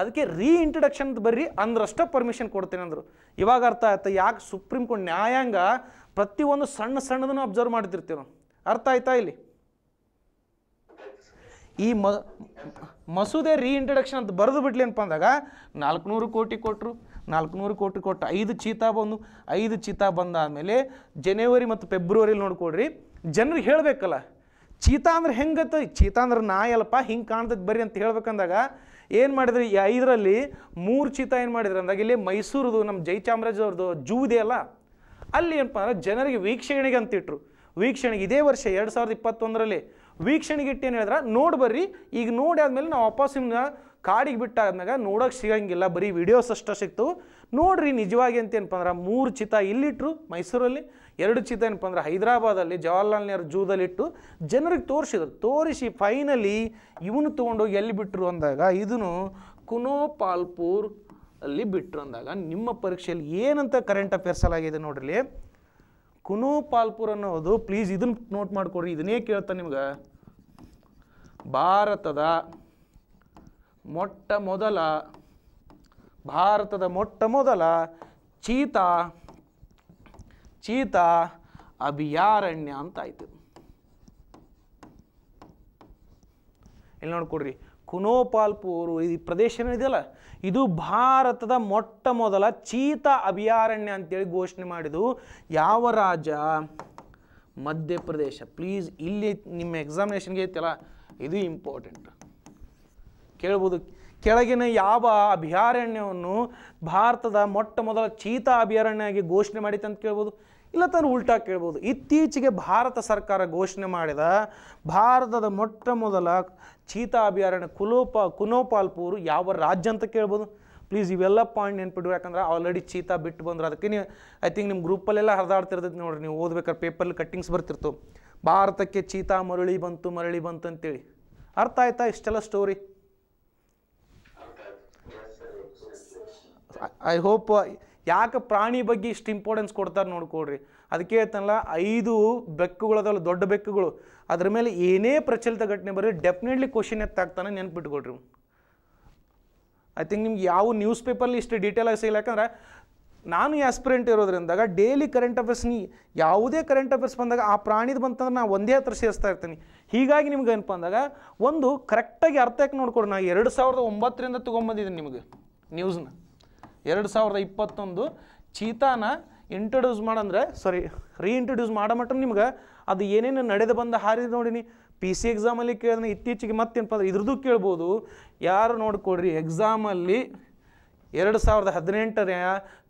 ಅದಕ್ಕೆ ರೀ ಇಂಟ್ರಡಕ್ಷನ್ ಅಂತ ಬರ್ರಿ ಅಂದ್ರಷ್ಟು ಪರ್ಮಿಷನ್ ಕೊಡ್ತೇನೆ ಅಂದರು ಇವಾಗ ಅರ್ಥ ಆಯ್ತಾ ಯಾಕೆ ಸುಪ್ರೀಂ ಕೋರ್ಟ್ ನ್ಯಾಯಾಂಗ ಪ್ರತಿಯೊಂದು ಸಣ್ಣ ಸಣ್ಣದನ್ನು ಅಬ್ಸರ್ವ್ ಮಾಡ್ತಿರ್ತೀವಿ ನಾವು ಅರ್ಥ ಆಯ್ತಾ ಇಲ್ಲಿ ಈ ಮ ಮಸೂದೆ ರೀಇಂಟ್ರಡಕ್ಷನ್ ಅಂತ ಬರೆದು ಬಿಡ್ಲಿ ಅಂತ ಅಂದಾಗ ನಾಲ್ಕುನೂರು ಕೋಟಿ ಕೊಟ್ಟರು ನಾಲ್ಕುನೂರು ಕೋಟಿ ಕೊಟ್ಟು ಐದು ಚೀತಾ ಬಂದು ಐದು ಚೀತಾ ಬಂದಾದಮೇಲೆ ಜನವರಿ ಮತ್ತು ಫೆಬ್ರವರಿಲಿ ನೋಡ್ಕೊಡ್ರಿ ಜನರಿಗೆ ಹೇಳಬೇಕಲ್ಲ ಚೀತಾ ಅಂದ್ರೆ ಹೆಂಗತ್ತ ಚೀತಾ ಅಂದ್ರೆ ನಾಯಲ್ಲಪ್ಪ ಹಿಂಗೆ ಕಾಣ್ದಕ್ಕೆ ಬರ್ರಿ ಅಂತ ಹೇಳ್ಬೇಕಂದಾಗ ಏನು ಮಾಡಿದ್ರಿ ಐದರಲ್ಲಿ ಮೂರು ಚೀತಾ ಏನು ಮಾಡಿದ್ರು ಅಂದಾಗ ಇಲ್ಲಿ ಮೈಸೂರದು ನಮ್ಮ ಜಯಚಾಮರಾಜವ್ರದ್ದು ಜೂ ಇದೆಯಲ್ಲ ಅಲ್ಲಿ ಏನಪ್ಪ ಅಂದರೆ ಜನರಿಗೆ ವೀಕ್ಷಣೆಗೆ ಅಂತಿಟ್ರು ವೀಕ್ಷಣೆಗೆ ಇದೇ ವರ್ಷ ಎರಡು ಸಾವಿರದ ಇಪ್ಪತ್ತೊಂದರಲ್ಲಿ ವೀಕ್ಷಣೆಗೆ ಇಟ್ಟು ಏನು ಹೇಳಿದ್ರೆ ನೋಡಿ ಬರ್ರಿ ಈಗ ನೋಡಿ ಆದಮೇಲೆ ನಾವು ವಾಪಸ್ ನಿಮ್ಮ ಕಾಡಿಗೆ ಬಿಟ್ಟಾದ್ಮ್ಯಾಗ ನೋಡೋಕೆ ಸಿಗಂಗಿಲ್ಲ ಬರೀ ವಿಡಿಯೋಸ್ ಅಷ್ಟು ಸಿಕ್ತು ನೋಡ್ರಿ ನಿಜವಾಗಿ ಅಂತ ಏನಪ್ಪ ಅಂದ್ರೆ ಮೂರು ಚಿತ ಇಲ್ಲಿಟ್ರು ಮೈಸೂರಲ್ಲಿ ಎರಡು ಚಿತ ಏನಪ್ಪ ಅಂದ್ರೆ ಹೈದರಾಬಾದಲ್ಲಿ ಜವಾಹರ್ಲಾಲ್ ನೆಹರು ಜೂದಲ್ಲಿಟ್ಟು ಜನರಿಗೆ ತೋರಿಸಿದ್ರು ತೋರಿಸಿ ಫೈನಲಿ ಇವನು ತೊಗೊಂಡೋಗಿ ಎಲ್ಲಿ ಬಿಟ್ಟರು ಅಂದಾಗ ಇದನ್ನು ಕುನೋಪಾಲ್ಪುರ್ ಅಲ್ಲಿ ಬಿಟ್ಟರು ಅಂದಾಗ ನಿಮ್ಮ ಪರೀಕ್ಷೆಯಲ್ಲಿ ಏನಂತ ಕರೆಂಟ್ ಅಫೇರ್ಸ್ ಆಗಿದೆ ನೋಡ್ರಿ ಕುನು ಪಾಲ್ಪುರ್ ಅನ್ನೋದು ಪ್ಲೀಸ್ ಇದನ್ನ ನೋಟ್ ಮಾಡಿಕೊಡ್ರಿ ಇದನ್ನೇ ಕೇಳ್ತಾ ನಿಮ್ಗೆ ಭಾರತದ ಮೊಟ್ಟ ಮೊದಲ ಭಾರತದ ಮೊಟ್ಟ ಮೊದಲ ಚೀತಾ ಚೀತಾ ಅಭಯಾರಣ್ಯ ಅಂತ ಆಯ್ತು ಇಲ್ಲಿ ನೋಡ್ಕೊಡ್ರಿ ಕುನೋಪಾಲ್ಪುರ್ ಈ ಪ್ರದೇಶ ಏನಿದೆಯಲ್ಲ ಇದು ಭಾರತದ ಮೊಟ್ಟ ಮೊದಲ ಚೀತ ಅಭಯಾರಣ್ಯ ಅಂತೇಳಿ ಘೋಷಣೆ ಮಾಡಿದ್ದು ಯಾವ ರಾಜ ಮಧ್ಯಪ್ರದೇಶ ಪ್ಲೀಸ್ ಇಲ್ಲಿ ನಿಮ್ಮ ಎಕ್ಸಾಮಿನೇಷನ್ಗೆ ಐತಲ್ಲ ಇದು ಇಂಪಾರ್ಟೆಂಟ್ ಕೇಳ್ಬೋದು ಕೆಳಗಿನ ಯಾವ ಅಭಯಾರಣ್ಯವನ್ನು ಭಾರತದ ಮೊಟ್ಟ ಮೊದಲ ಚೀತಾ ಅಭಯಾರಣ್ಯ ಆಗಿ ಘೋಷಣೆ ಮಾಡಿತ್ತು ಅಂತ ಕೇಳ್ಬೋದು ಇಲ್ಲ ತಾನು ಉಲ್ಟಾ ಕೇಳ್ಬೋದು ಇತ್ತೀಚೆಗೆ ಭಾರತ ಸರ್ಕಾರ ಘೋಷಣೆ ಮಾಡಿದ ಭಾರತದ ಮೊಟ್ಟ ಮೊದಲ ಚೀತಾ ಅಭಯಾರಣ್ಯ ಕುಲೋಪ ಕುನೋಪಾಲ್ಪೂರು ಯಾವ ರಾಜ್ಯ ಅಂತ ಕೇಳ್ಬೋದು ಪ್ಲೀಸ್ ಇವೆಲ್ಲ ಪಾಯಿಂಟ್ ನೆನ್ಪಿಡು ಯಾಕಂದ್ರೆ ಆಲ್ರೆಡಿ ಚೀತಾ ಬಿಟ್ಟು ಬಂದ್ರೆ ಅದಕ್ಕೆ ನೀವು ಐ ಥಿಂಕ್ ನಿಮ್ಮ ಗ್ರೂಪಲ್ಲೆಲ್ಲ ಹರಿದಾಡ್ತಿರ್ತೈತೆ ನೋಡಿರಿ ನೀವು ಓದ್ಬೇಕಾದ್ರೆ ಪೇಪರ್ಲಿ ಕಟ್ಟಿಂಗ್ಸ್ ಬರ್ತಿರ್ತು ಭಾರತಕ್ಕೆ ಚೀತಾ ಮರಳಿ ಬಂತು ಮರಳಿ ಬಂತು ಅಂತೇಳಿ ಅರ್ಥ ಆಯ್ತಾ ಇಷ್ಟೆಲ್ಲ ಸ್ಟೋರಿ ಐ ಹೋಪ್ ಯಾಕೆ ಪ್ರಾಣಿ ಬಗ್ಗೆ ಇಷ್ಟು ಇಂಪಾರ್ಟೆನ್ಸ್ ಕೊಡ್ತಾರೆ ನೋಡ್ಕೊಳ್ರಿ ಅದಕ್ಕೆ ಹೇಳ್ತಾನಲ್ಲ ಐದು ಬೆಕ್ಕುಗಳದಲ್ಲ ದೊಡ್ಡ ಬೆಕ್ಕುಗಳು ಅದ್ರ ಮೇಲೆ ಏನೇ ಪ್ರಚಲಿತ ಘಟನೆ ಬರೀ ಡೆಫಿನೆಟ್ಲಿ ಕ್ವಶನ್ ಎತ್ತಾಗ್ತಾನೆ ನೆನ್ಪಿಟ್ಕೊಡ್ರಿ ಐ ಥಿಂಕ್ ನಿಮ್ಗೆ ಯಾವ ನ್ಯೂಸ್ ಪೇಪರ್ಲಿ ಇಷ್ಟು ಡೀಟೇಲ್ ಆಗಿ ಸಿಗಲ್ಲ ಯಾಕಂದ್ರೆ ನಾನು ಆಸ್ಪಿರೆಂಟ್ ಇರೋದ್ರಿಂದಾಗ ಡೈಲಿ ಕರೆಂಟ್ ಅಫೇರ್ಸ್ ನೀ ಯಾವುದೇ ಕರೆಂಟ್ ಅಫೇರ್ಸ್ ಬಂದಾಗ ಆ ಪ್ರಾಣಿದು ಬಂತಂದ್ರೆ ನಾನು ಒಂದೇ ಹತ್ರ ಸೇರಿಸ್ತಾ ಇರ್ತೀನಿ ಹೀಗಾಗಿ ನಿಮ್ಗೆ ಏನಪ್ಪ ಅಂದಾಗ ಒಂದು ಕರೆಕ್ಟಾಗಿ ಅರ್ಥಕ್ಕೆ ನೋಡ್ಕೊಡ್ರಿ ನಾನು ಎರಡು ಸಾವಿರದ ಒಂಬತ್ತರಿಂದ ತೊಗೊಂಬಂದಿದ್ದೀನಿ ನಿಮಗೆ ನ್ಯೂಸ್ನ ಎರಡು ಸಾವಿರದ ಇಪ್ಪತ್ತೊಂದು ಚೀತಾನ ಇಂಟ್ರೊಡ್ಯೂಸ್ ಮಾಡಂದ್ರೆ ಸಾರಿ ರೀಇಂಟ್ರೊಡ್ಯೂಸ್ ಮಾಡೋ ಮಟ್ಟ ನಿಮ್ಗೆ ಅದು ಏನೇನು ನಡೆದು ಬಂದ ಹಾರಿ ನೋಡಿನಿ ಪಿ ಸಿ ಎಕ್ಸಾಮಲ್ಲಿ ಕೇಳಿದ್ರೆ ಇತ್ತೀಚೆಗೆ ಮತ್ತೇನಪ್ಪ ಅಂದ್ರೆ ಇದ್ರದ್ದು ಕೇಳ್ಬೋದು ಯಾರು ನೋಡ್ಕೊಡ್ರಿ ಎಕ್ಸಾಮಲ್ಲಿ ಎರಡು ಸಾವಿರದ ಹದಿನೆಂಟರ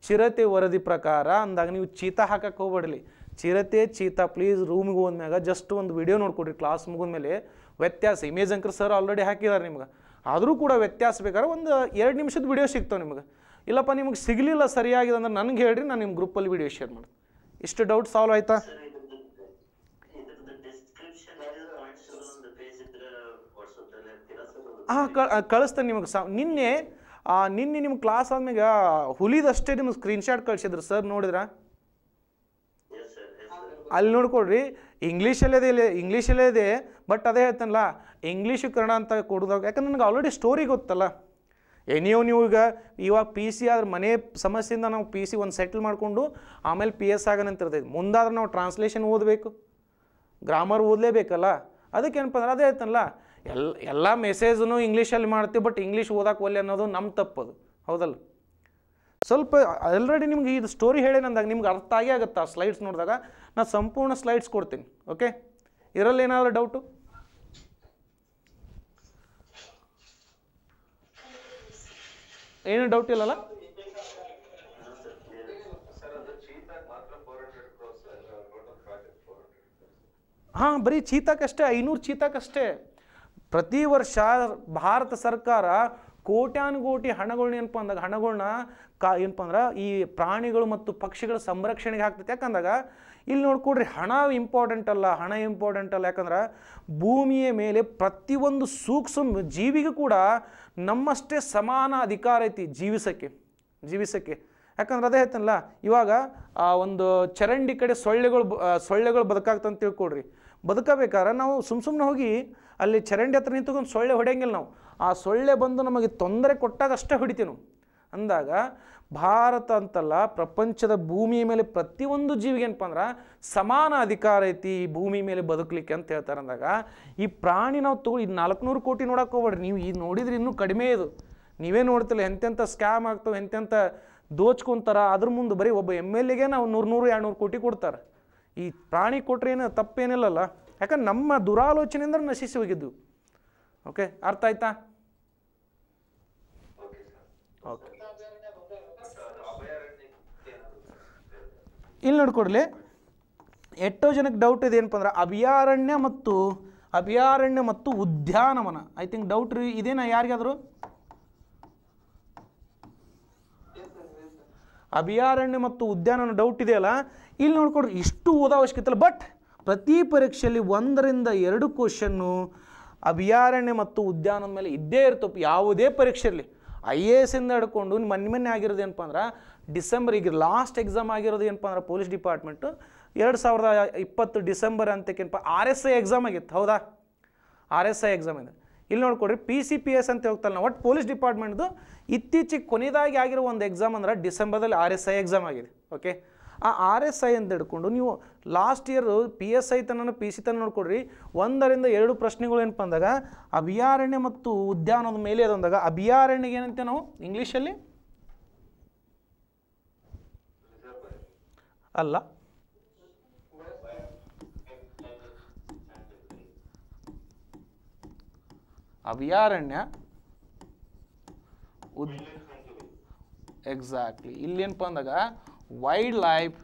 ಚಿರತೆ ವರದಿ ಪ್ರಕಾರ ಅಂದಾಗ ನೀವು ಚೀತಾ ಹಾಕಕ್ಕೆ ಹೋಗ್ಬೇಡಲಿ ಚಿರತೆ ಚೀತಾ ಪ್ಲೀಸ್ ರೂಮಿಗೆ ಹೋದ್ಮ್ಯಾಗ ಜಸ್ಟ್ ಒಂದು ವಿಡಿಯೋ ನೋಡ್ಕೊಡ್ರಿ ಕ್ಲಾಸ್ ಮುಗಿದ್ಮೇಲೆ ವ್ಯತ್ಯಾಸ ಇಮೇಜ್ ಅಂಕರ್ ಸರ್ ಆಲ್ರೆಡಿ ಹಾಕಿದ್ದಾರೆ ನಿಮ್ಗೆ ಆದರೂ ಕೂಡ ವ್ಯತ್ಯಾಸ ಬೇಕಾದ್ರೆ ಒಂದು ಎರಡು ನಿಮಿಷದ ವಿಡಿಯೋ ಸಿಗ್ತಾವೆ ನಿಮ್ಗೆ ಇಲ್ಲಪ್ಪ ನಿಮಗೆ ಸಿಗಲಿಲ್ಲ ಸರಿಯಾಗಿದೆ ಅಂದ್ರೆ ನನಗೆ ಹೇಳ್ರಿ ನಾನು ನಿಮ್ಮ ಗ್ರೂಪಲ್ಲಿ ವಿಡಿಯೋ ಶೇರ್ ಮಾಡ್ತೀನಿ ಇಷ್ಟು ಡೌಟ್ ಸಾಲ್ವ್ ಆಯ್ತಾ ಹಾಂ ಕಳಿಸ್ತೇನೆ ನಿಮಗೆ ಸ ನಿನ್ನೆ ನಿನ್ನೆ ನಿಮ್ಮ ಕ್ಲಾಸ್ ಆದ್ಮ್ಯಾಗ ಹುಲಿದಷ್ಟೇ ನಿಮ್ಗೆ ಸ್ಕ್ರೀನ್ಶಾಟ್ ಕಳಿಸಿದ್ರು ಸರ್ ನೋಡಿದ್ರ ಅಲ್ಲಿ ನೋಡ್ಕೊಡ್ರಿ ಇಂಗ್ಲೀಷಲ್ಲೇ ಇದೆ ಇಂಗ್ಲೀಷಲ್ಲೇ ಇದೆ ಬಟ್ ಅದೇ ಹೇಳ್ತಾನಲ್ಲ ಇಂಗ್ಲೀಷು ಕನ್ನಡ ಅಂತ ಕೊಡೋದಾಗ ಯಾಕಂದ್ರೆ ನನಗೆ ಆಲ್ರೆಡಿ ಸ್ಟೋರಿ ಗೊತ್ತಲ್ಲ ಏನೋ ನೀವು ಈಗ ಇವಾಗ ಪಿ ಸಿ ಆದ್ರೆ ಮನೆ ಸಮಸ್ಯೆಯಿಂದ ನಾವು ಪಿ ಸಿ ಒಂದು ಸೆಟ್ಲ್ ಮಾಡಿಕೊಂಡು ಆಮೇಲೆ ಪಿ ಎಸ್ ಇರ್ತೈತೆ ಮುಂದಾದ್ರೆ ನಾವು ಟ್ರಾನ್ಸ್ಲೇಷನ್ ಓದಬೇಕು ಗ್ರಾಮರ್ ಓದಲೇಬೇಕಲ್ಲ ಅದಕ್ಕೇನಪ್ಪ ಅಂದ್ರೆ ಅದೇ ಆಯ್ತಲ್ಲ ಎಲ್ಲ ಎಲ್ಲ ಮೆಸೇಜನ್ನು ಇಂಗ್ಲೀಷಲ್ಲಿ ಮಾಡ್ತೀವಿ ಬಟ್ ಇಂಗ್ಲೀಷ್ ಓದೋಕೆ ಒಲ್ಲೆ ಅನ್ನೋದು ನಮ್ಮ ತಪ್ಪದು ಹೌದಲ್ಲ ಸ್ವಲ್ಪ ಆಲ್ರೆಡಿ ನಿಮ್ಗೆ ಇದು ಸ್ಟೋರಿ ಹೇಳೇನಂದಾಗ ನಿಮ್ಗೆ ಅರ್ಥ ಆಗೇ ಆಗುತ್ತೆ ಆ ಸ್ಲೈಡ್ಸ್ ನೋಡಿದಾಗ ನಾನು ಸಂಪೂರ್ಣ ಸ್ಲೈಡ್ಸ್ ಕೊಡ್ತೀನಿ ಓಕೆ ಇದರಲ್ಲಿ ಏನಾದರೂ ಡೌಟು ಏನು ಡೌಟ್ ಇಲ್ಲಲ್ಲ ಹಾ ಬರೀ ಚೀತಾಕಷ್ಟೇ ಐನೂರು ಚೀತಾಕಷ್ಟೇ ಪ್ರತಿ ವರ್ಷ ಭಾರತ ಸರ್ಕಾರ ಕೋಟ್ಯಾನುಕೋಟಿ ಹಣಗಳನ್ನ ಏನಪ್ಪ ಅಂದಾಗ ಹಣಗಳನ್ನ ಕಾ ಏನಪ್ಪ ಅಂದ್ರೆ ಈ ಪ್ರಾಣಿಗಳು ಮತ್ತು ಪಕ್ಷಿಗಳ ಸಂರಕ್ಷಣೆಗೆ ಹಾಕ್ತೈತೆ ಯಾಕಂದಾಗ ಇಲ್ಲಿ ನೋಡ್ಕೊಡ್ರಿ ಹಣ ಇಂಪಾರ್ಟೆಂಟ್ ಅಲ್ಲ ಹಣ ಇಂಪಾರ್ಟೆಂಟ್ ಅಲ್ಲ ಯಾಕಂದ್ರೆ ಭೂಮಿಯ ಮೇಲೆ ಪ್ರತಿಯೊಂದು ಸೂಕ್ಷ್ಮ ಜೀವಿಗೂ ಕೂಡ ನಮ್ಮಷ್ಟೇ ಸಮಾನ ಅಧಿಕಾರ ಐತಿ ಜೀವಿಸೋಕ್ಕೆ ಜೀವಿಸೋಕ್ಕೆ ಯಾಕಂದ್ರೆ ಅದೇ ಆಯ್ತಲ್ಲ ಇವಾಗ ಆ ಒಂದು ಚರಂಡಿ ಕಡೆ ಸೊಳ್ಳೆಗಳು ಸೊಳ್ಳೆಗಳು ಬದುಕಾಗ್ತಂತ ತಿಳ್ಕೊಡ್ರಿ ಬದುಕಬೇಕಾದ್ರೆ ನಾವು ಸುಮ್ ಸುಮ್ಮನೆ ಹೋಗಿ ಅಲ್ಲಿ ಚರಂಡಿ ಹತ್ರ ನಿಂತ್ಕೊಂಡು ಸೊಳ್ಳೆ ಹೊಡೆಯಂಗಿಲ್ಲ ನಾವು ಆ ಸೊಳ್ಳೆ ಬಂದು ನಮಗೆ ತೊಂದರೆ ಕೊಟ್ಟಾಗ ಅಷ್ಟೇ ಹೊಡಿತೀವಿ ನಾವು ಅಂದಾಗ ಭಾರತ ಅಂತಲ್ಲ ಪ್ರಪಂಚದ ಭೂಮಿಯ ಮೇಲೆ ಪ್ರತಿಯೊಂದು ಜೀವಿಗೆ ಏನಪ್ಪ ಅಂದ್ರೆ ಸಮಾನ ಅಧಿಕಾರ ಐತಿ ಈ ಭೂಮಿ ಮೇಲೆ ಬದುಕಲಿಕ್ಕೆ ಅಂತ ಹೇಳ್ತಾರೆ ಅಂದಾಗ ಈ ಪ್ರಾಣಿ ನಾವು ತಗೋ ಇದು ನಾಲ್ಕುನೂರು ಕೋಟಿ ನೋಡಕ್ಕೆ ಹೋಗ್ಬೇಡ್ರಿ ನೀವು ಇದು ನೋಡಿದ್ರೆ ಇನ್ನೂ ಕಡಿಮೆ ಇದು ನೀವೇ ನೋಡ್ತಿಲ್ಲ ಎಂತೆಂಥ ಸ್ಕ್ಯಾಮ್ ಆಗ್ತವೆ ಎಂತೆಂಥ ದೋಚ್ಕೊಂತಾರ ಅದ್ರ ಮುಂದೆ ಬರೀ ಒಬ್ಬ ಎಮ್ ಎಲ್ ಎಗೆ ನಾವು ನೂರು ನೂರು ಎರಡು ನೂರು ಕೋಟಿ ಕೊಡ್ತಾರೆ ಈ ಪ್ರಾಣಿ ಕೊಟ್ರೆ ಏನು ತಪ್ಪೇನಿಲ್ಲಲ್ಲ ಯಾಕಂದ್ರೆ ನಮ್ಮ ದುರಾಲೋಚನೆಯಿಂದ ನಶಿಸಿ ಹೋಗಿದ್ದು ಓಕೆ ಅರ್ಥ ಆಯ್ತಾ ಓಕೆ ಇಲ್ಲಿ ನೋಡ್ಕೊಡ್ಲಿ ಎಷ್ಟೋ ಜನಕ್ಕೆ ಡೌಟ್ ಏನಪ್ಪ ಅಂದ್ರೆ ಅಭಯಾರಣ್ಯ ಮತ್ತು ಅಭಯಾರಣ್ಯ ಮತ್ತು ಉದ್ಯಾನವನ ಐ ಥಿಂಕ್ ಡೌಟ್ ರೀ ಇದೇನಾ ಯಾರಿಗಾದರೂ ಅಭಯಾರಣ್ಯ ಮತ್ತು ಉದ್ಯಾನವನ ಡೌಟ್ ಇದೆಯಲ್ಲ ಇಲ್ಲಿ ನೋಡ್ಕೊಡ್ರಿ ಇಷ್ಟು ಓದೋ ಅವಶ್ಯಕತೆ ಇಲ್ಲ ಬಟ್ ಪ್ರತಿ ಪರೀಕ್ಷೆಯಲ್ಲಿ ಒಂದರಿಂದ ಎರಡು ಕ್ವಶನ್ನು ಅಭಯಾರಣ್ಯ ಮತ್ತು ಉದ್ಯಾನದ ಮೇಲೆ ಇದ್ದೇ ಇರ್ತಪ್ಪ ಯಾವುದೇ ಪರೀಕ್ಷೆಯಲ್ಲಿ ಐ ಎ ಇಂದ ಹಿಡ್ಕೊಂಡು ಮೊನ್ನೆ ಮೊನ್ನೆ ಆಗಿರೋದೇನಪ್ಪ ಅಂದ್ರೆ ಡಿಸೆಂಬರ್ ಈಗ ಲಾಸ್ಟ್ ಎಕ್ಸಾಮ್ ಆಗಿರೋದು ಏನಪ್ಪ ಅಂದ್ರೆ ಪೊಲೀಸ್ ಡಿಪಾರ್ಟ್ಮೆಂಟು ಎರಡು ಸಾವಿರದ ಇಪ್ಪತ್ತು ಡಿಸೆಂಬರ್ ಅಂತಕ್ಕೇನಪ್ಪ ಆರ್ ಎಸ್ ಐ ಎಕ್ಸಾಮ್ ಆಗಿತ್ತು ಹೌದಾ ಆರ್ ಎಸ್ ಐ ಎಕ್ಸಾಮ್ ಇದೆ ಇಲ್ಲಿ ನೋಡ್ಕೊಡ್ರಿ ಪಿ ಸಿ ಪಿ ಎಸ್ ಅಂತ ಹೋಗ್ತಲ್ಲ ನಾವು ಒಟ್ಟು ಪೊಲೀಸ್ ಡಿಪಾರ್ಟ್ಮೆಂಟ್ದು ಇತ್ತೀಚೆಗೆ ಕೊನೆಯದಾಗಿ ಆಗಿರೋ ಒಂದು ಎಕ್ಸಾಮ್ ಅಂದ್ರೆ ಡಿಸೆಂಬರ್ದಲ್ಲಿ ಆರ್ ಎಸ್ ಐ ಎಕ್ಸಾಮ್ ಆಗಿದೆ ಓಕೆ ಆ ಆರ್ ಎಸ್ ಐ ಅಂತ ಹಿಡ್ಕೊಂಡು ನೀವು last year P S I ತನನ ಪಿ ಸಿ ತನ ನೋಡ್ಕೊಡ್ರಿ ಒಂದರಿಂದ ಎರಡು ಪ್ರಶ್ನೆಗಳು ಏನಪ್ಪ ಅಂದಾಗ ಅಭಯಾರಣ್ಯ ಮತ್ತು ಉದ್ಯಾನದ ಮೇಲೆ ಅದೊಂದಾಗ ಅಭಯಾರಣ್ಯ ಏನಂತೆ ನಾವು ಇಂಗ್ಲೀಷಲ್ಲಿ ಅಲ್ಲ ಅಭಯಾರಣ್ಯ ಉದ್ ಎಕ್ಸಾಕ್ಟ್ಲಿ ಇಲ್ಲೇನಪ್ಪ ಅಂದಾಗ ವೈಲ್ಡ್ ಲೈಫ್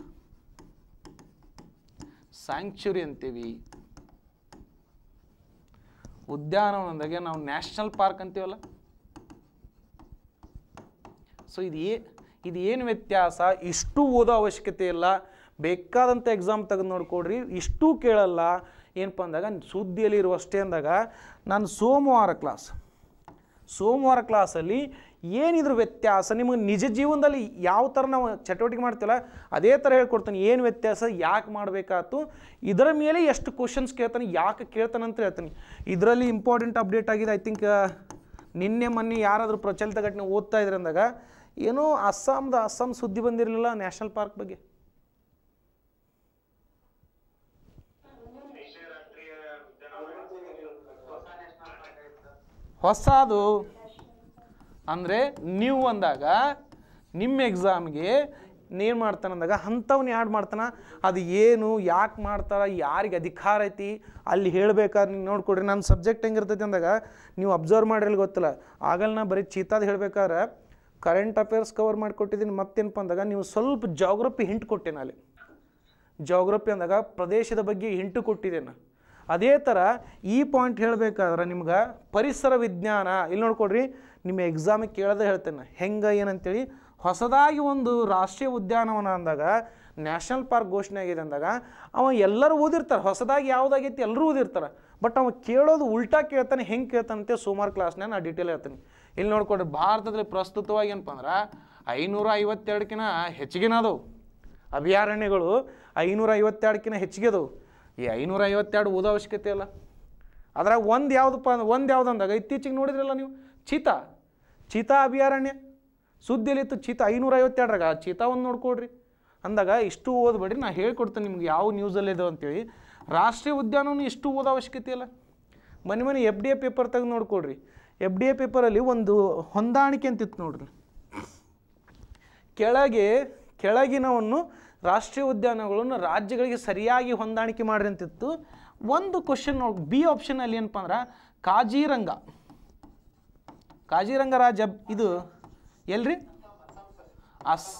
ಸ್ಯಾಂಕ್ಚುರಿ ಅಂತೀವಿ ಉದ್ಯಾನವನ ಅಂದಾಗ ನಾವು ನ್ಯಾಷನಲ್ ಪಾರ್ಕ್ ಅಂತೀವಲ್ಲ ಸೊ ಇದು ಇದು ಏನು ವ್ಯತ್ಯಾಸ ಇಷ್ಟು ಓದೋ ಅವಶ್ಯಕತೆ ಇಲ್ಲ ಬೇಕಾದಂಥ ಎಕ್ಸಾಮ್ ತೆಗೆದು ನೋಡ್ಕೊಡ್ರಿ ಇಷ್ಟು ಕೇಳಲ್ಲ ಏನಪ್ಪ ಅಂದಾಗ ಸುದ್ದಿಯಲ್ಲಿ ಇರುವಷ್ಟೇ ಅಂದಾಗ ನಾನು ಸೋಮವಾರ ಕ್ಲಾಸ್ ಸೋಮವಾರ ಕ್ಲಾಸಲ್ಲಿ ಏನಿದ್ರ ವ್ಯತ್ಯಾಸ ನಿಮಗೆ ನಿಜ ಜೀವನದಲ್ಲಿ ಯಾವ ಥರ ನಾವು ಚಟುವಟಿಕೆ ಮಾಡ್ತೀವಲ್ಲ ಅದೇ ಥರ ಹೇಳ್ಕೊಡ್ತೀನಿ ಏನು ವ್ಯತ್ಯಾಸ ಯಾಕೆ ಮಾಡಬೇಕಾಯ್ತು ಇದರ ಮೇಲೆ ಎಷ್ಟು ಕ್ವಶನ್ಸ್ ಕೇಳ್ತಾನೆ ಯಾಕೆ ಕೇಳ್ತಾನೆ ಅಂತ ಹೇಳ್ತೀನಿ ಇದರಲ್ಲಿ ಇಂಪಾರ್ಟೆಂಟ್ ಅಪ್ಡೇಟ್ ಆಗಿದೆ ಐ ಥಿಂಕ್ ನಿನ್ನೆ ಮೊನ್ನೆ ಯಾರಾದರೂ ಪ್ರಚಲಿತ ಘಟನೆ ಓದ್ತಾ ಇದ್ರಂದಾಗ ಏನೋ ಅಸ್ಸಾಂದ ಅಸ್ಸಾಂ ಸುದ್ದಿ ಬಂದಿರಲಿಲ್ಲ ನ್ಯಾಷನಲ್ ಪಾರ್ಕ್ ಬಗ್ಗೆ ಹೊಸದು ಅಂದರೆ ನೀವು ಅಂದಾಗ ನಿಮ್ಮ ಎಕ್ಸಾಮ್ಗೆ ನೀನ್ ಮಾಡ್ತಾನ ಅಂದಾಗ ಅಂಥವ್ನ ಯಾಡ್ ಮಾಡ್ತಾನೆ ಅದು ಏನು ಯಾಕೆ ಮಾಡ್ತಾರ ಯಾರಿಗೆ ಅಧಿಕಾರ ಐತಿ ಅಲ್ಲಿ ಹೇಳ್ಬೇಕಾದ್ರೆ ನೀವು ನೋಡ್ಕೊಡ್ರಿ ನನ್ನ ಸಬ್ಜೆಕ್ಟ್ ಹೆಂಗಿರ್ತೈತಿ ಅಂದಾಗ ನೀವು ಅಬ್ಸರ್ವ್ ಮಾಡಿರಲಿ ಗೊತ್ತಿಲ್ಲ ಆಗಲ್ಲ ನಾ ಬರೀ ಚೀತಾದ ಹೇಳ್ಬೇಕಾದ್ರೆ ಕರೆಂಟ್ ಅಫೇರ್ಸ್ ಕವರ್ ಮಾಡಿಕೊಟ್ಟಿದ್ದೀನಿ ಮತ್ತೇನಪ್ಪ ಅಂದಾಗ ನೀವು ಸ್ವಲ್ಪ ಜಾಗ್ರಫಿ ಹಿಂಟ್ ಕೊಟ್ಟೆ ಅಲ್ಲಿ ಜಾಗ್ರಫಿ ಅಂದಾಗ ಪ್ರದೇಶದ ಬಗ್ಗೆ ಹಿಂಟು ಕೊಟ್ಟಿದ್ದೇನೆ ಅದೇ ಥರ ಈ ಪಾಯಿಂಟ್ ಹೇಳಬೇಕಾದ್ರೆ ನಿಮ್ಗೆ ಪರಿಸರ ವಿಜ್ಞಾನ ಇಲ್ಲಿ ನೋಡ್ಕೊಡ್ರಿ ನಿಮ್ಮ ಎಕ್ಸಾಮಿಗೆ ಕೇಳೋದೇ ಹೇಳ್ತೇನೆ ಹೆಂಗೆ ಏನಂತೇಳಿ ಹೊಸದಾಗಿ ಒಂದು ರಾಷ್ಟ್ರೀಯ ಉದ್ಯಾನವನ ಅಂದಾಗ ನ್ಯಾಷನಲ್ ಪಾರ್ಕ್ ಘೋಷಣೆ ಆಗಿದೆ ಅಂದಾಗ ಅವ ಎಲ್ಲರೂ ಓದಿರ್ತಾರೆ ಹೊಸದಾಗಿ ಯಾವುದಾಗೈತಿ ಎಲ್ಲರೂ ಓದಿರ್ತಾರೆ ಬಟ್ ಅವ ಕೇಳೋದು ಉಲ್ಟಾ ಕೇಳ್ತಾನೆ ಹೆಂಗೆ ಕೇಳ್ತಾನಂತೆ ಸುಮಾರು ಕ್ಲಾಸ್ನ ನಾನು ಡೀಟೇಲ್ ಹೇಳ್ತೀನಿ ಇಲ್ಲಿ ನೋಡ್ಕೊಡ್ರಿ ಭಾರತದಲ್ಲಿ ಪ್ರಸ್ತುತವಾಗಿ ಏನಪ್ಪ ಅಂದ್ರೆ ಐನೂರ ಐವತ್ತೆರಡಕ್ಕಿನ ಹೆಚ್ಚಿಗೆನ ಅದಾವು ಅಭಯಾರಣ್ಯಗಳು ಐನೂರ ಐವತ್ತೆರಡಕ್ಕಿನ ಹೆಚ್ಚಿಗೆ ಅದವು ಈ ಐನೂರ ಐವತ್ತೆರಡು ಓದೋ ಅವಶ್ಯಕತೆ ಇಲ್ಲ ಅದ್ರಾಗ ಒಂದು ಯಾವುದಪ್ಪ ಅಂದ್ರೆ ಒಂದು ಯಾವ್ದು ಅಂದಾಗ ಇತ್ತೀಚೆಗೆ ನೋಡಿದ್ರಲ್ಲ ನೀವು ಚೀತಾ ಚೀತಾ ಅಭಯಾರಣ್ಯ ಸುದ್ದಿಯಲ್ಲಿತ್ತು ಚೀತಾ ಐನೂರ ಐವತ್ತೆರಡ್ರಾಗ ಚೀತಾ ಒಂದು ನೋಡ್ಕೊಡ್ರಿ ಅಂದಾಗ ಇಷ್ಟು ಓದ್ಬೇಡಿ ನಾನು ಹೇಳ್ಕೊಡ್ತೇನೆ ನಿಮ್ಗೆ ಯಾವ ನ್ಯೂಸಲ್ಲಿದೆ ಅಂತೇಳಿ ರಾಷ್ಟ್ರೀಯ ಉದ್ಯಾನವೂ ಇಷ್ಟು ಓದೋ ಅವಶ್ಯಕತೆ ಇಲ್ಲ ಮನೆ ಮನೆ ಎಫ್ ಡಿ ಎ ಪೇಪರ್ ತೆಗೆದು ನೋಡ್ಕೊಡ್ರಿ ಎಫ್ ಡಿ ಎ ಪೇಪರಲ್ಲಿ ಒಂದು ಹೊಂದಾಣಿಕೆ ಅಂತಿತ್ತು ನೋಡ್ರಿ ಕೆಳಗೆ ಕೆಳಗಿನವನ್ನು ರಾಷ್ಟ್ರೀಯ ಉದ್ಯಾನಗಳನ್ನು ರಾಜ್ಯಗಳಿಗೆ ಸರಿಯಾಗಿ ಹೊಂದಾಣಿಕೆ ಮಾಡ್ರಿ ಅಂತಿತ್ತು ಒಂದು ಕ್ವಶನ್ ನೋಡಿ ಬಿ ಆಪ್ಷನಲ್ಲಿ ಏನಪ್ಪ ಅಂದ್ರೆ ಕಾಜಿರಂಗ ಕಾಜಿರಂಗ ರಾಜ ಇದು ಎಲ್ರಿ ಅಸ್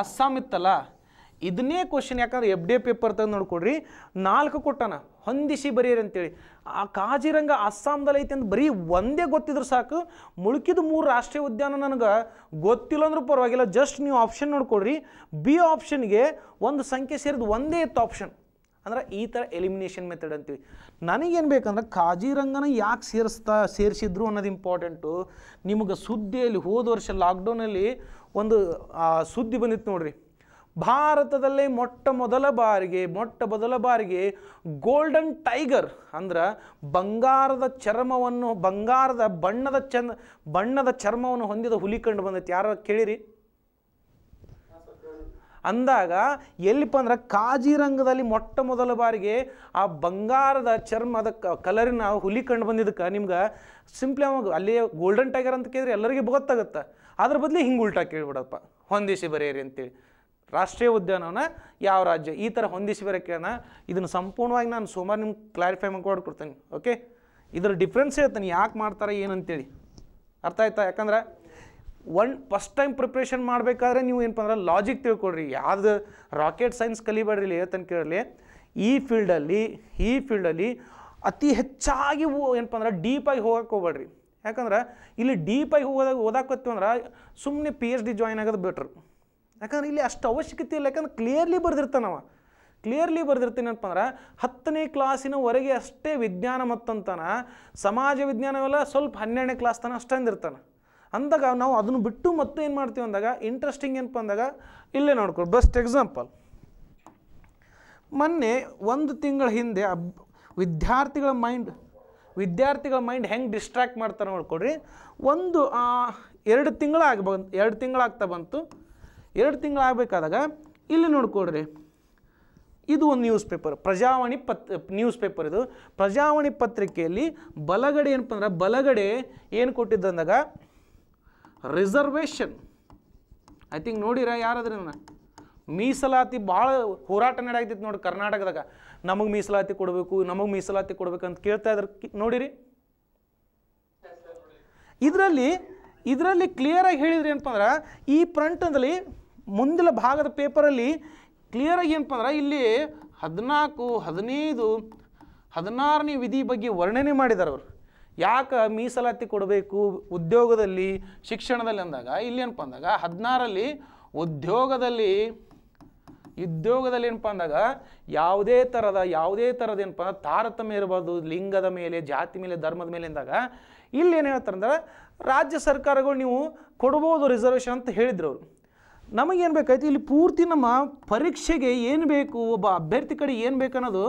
ಅಸ್ಸಾಮ್ ಇತ್ತಲ್ಲ ಇದನ್ನೇ ಕ್ವಶನ್ ಯಾಕಂದ್ರೆ ಎಫ್ ಡಿ ಎ ಪೇಪರ್ ತಗೊಂಡು ನೋಡ್ಕೊಡ್ರಿ ನಾಲ್ಕು ಕೊಟ್ಟಣ ಹೊಂದಿಸಿ ಬರೀರಿ ಅಂತೇಳಿ ಆ ಕಾಜಿರಂಗ ಅಸ್ಸಾಂದಲ್ಲಿ ಐತೆ ಅಂತ ಬರೀ ಒಂದೇ ಗೊತ್ತಿದ್ರು ಸಾಕು ಮುಳುಕಿದ ಮೂರು ರಾಷ್ಟ್ರೀಯ ಉದ್ಯಾನ ನನಗೆ ಗೊತ್ತಿಲ್ಲ ಅಂದ್ರೂ ಪರವಾಗಿಲ್ಲ ಜಸ್ಟ್ ನೀವು ಆಪ್ಷನ್ ನೋಡ್ಕೊಳ್ರಿ ಬಿ ಆಪ್ಷನ್ಗೆ ಒಂದು ಸಂಖ್ಯೆ ಸೇರಿದ ಒಂದೇ ಇತ್ತು ಆಪ್ಷನ್ ಅಂದ್ರೆ ಈ ಥರ ಎಲಿಮಿನೇಷನ್ ಮೆಥಡ್ ಅಂತೀವಿ ನನಗೇನು ಬೇಕಂದ್ರೆ ಕಾಜಿರಂಗನ ಯಾಕೆ ಸೇರಿಸ್ತಾ ಸೇರಿಸಿದ್ರು ಅನ್ನೋದು ಇಂಪಾರ್ಟೆಂಟು ನಿಮಗೆ ಸುದ್ದಿಯಲ್ಲಿ ಹೋದ ವರ್ಷ ಲಾಕ್ಡೌನಲ್ಲಿ ಒಂದು ಸುದ್ದಿ ಬಂದಿತ್ತು ನೋಡ್ರಿ ಭಾರತದಲ್ಲೇ ಮೊಟ್ಟ ಮೊದಲ ಬಾರಿಗೆ ಮೊಟ್ಟ ಮೊದಲ ಬಾರಿಗೆ ಗೋಲ್ಡನ್ ಟೈಗರ್ ಅಂದ್ರೆ ಬಂಗಾರದ ಚರ್ಮವನ್ನು ಬಂಗಾರದ ಬಣ್ಣದ ಚಂದ ಬಣ್ಣದ ಚರ್ಮವನ್ನು ಹೊಂದಿದ ಹುಲಿ ಕಂಡು ಬಂದೈತೆ ಯಾರು ಕೇಳಿರಿ ಅಂದಾಗ ಎಲ್ಲಿಪ್ಪ ಅಂದ್ರೆ ಕಾಜಿರಂಗದಲ್ಲಿ ಮೊಟ್ಟ ಮೊದಲ ಬಾರಿಗೆ ಆ ಬಂಗಾರದ ಚರ್ಮದ ಕಲರಿನ ಹುಲಿ ಕಂಡು ಬಂದಿದ್ದಕ್ಕೆ ನಿಮ್ಗೆ ಸಿಂಪ್ಲಿ ಅವಾಗ ಅಲ್ಲಿ ಗೋಲ್ಡನ್ ಟೈಗರ್ ಅಂತ ಕೇಳಿದ್ರೆ ಎಲ್ಲರಿಗೂ ಗೊತ್ತಾಗುತ್ತೆ ಅದ್ರ ಬದಲು ಹಿಂಗೆ ಉಲ್ಟಾ ಕೇಳಿಬಿಡಪ್ಪ ಹೊಂದಿಸಿ ಬರೆಯಿರಿ ಅಂತೇಳಿ ರಾಷ್ಟ್ರೀಯ ಉದ್ಯಾನವನ ಯಾವ ರಾಜ್ಯ ಈ ಥರ ಹೊಂದಿಸಿ ಇದನ್ನು ಸಂಪೂರ್ಣವಾಗಿ ನಾನು ಸುಮಾರು ನಿಮ್ಗೆ ಕ್ಲಾರಿಫೈ ಮಾಡಿ ಕೊಡ್ತೀನಿ ಓಕೆ ಇದರ ಡಿಫ್ರೆನ್ಸ್ ಹೇಳ್ತಾನೆ ಯಾಕೆ ಮಾಡ್ತಾರೆ ಏನಂತೇಳಿ ಅರ್ಥ ಆಯ್ತಾ ಯಾಕಂದ್ರೆ ಒನ್ ಫಸ್ಟ್ ಟೈಮ್ ಪ್ರಿಪ್ರೇಷನ್ ಮಾಡಬೇಕಾದ್ರೆ ನೀವು ಏನಪ್ಪ ಅಂದ್ರೆ ಲಾಜಿಕ್ ತಿಳ್ಕೊಡ್ರಿ ಯಾವುದು ರಾಕೆಟ್ ಸೈನ್ಸ್ ಕಲಿಬೇಡ್ರಿ ಹೇಳ್ತಾನೆ ಕೇಳಲಿ ಈ ಫೀಲ್ಡಲ್ಲಿ ಈ ಫೀಲ್ಡಲ್ಲಿ ಅತಿ ಹೆಚ್ಚಾಗಿ ಏನಪ್ಪ ಅಂದ್ರೆ ಡೀಪಾಗಿ ಹೋಗಕ್ಕೆ ಹೋಗ್ಬೇಡ್ರಿ ಯಾಕಂದ್ರೆ ಇಲ್ಲಿ ಡೀಪಾಗಿ ಹೋಗೋದಾಗ ಓದಾಕತ್ತೀವಿ ಅಂದ್ರೆ ಸುಮ್ಮನೆ ಪಿ ಎಚ್ ಡಿ ಜಾಯ್ನ್ ಆಗೋದು ಬೆಟ್ರು ಯಾಕಂದ್ರೆ ಇಲ್ಲಿ ಅಷ್ಟು ಅವಶ್ಯಕತೆ ಇಲ್ಲ ಯಾಕಂದ್ರೆ ಕ್ಲಿಯರ್ಲಿ ಬರೆದಿರ್ತಾನವ ಕ್ಲಿಯರ್ಲಿ ಬರೆದಿರ್ತೀನಪ್ಪ ಅಂದ್ರೆ ಹತ್ತನೇ ಕ್ಲಾಸಿನವರೆಗೆ ಅಷ್ಟೇ ವಿಜ್ಞಾನ ಮತ್ತಂತಾನ ಸಮಾಜ ವಿಜ್ಞಾನವೆಲ್ಲ ಸ್ವಲ್ಪ ಹನ್ನೆರಡನೇ ಕ್ಲಾಸ್ ತನಕ ಇರ್ತಾನೆ ಅಂದಾಗ ನಾವು ಅದನ್ನು ಬಿಟ್ಟು ಮತ್ತೆ ಏನು ಮಾಡ್ತೀವಿ ಅಂದಾಗ ಇಂಟ್ರೆಸ್ಟಿಂಗ್ ಏನಪ್ಪ ಅಂದಾಗ ಇಲ್ಲೇ ನೋಡ್ಕೊಳ್ಳಿ ಬೆಸ್ಟ್ ಎಕ್ಸಾಂಪಲ್ ಮೊನ್ನೆ ಒಂದು ತಿಂಗಳ ಹಿಂದೆ ಅಬ್ ವಿದ್ಯಾರ್ಥಿಗಳ ಮೈಂಡ್ ವಿದ್ಯಾರ್ಥಿಗಳ ಮೈಂಡ್ ಹೆಂಗೆ ಡಿಸ್ಟ್ರ್ಯಾಕ್ಟ್ ಮಾಡ್ತಾರೆ ನೋಡ್ಕೊಡ್ರಿ ಒಂದು ಎರಡು ತಿಂಗಳಾಗ ಎರಡು ತಿಂಗಳಾಗ್ತಾ ಬಂತು ಎರಡು ತಿಂಗಳು ಆಗಬೇಕಾದಾಗ ಇಲ್ಲಿ ನೋಡ್ಕೊಳ್ರಿ ಇದು ಒಂದು ನ್ಯೂಸ್ ಪೇಪರ್ ಪ್ರಜಾವಾಣಿ ಪತ್ ನ್ಯೂಸ್ ಪೇಪರ್ ಇದು ಪ್ರಜಾವಾಣಿ ಪತ್ರಿಕೆಯಲ್ಲಿ ಬಲಗಡೆ ಏನಪ್ಪ ಅಂದ್ರೆ ಬಲಗಡೆ ಏನು ಕೊಟ್ಟಿದ್ದಂದಾಗ ರಿಸರ್ವೇಷನ್ ಐ ಥಿಂಕ್ ನೋಡಿರ ಯಾರಾದ್ರೆ ನಾನು ಮೀಸಲಾತಿ ಭಾಳ ಹೋರಾಟ ನಡೆಯಾಗ್ತಿತ್ತು ನೋಡಿ ಕರ್ನಾಟಕದಾಗ ನಮಗೆ ಮೀಸಲಾತಿ ಕೊಡಬೇಕು ನಮಗೆ ಮೀಸಲಾತಿ ಕೊಡಬೇಕು ಅಂತ ಕೇಳ್ತಾ ಇದ್ರೆ ನೋಡಿರಿ ಇದರಲ್ಲಿ ಇದರಲ್ಲಿ ಕ್ಲಿಯರಾಗಿ ಹೇಳಿದ್ರೆ ಏನಪ್ಪ ಅಂದ್ರೆ ಈ ಪ್ರಂಟ್ನಲ್ಲಿ ಮುಂದಿನ ಭಾಗದ ಪೇಪರಲ್ಲಿ ಕ್ಲಿಯರಾಗಿ ಏನಪ್ಪ ಅಂದ್ರೆ ಇಲ್ಲಿ ಹದಿನಾಲ್ಕು ಹದಿನೈದು ಹದಿನಾರನೇ ವಿಧಿ ಬಗ್ಗೆ ವರ್ಣನೆ ಮಾಡಿದ್ದಾರೆ ಅವರು ಯಾಕೆ ಮೀಸಲಾತಿ ಕೊಡಬೇಕು ಉದ್ಯೋಗದಲ್ಲಿ ಶಿಕ್ಷಣದಲ್ಲಿ ಅಂದಾಗ ಇಲ್ಲಿ ಏನಪ್ಪ ಅಂದಾಗ ಹದಿನಾರಲ್ಲಿ ಉದ್ಯೋಗದಲ್ಲಿ ಉದ್ಯೋಗದಲ್ಲಿ ಏನಪ್ಪ ಅಂದಾಗ ಯಾವುದೇ ಥರದ ಯಾವುದೇ ಥರದ ಏನಪ್ಪ ತಾರತಮ್ಯ ಇರಬಾರ್ದು ಲಿಂಗದ ಮೇಲೆ ಜಾತಿ ಮೇಲೆ ಧರ್ಮದ ಮೇಲೆ ಅಂದಾಗ ಇಲ್ಲಿ ಏನು ಹೇಳ್ತಾರೆ ಅಂದ್ರೆ ರಾಜ್ಯ ಸರ್ಕಾರಗಳು ನೀವು ಕೊಡ್ಬೋದು ರಿಸರ್ವೇಷನ್ ಅಂತ ಹೇಳಿದ್ರು ಅವರು ನಮಗೇನು ಬೇಕಾಯ್ತು ಇಲ್ಲಿ ಪೂರ್ತಿ ನಮ್ಮ ಪರೀಕ್ಷೆಗೆ ಏನು ಬೇಕು ಒಬ್ಬ ಅಭ್ಯರ್ಥಿ ಕಡೆ ಏನು ಬೇಕನ್ನೋದು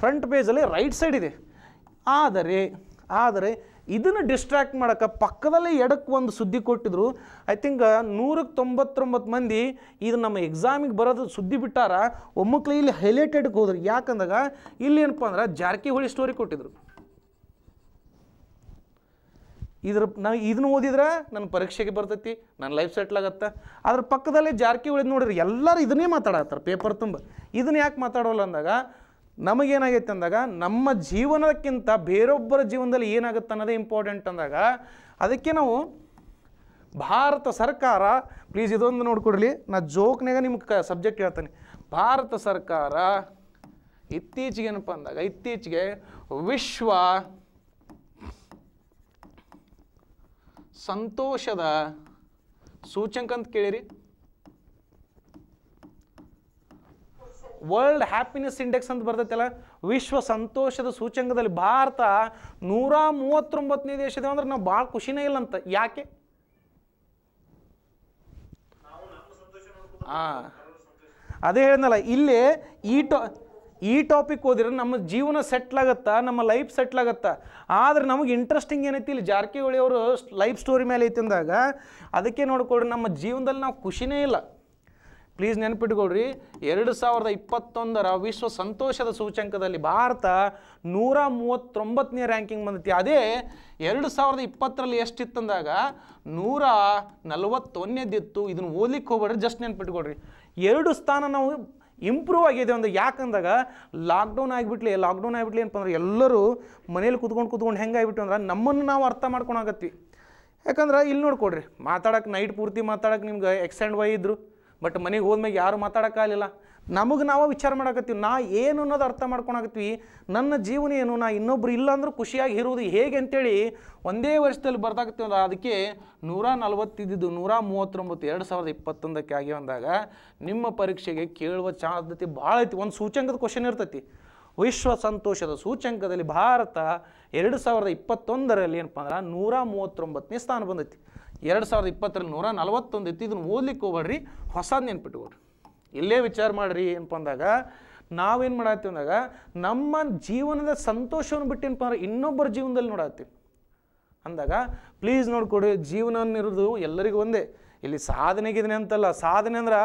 ಫ್ರಂಟ್ ಪೇಜಲ್ಲಿ ರೈಟ್ ಸೈಡ್ ಇದೆ ಆದರೆ ಆದರೆ ಇದನ್ನು ಡಿಸ್ಟ್ರಾಕ್ಟ್ ಮಾಡೋಕ್ಕೆ ಪಕ್ಕದಲ್ಲೇ ಎಡಕ್ಕೆ ಒಂದು ಸುದ್ದಿ ಕೊಟ್ಟಿದ್ರು ಐ ಥಿಂಕ್ ನೂರಕ್ಕೆ ತೊಂಬತ್ತೊಂಬತ್ತು ಮಂದಿ ಇದು ನಮ್ಮ ಎಕ್ಸಾಮಿಗೆ ಬರೋದು ಸುದ್ದಿ ಬಿಟ್ಟಾರ ಒಮ್ಮಕ್ಳು ಇಲ್ಲಿ ಹೈಲೈಟೆಡ್ಗೆ ಹೋದ್ರು ಯಾಕಂದಾಗ ಇಲ್ಲೇನಪ್ಪ ಅಂದ್ರೆ ಜಾರಕಿಹೊಳಿ ಸ್ಟೋರಿ ಕೊಟ್ಟಿದ್ರು ಇದ್ರ ನಾ ಇದನ್ನು ಓದಿದ್ರೆ ನನ್ನ ಪರೀಕ್ಷೆಗೆ ಬರ್ತೈತಿ ನನ್ನ ಲೈಫ್ ಸೆಟ್ಲ್ ಆಗತ್ತೆ ಅದ್ರ ಪಕ್ಕದಲ್ಲೇ ಜಾರ್ಕಿ ಉಳಿದು ನೋಡಿದ್ರೆ ಎಲ್ಲರೂ ಇದನ್ನೇ ಮಾತಾಡತ್ತಾರೆ ಪೇಪರ್ ತುಂಬ ಇದನ್ನ ಯಾಕೆ ಮಾತಾಡೋಲ್ಲ ಅಂದಾಗ ನಮಗೇನಾಗೈತೆ ಅಂದಾಗ ನಮ್ಮ ಜೀವನಕ್ಕಿಂತ ಬೇರೊಬ್ಬರ ಜೀವನದಲ್ಲಿ ಏನಾಗುತ್ತೆ ಅನ್ನೋದೇ ಇಂಪಾರ್ಟೆಂಟ್ ಅಂದಾಗ ಅದಕ್ಕೆ ನಾವು ಭಾರತ ಸರ್ಕಾರ ಪ್ಲೀಸ್ ಇದೊಂದು ನೋಡ್ಕೊಡ್ಲಿ ನಾ ಜೋಕ್ನಾಗ ನಿಮ್ಗೆ ಕ ಸಬ್ಜೆಕ್ಟ್ ಹೇಳ್ತಾನೆ ಭಾರತ ಸರ್ಕಾರ ಇತ್ತೀಚೆಗೆ ಏನಪ್ಪ ಅಂದಾಗ ಇತ್ತೀಚೆಗೆ ವಿಶ್ವ ಸಂತೋಷದ ಸೂಚಂಕ ಅಂತ ಕೇಳಿರಿ ವರ್ಲ್ಡ್ ಹ್ಯಾಪಿನೆಸ್ ಇಂಡೆಕ್ಸ್ ಅಂತ ಬರ್ತೈತಲ್ಲ ವಿಶ್ವ ಸಂತೋಷದ ಸೂಚ್ಯಂಕದಲ್ಲಿ ಭಾರತ ನೂರ ಮೂವತ್ತೊಂಬತ್ತನೇ ದೇಶದ ಅಂದ್ರೆ ನಾವು ಭಾಳ ಖುಷಿನೇ ಇಲ್ಲ ಅಂತ ಯಾಕೆ ಹಾಂ ಅದೇ ಹೇಳಿದ್ನಲ್ಲ ಇಲ್ಲಿ ಈ ಟೋ ಈ ಟಾಪಿಕ್ ಓದಿದ್ರೆ ನಮ್ಮ ಜೀವನ ಸೆಟ್ಲಾಗತ್ತಾ ನಮ್ಮ ಲೈಫ್ ಸೆಟ್ಲಾಗತ್ತಾ ಆದ್ರೆ ನಮಗೆ ಇಂಟ್ರೆಸ್ಟಿಂಗ್ ಏನೈತಿ ಇಲ್ಲಿ ಜಾರಕಿಹೊಳಿ ಅವರು ಲೈಫ್ ಸ್ಟೋರಿ ಮೇಲೆ ಐತಿ ಅಂದಾಗ ಅದಕ್ಕೆ ನೋಡ್ಕೊಳ್ರಿ ನಮ್ಮ ಜೀವನದಲ್ಲಿ ನಾವು ಖುಷಿನೇ ಇಲ್ಲ ಪ್ಲೀಸ್ ನೆನ್ಪಿಟ್ಕೊಳ್ರಿ ಎರಡು ಸಾವಿರದ ಇಪ್ಪತ್ತೊಂದರ ವಿಶ್ವ ಸಂತೋಷದ ಸೂಚ್ಯಂಕದಲ್ಲಿ ಭಾರತ ನೂರ ಮೂವತ್ತೊಂಬತ್ತನೇ ರ್ಯಾಂಕಿಂಗ್ ಬಂದೈತಿ ಅದೇ ಎರಡು ಸಾವಿರದ ಇಪ್ಪತ್ತರಲ್ಲಿ ಎಷ್ಟಿತ್ತಂದಾಗ ನೂರ ನಲವತ್ತೊಂದನೇದಿತ್ತು ಇದನ್ನು ಓದ್ಲಿಕ್ಕೆ ಹೋಗ್ಬೇಡ್ರಿ ಜಸ್ಟ್ ನೆನ್ಪಿಟ್ಕೊಳ್ರಿ ಎರಡು ಸ್ಥಾನ ನಾವು ಇಂಪ್ರೂವ್ ಆಗಿದೆ ಒಂದು ಯಾಕಂದಾಗ ಲಾಕ್ಡೌನ್ ಆಗಿಬಿಟ್ಲಿ ಲಾಕ್ಡೌನ್ ಆಗಿಬಿಟ್ಲಿ ಅಂತಂದ್ರೆ ಎಲ್ಲರೂ ಮನೇಲಿ ಕುತ್ಕೊಂಡು ಕುತ್ಕೊಂಡು ಹೆಂಗೆ ಆಗಿಬಿಟ್ಟು ಅಂದ್ರೆ ನಮ್ಮನ್ನು ನಾವು ಅರ್ಥ ಮಾಡ್ಕೊಳಕತ್ವಿ ಯಾಕಂದ್ರೆ ಇಲ್ಲಿ ನೋಡ್ಕೊಡ್ರಿ ಮಾತಾಡೋಕೆ ನೈಟ್ ಪೂರ್ತಿ ಮಾತಾಡಕ್ಕೆ ನಿಮ್ಗೆ ಎಕ್ಸ್ ಆ್ಯಂಡ್ ವೈ ಇದ್ದರು ಬಟ್ ಮನೆಗೆ ಹೋದ್ಮೇಲೆ ಯಾರು ಮಾತಾಡೋಕ್ಕಾಗಲಿಲ್ಲ ನಮಗೆ ನಾವು ವಿಚಾರ ಮಾಡಾಕತ್ತೀವಿ ನಾ ಏನು ಅನ್ನೋದು ಅರ್ಥ ಮಾಡ್ಕೊಳಕತ್ತೀವಿ ನನ್ನ ಜೀವನ ಏನು ನಾ ಇನ್ನೊಬ್ರು ಇಲ್ಲ ಅಂದ್ರೆ ಖುಷಿಯಾಗಿ ಇರುವುದು ಹೇಗೆ ಅಂತೇಳಿ ಒಂದೇ ವರ್ಷದಲ್ಲಿ ಅಂದ್ರೆ ಅದಕ್ಕೆ ನೂರ ನಲ್ವತ್ತಿದ್ದು ನೂರ ಮೂವತ್ತೊಂಬತ್ತು ಎರಡು ಸಾವಿರದ ಇಪ್ಪತ್ತೊಂದಕ್ಕೆ ಆಗಿ ಬಂದಾಗ ನಿಮ್ಮ ಪರೀಕ್ಷೆಗೆ ಕೇಳುವ ಸಾಧ್ಯತೆ ಭಾಳ ಐತಿ ಒಂದು ಸೂಚ್ಯಂಕದ ಕ್ವಶನ್ ಇರ್ತೈತಿ ವಿಶ್ವ ಸಂತೋಷದ ಸೂಚ್ಯಂಕದಲ್ಲಿ ಭಾರತ ಎರಡು ಸಾವಿರದ ಇಪ್ಪತ್ತೊಂದರಲ್ಲಿ ಏನಪ್ಪ ಅಂದ್ರೆ ನೂರ ಮೂವತ್ತೊಂಬತ್ತನೇ ಸ್ಥಾನ ಬಂದೈತಿ ಎರಡು ಸಾವಿರದ ಇಪ್ಪತ್ತರಲ್ಲಿ ನೂರ ನಲ್ವತ್ತೊಂದು ಇತ್ತು ಇದನ್ನು ಓದ್ಲಿಕ್ಕೆ ಹೋಗ್ಬೇಡ್ರಿ ಹೊಸದು ನೆನ್ಪಿಟ್ಕೊಡ್ರಿ ಇಲ್ಲೇ ವಿಚಾರ ಮಾಡ್ರಿ ಏನಪ್ಪ ಅಂದಾಗ ನಾವೇನು ಮಾಡತ್ತೀವಿ ಅಂದಾಗ ನಮ್ಮ ಜೀವನದ ಸಂತೋಷವನ್ನು ಬಿಟ್ಟೇನಪ್ಪ ಅಂದ್ರೆ ಇನ್ನೊಬ್ಬರ ಜೀವನದಲ್ಲಿ ನೋಡತ್ತೀವಿ ಅಂದಾಗ ಪ್ಲೀಸ್ ನೋಡ್ಕೊಡಿ ಜೀವನ ಇರೋದು ಎಲ್ಲರಿಗೂ ಒಂದೇ ಇಲ್ಲಿ ಸಾಧನೆಗಿದನೆ ಅಂತಲ್ಲ ಸಾಧನೆ ಅಂದ್ರೆ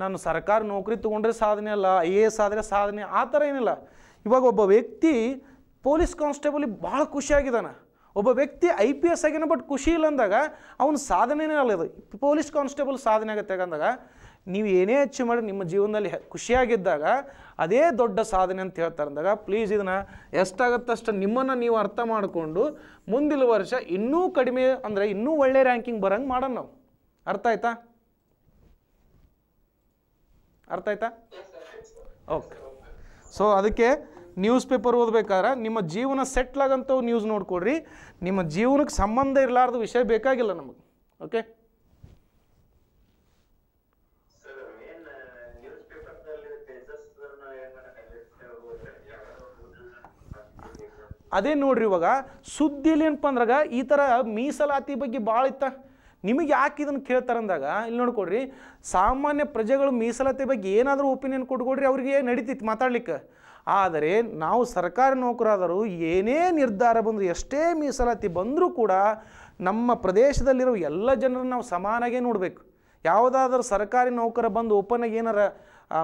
ನಾನು ಸರ್ಕಾರ ನೌಕರಿ ತೊಗೊಂಡ್ರೆ ಸಾಧನೆ ಅಲ್ಲ ಐ ಎ ಎಸ್ ಆದರೆ ಸಾಧನೆ ಆ ಥರ ಏನಿಲ್ಲ ಇವಾಗ ಒಬ್ಬ ವ್ಯಕ್ತಿ ಪೊಲೀಸ್ ಕಾನ್ಸ್ಟೇಬಲಿಗೆ ಭಾಳ ಖುಷಿಯಾಗಿದ್ದಾನೆ ಒಬ್ಬ ವ್ಯಕ್ತಿ ಐ ಪಿ ಎಸ್ ಆಗ್ಯಾನ ಬಟ್ ಖುಷಿ ಇಲ್ಲ ಅಂದಾಗ ಅವ್ನ ಸಾಧನೆ ಅಲ್ಲ ಪೊಲೀಸ್ ಕಾನ್ಸ್ಟೇಬಲ್ ಸಾಧನೆ ಆಗುತ್ತೆ ಅಂದಾಗ ನೀವು ಏನೇ ಹೆಚ್ಚು ಮಾಡಿ ನಿಮ್ಮ ಜೀವನದಲ್ಲಿ ಖುಷಿಯಾಗಿದ್ದಾಗ ಅದೇ ದೊಡ್ಡ ಸಾಧನೆ ಅಂತ ಹೇಳ್ತಾರೆ ಅಂದಾಗ ಪ್ಲೀಸ್ ಇದನ್ನು ಎಷ್ಟಾಗತ್ತಷ್ಟು ನಿಮ್ಮನ್ನು ನೀವು ಅರ್ಥ ಮಾಡಿಕೊಂಡು ಮುಂದಿನ ವರ್ಷ ಇನ್ನೂ ಕಡಿಮೆ ಅಂದರೆ ಇನ್ನೂ ಒಳ್ಳೆ ರ್ಯಾಂಕಿಂಗ್ ಬರೋಂಗೆ ಮಾಡೋಣ ನಾವು ಅರ್ಥ ಆಯ್ತಾ ಅರ್ಥ ಆಯ್ತಾ ಓಕೆ ಸೊ ಅದಕ್ಕೆ ನ್ಯೂಸ್ ಪೇಪರ್ ಓದಬೇಕಾದ್ರೆ ನಿಮ್ಮ ಜೀವನ ಸೆಟ್ಲಾಗಂಥವು ನ್ಯೂಸ್ ನೋಡ್ಕೊಡ್ರಿ ನಿಮ್ಮ ಜೀವನಕ್ಕೆ ಸಂಬಂಧ ಇರಲಾರ್ದು ವಿಷಯ ಬೇಕಾಗಿಲ್ಲ ನಮಗೆ ಓಕೆ ಅದೇ ನೋಡ್ರಿ ಇವಾಗ ಸುದ್ದಿಲಿ ಏನಪ್ಪ ಅಂದ್ರಾಗ ಈ ಥರ ಮೀಸಲಾತಿ ಬಗ್ಗೆ ಭಾಳ ಇತ್ತ ನಿಮಗೆ ಯಾಕೆ ಇದನ್ನು ಕೇಳ್ತಾರಂದಾಗ ಇಲ್ಲಿ ನೋಡ್ಕೊಡ್ರಿ ಸಾಮಾನ್ಯ ಪ್ರಜೆಗಳು ಮೀಸಲಾತಿ ಬಗ್ಗೆ ಏನಾದರೂ ಒಪಿನಿಯನ್ ಕೊಟ್ಕೊಡ್ರಿ ಅವ್ರಿಗೆ ನಡೀತಿತ್ತು ಮಾತಾಡ್ಲಿಕ್ಕೆ ಆದರೆ ನಾವು ಸರ್ಕಾರಿ ನೌಕರಾದರೂ ಏನೇ ನಿರ್ಧಾರ ಬಂದರೂ ಎಷ್ಟೇ ಮೀಸಲಾತಿ ಬಂದರೂ ಕೂಡ ನಮ್ಮ ಪ್ರದೇಶದಲ್ಲಿರೋ ಎಲ್ಲ ಜನರನ್ನು ನಾವು ಸಮಾನಾಗೇ ನೋಡಬೇಕು ಯಾವುದಾದ್ರೂ ಸರ್ಕಾರಿ ನೌಕರ ಬಂದು ಓಪನಾಗಿ ಏನಾರ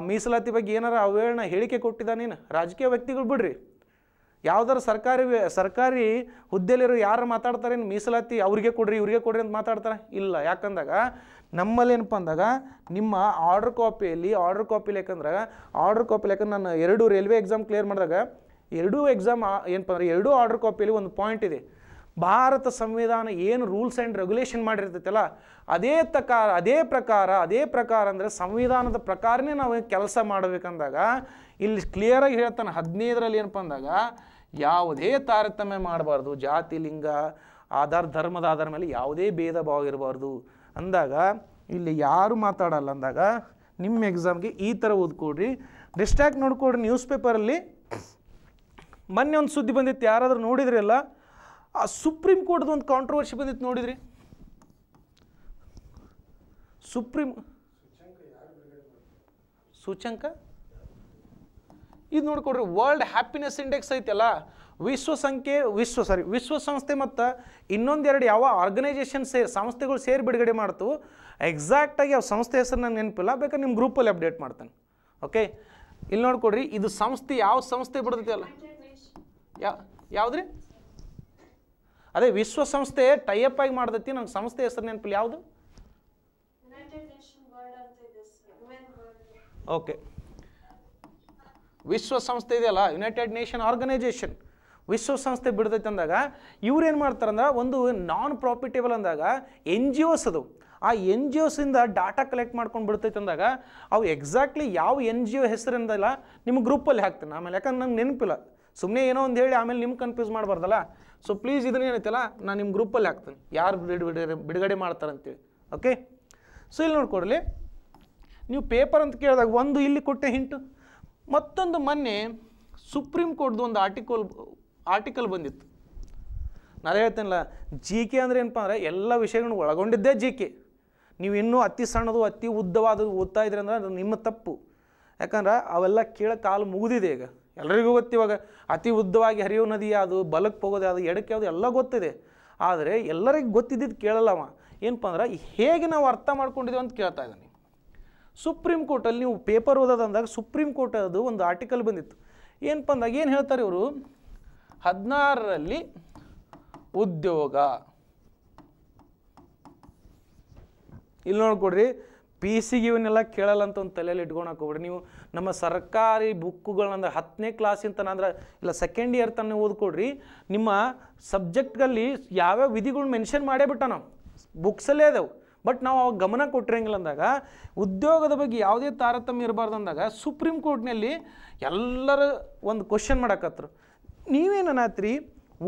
ಮೀಸಲಾತಿ ಬಗ್ಗೆ ಏನಾರ ಅವೇಳನ ಹೇಳಿಕೆ ಕೊಟ್ಟಿದ್ದಾನೇನು ರಾಜಕೀಯ ವ್ಯಕ್ತಿಗಳು ಬಿಡ್ರಿ ಯಾವ್ದಾರು ಸರ್ಕಾರಿ ಸರ್ಕಾರಿ ಹುದ್ದೆಯಲ್ಲಿರೋ ಯಾರು ಮಾತಾಡ್ತಾರೆ ಮೀಸಲಾತಿ ಅವ್ರಿಗೆ ಕೊಡ್ರಿ ಇವ್ರಿಗೆ ಕೊಡ್ರಿ ಅಂತ ಮಾತಾಡ್ತಾರೆ ಇಲ್ಲ ಯಾಕಂದಾಗ ನಮ್ಮಲ್ಲಿ ಏನಪ್ಪ ಅಂದಾಗ ನಿಮ್ಮ ಆರ್ಡರ್ ಕಾಪಿಯಲ್ಲಿ ಆರ್ಡರ್ ಕಾಪಿಲಿ ಯಾಕಂದ್ರೆ ಆರ್ಡರ್ ಕಾಪಿ ಯಾಕಂದ್ರೆ ನಾನು ಎರಡು ರೈಲ್ವೆ ಎಕ್ಸಾಮ್ ಕ್ಲಿಯರ್ ಮಾಡಿದಾಗ ಎರಡೂ ಎಕ್ಸಾಮ್ ಏನಪ್ಪ ಅಂದ್ರೆ ಎರಡೂ ಆರ್ಡರ್ ಕಾಪಿಯಲ್ಲಿ ಒಂದು ಪಾಯಿಂಟ್ ಇದೆ ಭಾರತ ಸಂವಿಧಾನ ಏನು ರೂಲ್ಸ್ ಆ್ಯಂಡ್ ರೆಗ್ಯುಲೇಷನ್ ಮಾಡಿರ್ತೈತಲ್ಲ ಅದೇ ತಕಾರ ಅದೇ ಪ್ರಕಾರ ಅದೇ ಪ್ರಕಾರ ಅಂದರೆ ಸಂವಿಧಾನದ ಪ್ರಕಾರನೇ ನಾವು ಕೆಲಸ ಮಾಡಬೇಕಂದಾಗ ಇಲ್ಲಿ ಕ್ಲಿಯರಾಗಿ ಹೇಳ್ತಾನೆ ಹದಿನೈದರಲ್ಲಿ ಏನಪ್ಪ ಅಂದಾಗ ಯಾವುದೇ ತಾರತಮ್ಯ ಮಾಡಬಾರ್ದು ಜಾತಿ ಲಿಂಗ ಆಧಾರ ಧರ್ಮದ ಆಧಾರ ಮೇಲೆ ಯಾವುದೇ ಭೇದ ಭಾವ ಇರಬಾರ್ದು ಅಂದಾಗ ಇಲ್ಲಿ ಯಾರು ಮಾತಾಡಲ್ಲ ಅಂದಾಗ ನಿಮ್ಮ ಎಕ್ಸಾಮ್ಗೆ ಈ ಥರ ಓದ್ಕೊಡ್ರಿ ಡಿಸ್ಟ್ರಾಕ್ಟ್ ನೋಡ್ಕೊಡ್ರಿ ನ್ಯೂಸ್ ಪೇಪರಲ್ಲಿ ಮೊನ್ನೆ ಒಂದು ಸುದ್ದಿ ಬಂದಿತ್ತು ಯಾರಾದರೂ ನೋಡಿದ್ರಲ್ಲ ಆ ಸುಪ್ರೀಂ ಕೋರ್ಟ್ದು ಒಂದು ಕಾಂಟ್ರವರ್ಸಿ ಬಂದಿತ್ತು ನೋಡಿದ್ರಿ ಸುಪ್ರೀಂ ಸೂಚಂಕ ಇದು ನೋಡ್ಕೊಡ್ರಿ ವರ್ಲ್ಡ್ ಹ್ಯಾಪಿನೆಸ್ ಇಂಡೆಕ್ಸ್ ಐತಲ್ಲ ವಿಶ್ವಸಂಖ್ಯೆ ವಿಶ್ವ ಸಾರಿ ವಿಶ್ವಸಂಸ್ಥೆ ಮತ್ತು ಇನ್ನೊಂದೆರಡು ಯಾವ ಆರ್ಗನೈಜೇಷನ್ ಸೇ ಸಂಸ್ಥೆಗಳು ಸೇರಿ ಬಿಡುಗಡೆ ಮಾಡ್ತು ಎಕ್ಸಾಕ್ಟಾಗಿ ಯಾವ ಸಂಸ್ಥೆ ಹೆಸರು ನನಗೆ ನೆನಪಿಲ್ಲ ಬೇಕಾದ್ರೆ ನಿಮ್ಮ ಗ್ರೂಪಲ್ಲಿ ಅಪ್ಡೇಟ್ ಮಾಡ್ತಾನೆ ಓಕೆ ಇಲ್ಲಿ ನೋಡ್ಕೊಡ್ರಿ ಇದು ಸಂಸ್ಥೆ ಯಾವ ಸಂಸ್ಥೆ ಅಲ್ಲ ಯಾವ ಯಾವುದ್ರಿ ಅದೇ ವಿಶ್ವಸಂಸ್ಥೆ ಟೈಅಪ್ ಆಗಿ ಮಾಡ್ದೈತಿ ನಂಗೆ ಸಂಸ್ಥೆ ಹೆಸರು ನೆನಪಿಲ್ಲ ಯಾವುದು ಓಕೆ ವಿಶ್ವಸಂಸ್ಥೆ ಇದೆಯಲ್ಲ ಯುನೈಟೆಡ್ ನೇಷನ್ ಆರ್ಗನೈಜೇಷನ್ ವಿಶ್ವಸಂಸ್ಥೆ ಬಿಡ್ತೈತೆ ಅಂದಾಗ ಇವ್ರೇನು ಮಾಡ್ತಾರಂದ್ರೆ ಒಂದು ನಾನ್ ಪ್ರಾಫಿಟೇಬಲ್ ಅಂದಾಗ ಎನ್ ಜಿ ಓಸ್ ಅದು ಆ ಎನ್ ಜಿ ಓಸಿಂದ ಡಾಟಾ ಕಲೆಕ್ಟ್ ಮಾಡ್ಕೊಂಡು ಬಿಡ್ತೈತೆ ಅಂದಾಗ ಅವು ಎಕ್ಸಾಕ್ಟ್ಲಿ ಯಾವ ಎನ್ ಜಿ ಒ ಹೆಸರಿಂದಲ್ಲ ನಿಮ್ಮ ಗ್ರೂಪಲ್ಲಿ ಹಾಕ್ತೀನಿ ಆಮೇಲೆ ಯಾಕಂದ್ರೆ ನಂಗೆ ನೆನಪಿಲ್ಲ ಸುಮ್ಮನೆ ಏನೋ ಒಂದು ಹೇಳಿ ಆಮೇಲೆ ನಿಮ್ಗೆ ಕನ್ಫ್ಯೂಸ್ ಮಾಡಬಾರ್ದಲ್ಲ ಸೊ ಪ್ಲೀಸ್ ಇದನ್ನ ಏನೈತಲ್ಲ ನಾನು ನಿಮ್ಮ ಗ್ರೂಪಲ್ಲಿ ಹಾಕ್ತೀನಿ ಯಾರು ಬಿಡುಗಡೆ ಬಿಡುಗಡೆ ಮಾಡ್ತಾರಂತೇಳಿ ಓಕೆ ಸೊ ಇಲ್ಲಿ ನೋಡ್ಕೊಡ್ಲಿ ನೀವು ಪೇಪರ್ ಅಂತ ಕೇಳಿದಾಗ ಒಂದು ಇಲ್ಲಿ ಕೊಟ್ಟೆ ಹಿಂಟು ಮತ್ತೊಂದು ಮೊನ್ನೆ ಸುಪ್ರೀಂ ಕೋರ್ಟ್ದು ಒಂದು ಆರ್ಟಿಕಲ್ ಆರ್ಟಿಕಲ್ ಬಂದಿತ್ತು ನಾನು ಹೇಳ್ತೇನಲ್ಲ ಜಿ ಕೆ ಅಂದರೆ ಏನಪ್ಪ ಅಂದರೆ ಎಲ್ಲ ವಿಷಯಗಳನ್ನ ಒಳಗೊಂಡಿದ್ದೇ ಜಿ ಕೆ ನೀವು ಇನ್ನೂ ಅತಿ ಸಣ್ಣದು ಅತಿ ಉದ್ದವಾದದ್ದು ಓದ್ತಾ ಇದ್ರಿ ಅಂದರೆ ಅದು ನಿಮ್ಮ ತಪ್ಪು ಯಾಕಂದ್ರೆ ಅವೆಲ್ಲ ಕೇಳ ಕಾಲು ಮುಗಿದಿದೆ ಈಗ ಎಲ್ಲರಿಗೂ ಗೊತ್ತಿವಾಗ ಅತಿ ಉದ್ದವಾಗಿ ಹರಿಯೋ ನದಿ ಅದು ಬಲಕ್ಕೆ ಹೋಗೋದು ಯಾವುದು ಎಡಕ್ಕೆ ಯಾವುದು ಎಲ್ಲ ಗೊತ್ತಿದೆ ಆದರೆ ಎಲ್ಲರಿಗೂ ಗೊತ್ತಿದ್ದಿದ್ದು ಕೇಳಲ್ಲವ ಏನಪ್ಪ ಅಂದ್ರೆ ಹೇಗೆ ನಾವು ಅರ್ಥ ಮಾಡ್ಕೊಂಡಿದ್ದೀವಿ ಅಂತ ಕೇಳ್ತಾ ಇದ್ದೀನಿ ಸುಪ್ರೀಂ ಕೋರ್ಟಲ್ಲಿ ನೀವು ಪೇಪರ್ ಓದೋದಂದಾಗ ಸುಪ್ರೀಂ ಕೋರ್ಟ್ ಅದು ಒಂದು ಆರ್ಟಿಕಲ್ ಬಂದಿತ್ತು ಏನಪ್ಪ ಅಂದಾಗ ಏನು ಹೇಳ್ತಾರೆ ಇವರು ಹದಿನಾರರಲ್ಲಿ ಉದ್ಯೋಗ ಇಲ್ಲಿ ನೋಡ್ಕೊಡ್ರಿ ಪಿ ಸಿಗೆ ಇವನ್ನೆಲ್ಲ ಕೇಳಲ್ಲ ಅಂತ ಒಂದು ತಲೆಯಲ್ಲಿ ಇಟ್ಕೊಂಡು ಹಾಕೋಬಿಡ್ರಿ ನೀವು ನಮ್ಮ ಸರ್ಕಾರಿ ಬುಕ್ಕುಗಳಂದ್ರೆ ಹತ್ತನೇ ಕ್ಲಾಸಿಂತ ಅಂದ್ರೆ ಇಲ್ಲ ಸೆಕೆಂಡ್ ಇಯರ್ ತನಕ ಓದ್ಕೊಡ್ರಿ ನಿಮ್ಮ ಸಬ್ಜೆಕ್ಟ್ಗಲ್ಲಿ ಯಾವ್ಯಾವ ವಿಧಿಗಳು ಮೆನ್ಷನ್ ಮಾಡೇ ಬಿಟ್ಟ ನಾವು ಬುಕ್ಸಲ್ಲೇ ಅದಾವೆ ಬಟ್ ನಾವು ಅವಾಗ ಗಮನ ಕೊಟ್ಟಿರಂಗಿಲ್ಲ ಅಂದಾಗ ಉದ್ಯೋಗದ ಬಗ್ಗೆ ಯಾವುದೇ ತಾರತಮ್ಯ ಇರಬಾರ್ದು ಅಂದಾಗ ಸುಪ್ರೀಂ ಕೋರ್ಟ್ನಲ್ಲಿ ಎಲ್ಲರ ಒಂದು ಕ್ವಶನ್ ಮಾಡಕತ್ರು ನೀವೇನಾತ್ರಿ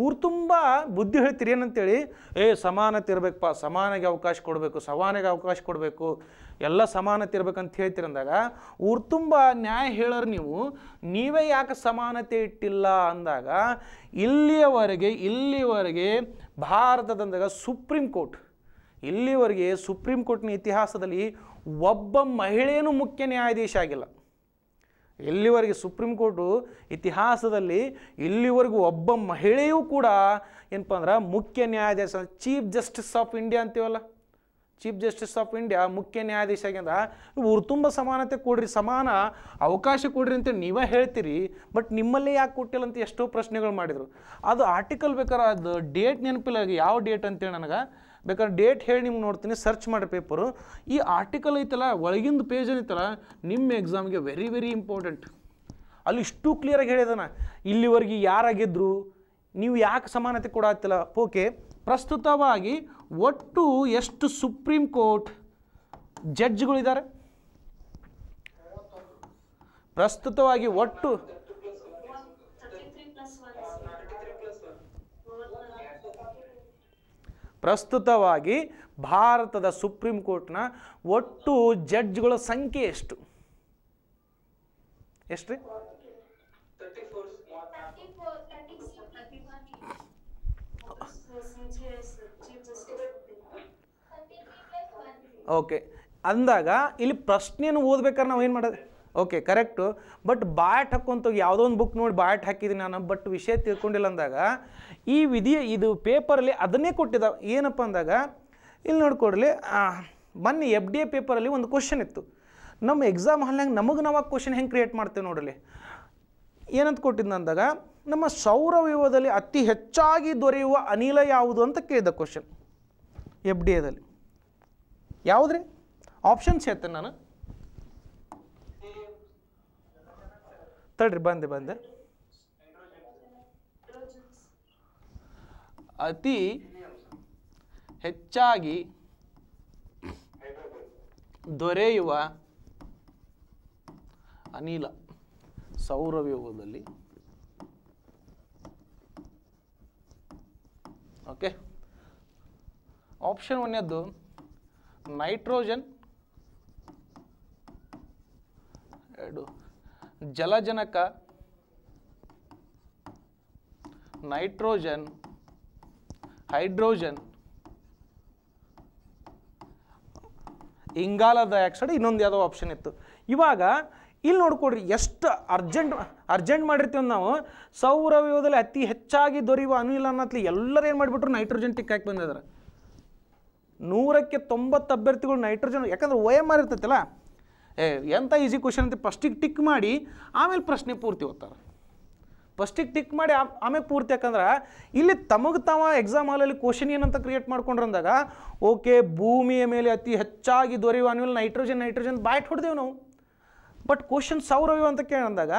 ಊರು ತುಂಬ ಬುದ್ಧಿ ಹೇಳ್ತೀರಿ ಏನಂತೇಳಿ ಏ ಸಮಾನತೆ ಇರಬೇಕಪ್ಪ ಸಮಾನಗೆ ಅವಕಾಶ ಕೊಡಬೇಕು ಸಮಾನಗೆ ಅವಕಾಶ ಕೊಡಬೇಕು ಎಲ್ಲ ಸಮಾನತೆ ಇರ್ಬೇಕಂತ ಅಂದಾಗ ಊರು ತುಂಬ ನ್ಯಾಯ ಹೇಳೋರು ನೀವು ನೀವೇ ಯಾಕೆ ಸಮಾನತೆ ಇಟ್ಟಿಲ್ಲ ಅಂದಾಗ ಇಲ್ಲಿಯವರೆಗೆ ಇಲ್ಲಿಯವರೆಗೆ ಭಾರತದಂದಾಗ ಸುಪ್ರೀಂ ಕೋರ್ಟ್ ಇಲ್ಲಿವರೆಗೆ ಸುಪ್ರೀಂ ಕೋರ್ಟ್ನ ಇತಿಹಾಸದಲ್ಲಿ ಒಬ್ಬ ಮಹಿಳೆಯೂ ಮುಖ್ಯ ನ್ಯಾಯಾಧೀಶ ಆಗಿಲ್ಲ ಇಲ್ಲಿವರೆಗೆ ಸುಪ್ರೀಂ ಕೋರ್ಟು ಇತಿಹಾಸದಲ್ಲಿ ಇಲ್ಲಿವರೆಗೂ ಒಬ್ಬ ಮಹಿಳೆಯೂ ಕೂಡ ಏನಪ್ಪ ಅಂದ್ರೆ ಮುಖ್ಯ ನ್ಯಾಯಾಧೀಶ ಚೀಫ್ ಜಸ್ಟಿಸ್ ಆಫ್ ಇಂಡಿಯಾ ಅಂತೀವಲ್ಲ ಚೀಫ್ ಜಸ್ಟಿಸ್ ಆಫ್ ಇಂಡಿಯಾ ಮುಖ್ಯ ನ್ಯಾಯಾಧೀಶ ಆಗ್ಯಂದ್ರೆ ಊರು ತುಂಬ ಸಮಾನತೆ ಕೊಡ್ರಿ ಸಮಾನ ಅವಕಾಶ ಕೊಡ್ರಿ ಅಂತ ನೀವೇ ಹೇಳ್ತೀರಿ ಬಟ್ ನಿಮ್ಮಲ್ಲೇ ಯಾಕೆ ಕೊಟ್ಟಿಲ್ಲ ಅಂತ ಎಷ್ಟೋ ಪ್ರಶ್ನೆಗಳು ಮಾಡಿದರು ಅದು ಆರ್ಟಿಕಲ್ ಬೇಕಾದ್ರೆ ಅದು ಡೇಟ್ ನೆನಪಿಲ್ಲ ಯಾವ ಡೇಟ್ ಅಂತೇಳಿ ನನಗೆ ಬೇಕಾದ್ರೆ ಡೇಟ್ ಹೇಳಿ ನಿಮ್ಗೆ ನೋಡ್ತೀನಿ ಸರ್ಚ್ ಮಾಡಿ ಪೇಪರು ಈ ಆರ್ಟಿಕಲ್ ಐತಲ್ಲ ಒಳಗಿಂದ ಪೇಜ್ ಐತಲ್ಲ ನಿಮ್ಮ ಎಕ್ಸಾಮ್ಗೆ ವೆರಿ ವೆರಿ ಇಂಪಾರ್ಟೆಂಟ್ ಅಲ್ಲಿ ಇಷ್ಟು ಕ್ಲಿಯರಾಗಿ ಹೇಳಿದಾನೆ ಇಲ್ಲಿವರೆಗೆ ಯಾರಾಗಿದ್ರು ನೀವು ಯಾಕೆ ಸಮಾನತೆ ಕೊಡತ್ತಿಲ್ಲ ಓಕೆ ಪ್ರಸ್ತುತವಾಗಿ ಒಟ್ಟು ಎಷ್ಟು ಸುಪ್ರೀಂ ಕೋರ್ಟ್ ಜಡ್ಜ್ಗಳಿದ್ದಾರೆ ಪ್ರಸ್ತುತವಾಗಿ ಒಟ್ಟು ಪ್ರಸ್ತುತವಾಗಿ ಭಾರತದ ಸುಪ್ರೀಂ ಕೋರ್ಟ್ನ ಒಟ್ಟು ಜಡ್ಜ್ಗಳ ಸಂಖ್ಯೆ ಎಷ್ಟು ಎಷ್ಟ್ರಿ ಓಕೆ ಅಂದಾಗ ಇಲ್ಲಿ ಪ್ರಶ್ನೆಯನ್ನು ಓದ್ಬೇಕಾದ್ರೆ ನಾವು ಏನು ಮಾಡೋದು ಓಕೆ ಕರೆಕ್ಟು ಬಟ್ ಬಾಯಟ್ ಹಾಕೊಂತ ಯಾವುದೋ ಒಂದು ಬುಕ್ ನೋಡಿ ಬಾಯಟ್ ಹಾಕಿದ್ದೀನಿ ನಾನು ಬಟ್ ವಿಷಯ ತಿಳ್ಕೊಂಡಿಲ್ಲ ಅಂದಾಗ ಈ ವಿಧಿ ಇದು ಪೇಪರಲ್ಲಿ ಅದನ್ನೇ ಕೊಟ್ಟಿದ್ದ ಏನಪ್ಪ ಅಂದಾಗ ಇಲ್ಲಿ ನೋಡ್ಕೊಡ್ಲಿ ಮೊನ್ನೆ ಎಫ್ ಡಿ ಎ ಪೇಪರಲ್ಲಿ ಒಂದು ಕ್ವಶನ್ ಇತ್ತು ನಮ್ಮ ಎಕ್ಸಾಮ್ ಹಾಲ್ನಾಗ ನಮಗೆ ನಾವು ಕ್ವಶನ್ ಹೆಂಗೆ ಕ್ರಿಯೇಟ್ ಮಾಡ್ತೇವೆ ನೋಡಲಿ ಏನಂತ ಕೊಟ್ಟಿದ್ದ ಅಂದಾಗ ನಮ್ಮ ಸೌರವ್ಯೂಹದಲ್ಲಿ ಅತಿ ಹೆಚ್ಚಾಗಿ ದೊರೆಯುವ ಅನಿಲ ಯಾವುದು ಅಂತ ಕೇಳಿದ ಕ್ವಶನ್ ಎಫ್ ಡಿ ಎದಲ್ಲಿ ಯಾವುದ್ರಿ ಆಪ್ಷನ್ಸ್ ಹೇಳ್ತೇನೆ ನಾನು ತಡ್ರಿ ಬಂದೆ ಬಂದೆ ಅತಿ ಹೆಚ್ಚಾಗಿ ದೊರೆಯುವ ಅನಿಲ ಸೌರವ್ಯೂಹದಲ್ಲಿ ಓಕೆ ಆಪ್ಷನ್ ಒಂದೇದ್ದು ನೈಟ್ರೋಜನ್ ಎರಡು ಜಲಜನಕ ನೈಟ್ರೋಜನ್ ಹೈಡ್ರೋಜನ್ ಇಂಗಾಲ ಡೈಆಕ್ಸೈಡ್ ಇನ್ನೊಂದು ಯಾವುದೋ ಆಪ್ಷನ್ ಇತ್ತು ಇವಾಗ ಇಲ್ಲಿ ನೋಡ್ಕೊಡ್ರಿ ಎಷ್ಟು ಅರ್ಜೆಂಟ್ ಅರ್ಜೆಂಟ್ ಮಾಡಿರ್ತೀವಿ ನಾವು ಸೌರ ಅತಿ ಹೆಚ್ಚಾಗಿ ದೊರೆಯುವ ಅನಿಲ ಅನ್ನತ್ಲಿ ಎಲ್ಲರೂ ಏನು ಮಾಡಿಬಿಟ್ರು ನೈಟ್ರೋಜನ್ ಟಿಕ್ ಹಾಕಿ ಬಂದಿದ್ದಾರೆ ನೂರಕ್ಕೆ ತೊಂಬತ್ತು ಅಭ್ಯರ್ಥಿಗಳು ನೈಟ್ರೋಜನ್ ಯಾಕಂದ್ರೆ ವಯಮ್ ಇರ್ತೈತಲ್ಲ ಎಂಥ ಈಸಿ ಕ್ವಶನ್ ಅಂತ ಫಸ್ಟಿಗೆ ಟಿಕ್ ಮಾಡಿ ಆಮೇಲೆ ಪ್ರಶ್ನೆ ಪೂರ್ತಿ ಓದ್ತಾರೆ ಫಸ್ಟಿಗೆ ಟಿಕ್ ಮಾಡಿ ಆಮೇಲೆ ಪೂರ್ತಿ ಯಾಕಂದ್ರೆ ಇಲ್ಲಿ ತಮಗೆ ತಾವ ಎಕ್ಸಾಮ್ ಹಾಲಲ್ಲಿ ಕ್ವಶನ್ ಏನಂತ ಕ್ರಿಯೇಟ್ ಮಾಡ್ಕೊಂಡ್ರಂದಾಗ ಓಕೆ ಭೂಮಿಯ ಮೇಲೆ ಅತಿ ಹೆಚ್ಚಾಗಿ ದೊರೆಯುವ ಅನ್ವಿಲ್ ನೈಟ್ರೋಜನ್ ನೈಟ್ರೋಜನ್ ಬಾಯ್ಟ್ ಹೊಡೆದೇವು ನಾವು ಬಟ್ ಕ್ವಶನ್ ಸೌರವ್ಯೂ ಅಂತ ಕೇಳಂದಾಗ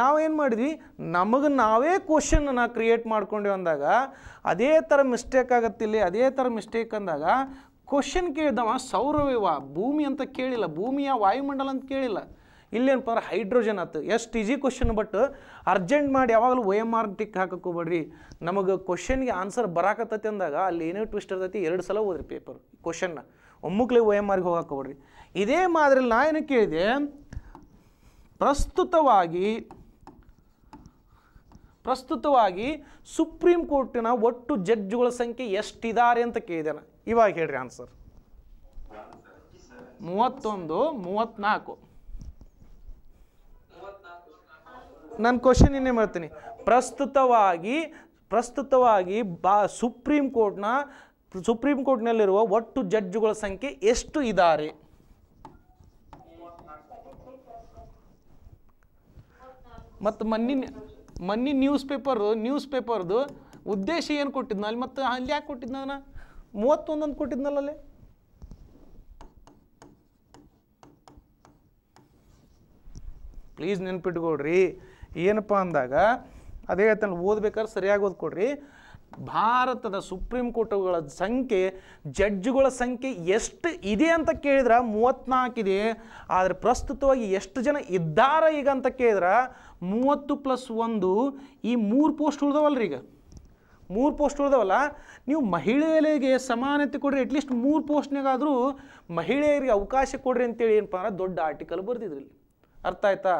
ನಾವೇನು ಮಾಡಿದ್ವಿ ನಮಗೆ ನಾವೇ ಕ್ವಶನ್ನ ಕ್ರಿಯೇಟ್ ಮಾಡ್ಕೊಂಡೆವು ಅಂದಾಗ ಅದೇ ಥರ ಮಿಸ್ಟೇಕ್ ಆಗತ್ತಿಲ್ಲ ಅದೇ ಥರ ಮಿಸ್ಟೇಕ್ ಅಂದಾಗ ಕ್ವಶನ್ ಕೇಳಿದವ ಸೌರವ್ಯವ ಭೂಮಿ ಅಂತ ಕೇಳಿಲ್ಲ ಭೂಮಿಯ ವಾಯುಮಂಡಲ ಅಂತ ಕೇಳಿಲ್ಲ ಇಲ್ಲೇನಪ್ಪ ಅಂದ್ರೆ ಹೈಡ್ರೋಜನ್ ಆತು ಎಷ್ಟು ಈಜಿ ಕ್ವಶನ್ ಬಟ್ ಅರ್ಜೆಂಟ್ ಮಾಡಿ ಯಾವಾಗಲೂ ಒ ಎಮ್ ಆರ್ ಟಿಕ್ ಹಾಕಕ್ಕೆ ಹೋಗ್ಬೇಡ್ರಿ ನಮಗೆ ಕ್ವಶನ್ಗೆ ಆನ್ಸರ್ ಬರಕತ್ತೈತಿ ಅಂದಾಗ ಅಲ್ಲಿ ಏನೇ ಟ್ವಿಸ್ಟ್ ಇರ್ತೈತಿ ಎರಡು ಸಲ ಓದ್ರಿ ಪೇಪರ್ ಕ್ವಶನ್ನ ಒಮ್ಮುಕ್ಲೆ ಒ ಎಮ್ ಆರ್ಗೆ ಹೋಗಕ್ಕೆ ಇದೇ ಮಾದರಿಲಿ ನಾ ಏನು ಕೇಳಿದೆ ಪ್ರಸ್ತುತವಾಗಿ ಪ್ರಸ್ತುತವಾಗಿ ಸುಪ್ರೀಂ ಕೋರ್ಟಿನ ಒಟ್ಟು ಜಡ್ಜ್ಗಳ ಸಂಖ್ಯೆ ಎಷ್ಟಿದ್ದಾರೆ ಅಂತ ಕೇಳಿದೆ ನಾನು ಇವಾಗ ಹೇಳ್ರಿ ಆನ್ಸರ್ ಮೂವತ್ತೊಂದು ಮೂವತ್ನಾಲ್ಕು ನಾನು ಕ್ವಶನ್ ಇನ್ನೇ ಮಾಡ್ತೀನಿ ಪ್ರಸ್ತುತವಾಗಿ ಪ್ರಸ್ತುತವಾಗಿ ಬಾ ಸುಪ್ರೀಂ ಕೋರ್ಟ್ನ ಸುಪ್ರೀಂ ಕೋರ್ಟ್ನಲ್ಲಿರುವ ಒಟ್ಟು ಜಡ್ಜುಗಳ ಸಂಖ್ಯೆ ಎಷ್ಟು ಇದ್ದಾರೆ ಮತ್ತು ಮನ್ನಿ ಮನ್ನಿ ನ್ಯೂಸ್ ಪೇಪರ್ ನ್ಯೂಸ್ ಪೇಪರ್ದು ಉದ್ದೇಶ ಏನು ಕೊಟ್ಟಿದ್ನ ಅಲ್ಲಿ ಮತ್ತು ಅಲ್ಲಿ ಯಾಕೆ ಕೊಟ್ಟಿದ್ನ ಮೂವತ್ತೊಂದೊಂದು ಕೊಟ್ಟಿದ್ನಲ್ಲ ಅಲ್ಲಿ ಪ್ಲೀಸ್ ನೆನ್ಪಿಟ್ಕೊಡ್ರಿ ಏನಪ್ಪ ಅಂದಾಗ ಅದೇ ಹೇಳ್ತಾನೆ ಓದ್ಬೇಕಾದ್ರೆ ಸರಿಯಾಗಿ ಓದ್ಕೊಡ್ರಿ ಭಾರತದ ಸುಪ್ರೀಂ ಕೋರ್ಟ್ಗಳ ಸಂಖ್ಯೆ ಜಡ್ಜ್ಗಳ ಸಂಖ್ಯೆ ಎಷ್ಟು ಇದೆ ಅಂತ ಕೇಳಿದ್ರೆ ಇದೆ ಆದರೆ ಪ್ರಸ್ತುತವಾಗಿ ಎಷ್ಟು ಜನ ಇದ್ದಾರೆ ಈಗ ಅಂತ ಕೇಳಿದ್ರೆ ಮೂವತ್ತು ಪ್ಲಸ್ ಒಂದು ಈ ಮೂರು ಪೋಸ್ಟ್ ಉಳಿದವಲ್ರಿ ಈಗ ಮೂರು ಪೋಸ್ಟ್ ಉಳಿದವಲ್ಲ ನೀವು ಮಹಿಳೆಯರಿಗೆ ಸಮಾನತೆ ಕೊಡ್ರಿ ಅಟ್ಲೀಸ್ಟ್ ಮೂರು ಪೋಸ್ಟ್ನಾಗಾದರೂ ಮಹಿಳೆಯರಿಗೆ ಅವಕಾಶ ಕೊಡ್ರಿ ಅಂತೇಳಿ ಏನಪ್ಪ ಅಂದ್ರೆ ದೊಡ್ಡ ಆರ್ಟಿಕಲ್ ಬರೆದಿದ್ರಲ್ಲಿ ಅರ್ಥ ಆಯ್ತಾ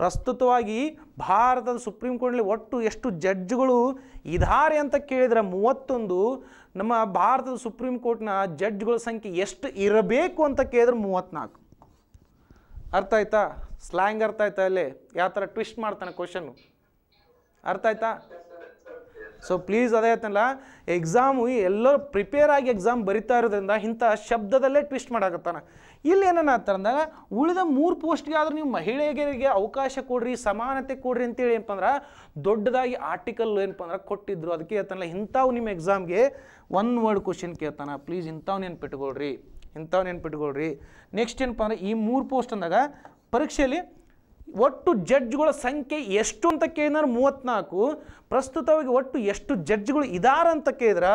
ಪ್ರಸ್ತುತವಾಗಿ ಭಾರತದ ಸುಪ್ರೀಂ ಕೋರ್ಟ್ನಲ್ಲಿ ಒಟ್ಟು ಎಷ್ಟು ಜಡ್ಜ್ಗಳು ಇದಾರೆ ಅಂತ ಕೇಳಿದ್ರೆ ಮೂವತ್ತೊಂದು ನಮ್ಮ ಭಾರತದ ಸುಪ್ರೀಂ ಕೋರ್ಟ್ನ ಜಡ್ಜ್ಗಳ ಸಂಖ್ಯೆ ಎಷ್ಟು ಇರಬೇಕು ಅಂತ ಕೇಳಿದ್ರೆ ಮೂವತ್ತ್ನಾಲ್ಕು ಅರ್ಥ ಆಯ್ತಾ ಸ್ಲ್ಯಾಂಗ್ ಅರ್ಥ ಆಯ್ತಾ ಅಲ್ಲೇ ಯಾವ ಥರ ಟ್ವಿಸ್ಟ್ ಮಾಡ್ತಾನೆ ಕ್ವಶನ್ನು ಅರ್ಥ ಆಯ್ತಾ ಸೊ ಪ್ಲೀಸ್ ಅದೇ ಆಯ್ತಲ್ಲ ಎಕ್ಸಾಮು ಎಲ್ಲರೂ ಪ್ರಿಪೇರ್ ಆಗಿ ಎಕ್ಸಾಮ್ ಬರಿತಾ ಇರೋದ್ರಿಂದ ಇಂಥ ಶಬ್ದದಲ್ಲೇ ಟ್ವಿಸ್ಟ್ ಮಾಡಾಕತ್ತಾನೆ ಇಲ್ಲಿ ಏನನ್ನತ್ತರ ಅಂದಾಗ ಉಳಿದ ಮೂರು ಪೋಸ್ಟ್ಗೆ ಆದರೂ ನೀವು ಮಹಿಳೆಯರಿಗೆ ಅವಕಾಶ ಕೊಡ್ರಿ ಸಮಾನತೆ ಕೊಡ್ರಿ ಅಂತೇಳಿ ಏನಪ್ಪ ಅಂದ್ರೆ ದೊಡ್ಡದಾಗಿ ಆರ್ಟಿಕಲ್ ಏನಪ್ಪ ಅಂದ್ರೆ ಕೊಟ್ಟಿದ್ರು ಅದಕ್ಕೆ ಹೇಳ್ತಾನಲ್ಲ ಇಂಥವು ನಿಮ್ಮ ಎಕ್ಸಾಮ್ಗೆ ಒನ್ ವರ್ಡ್ ಕ್ವಶನ್ ಕೇಳ್ತಾನೆ ಪ್ಲೀಸ್ ಇಂಥವು ನೆನ್ಪಿಟ್ಕೊಳ್ರಿ ಇಂಥವು ನೆನ್ಪಿಟ್ಕೊಳ್ರಿ ನೆಕ್ಸ್ಟ್ ಏನಪ್ಪ ಅಂದ್ರೆ ಈ ಮೂರು ಪೋಸ್ಟ್ ಅಂದಾಗ ಪರೀಕ್ಷೆಯಲ್ಲಿ ಒಟ್ಟು ಜಡ್ಜ್ಗಳ ಸಂಖ್ಯೆ ಎಷ್ಟು ಅಂತ ಕೇಳಿದ್ರೆ ಮೂವತ್ತ್ನಾಲ್ಕು ಪ್ರಸ್ತುತವಾಗಿ ಒಟ್ಟು ಎಷ್ಟು ಜಡ್ಜ್ಗಳು ಇದ್ದಾರೆ ಅಂತ ಕೇಳಿದ್ರೆ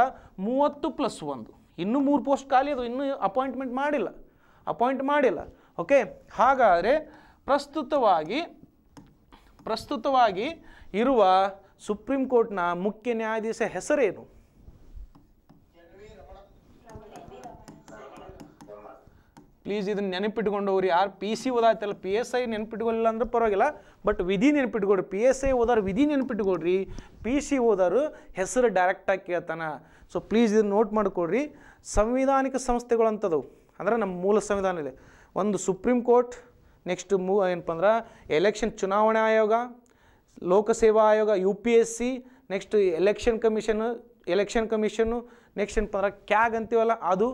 ಮೂವತ್ತು ಪ್ಲಸ್ ಒಂದು ಇನ್ನೂ ಮೂರು ಪೋಸ್ಟ್ ಖಾಲಿ ಅದು ಇನ್ನೂ ಅಪಾಯಿಂಟ್ಮೆಂಟ್ ಮಾಡಿಲ್ಲ ಅಪಾಯಿಂಟ್ ಮಾಡಿಲ್ಲ ಓಕೆ ಹಾಗಾದರೆ ಪ್ರಸ್ತುತವಾಗಿ ಪ್ರಸ್ತುತವಾಗಿ ಇರುವ ಸುಪ್ರೀಂ ಕೋರ್ಟ್ನ ಮುಖ್ಯ ನ್ಯಾಯಾಧೀಶ ಹೆಸರೇನು ಪ್ಲೀಸ್ ಇದನ್ನ ನೆನಪಿಟ್ಕೊಂಡು ಹೋಗ್ರಿ ಯಾರು ಪಿ ಸಿ ಓದಾಯ್ತಲ್ಲ ಪಿ ಎಸ್ ಐ ನೆನಪಿಟ್ಕೊಳ್ಳಿಲ್ಲ ಅಂದ್ರೆ ಪರವಾಗಿಲ್ಲ ಬಟ್ ವಿಧಿ ನೆನಪಿಟ್ಕೊಡ್ರಿ ಪಿ ಎಸ್ ಐ ಓದಾರ ವಿಧಿ ನೆನಪಿಟ್ಕೊಡ್ರಿ ಪಿ ಸಿ ಓದಾರು ಹೆಸರು ಡೈರೆಕ್ಟಾಗಿ ಕೇಳ್ತಾನೆ ಸೊ ಪ್ಲೀಸ್ ಇದನ್ನ ನೋಟ್ ಮಾಡಿಕೊಡ್ರಿ ಸಂವಿಧಾನಿಕ ಸಂಸ್ಥೆಗಳು ಅಂಥದ್ದು ಅಂದರೆ ನಮ್ಮ ಮೂಲ ಸಂವಿಧಾನ ಇದೆ ಒಂದು ಸುಪ್ರೀಂ ಕೋರ್ಟ್ ನೆಕ್ಸ್ಟ್ ಮೂ ಏನಪ್ಪ ಅಂದ್ರೆ ಎಲೆಕ್ಷನ್ ಚುನಾವಣಾ ಆಯೋಗ ಲೋಕಸೇವಾ ಆಯೋಗ U P S C next election commission election commission next ಏನಪ್ಪ ಅಂದ್ರೆ ಕ್ಯಾಗ್ ಅಂತೀವಲ್ಲ ಅದು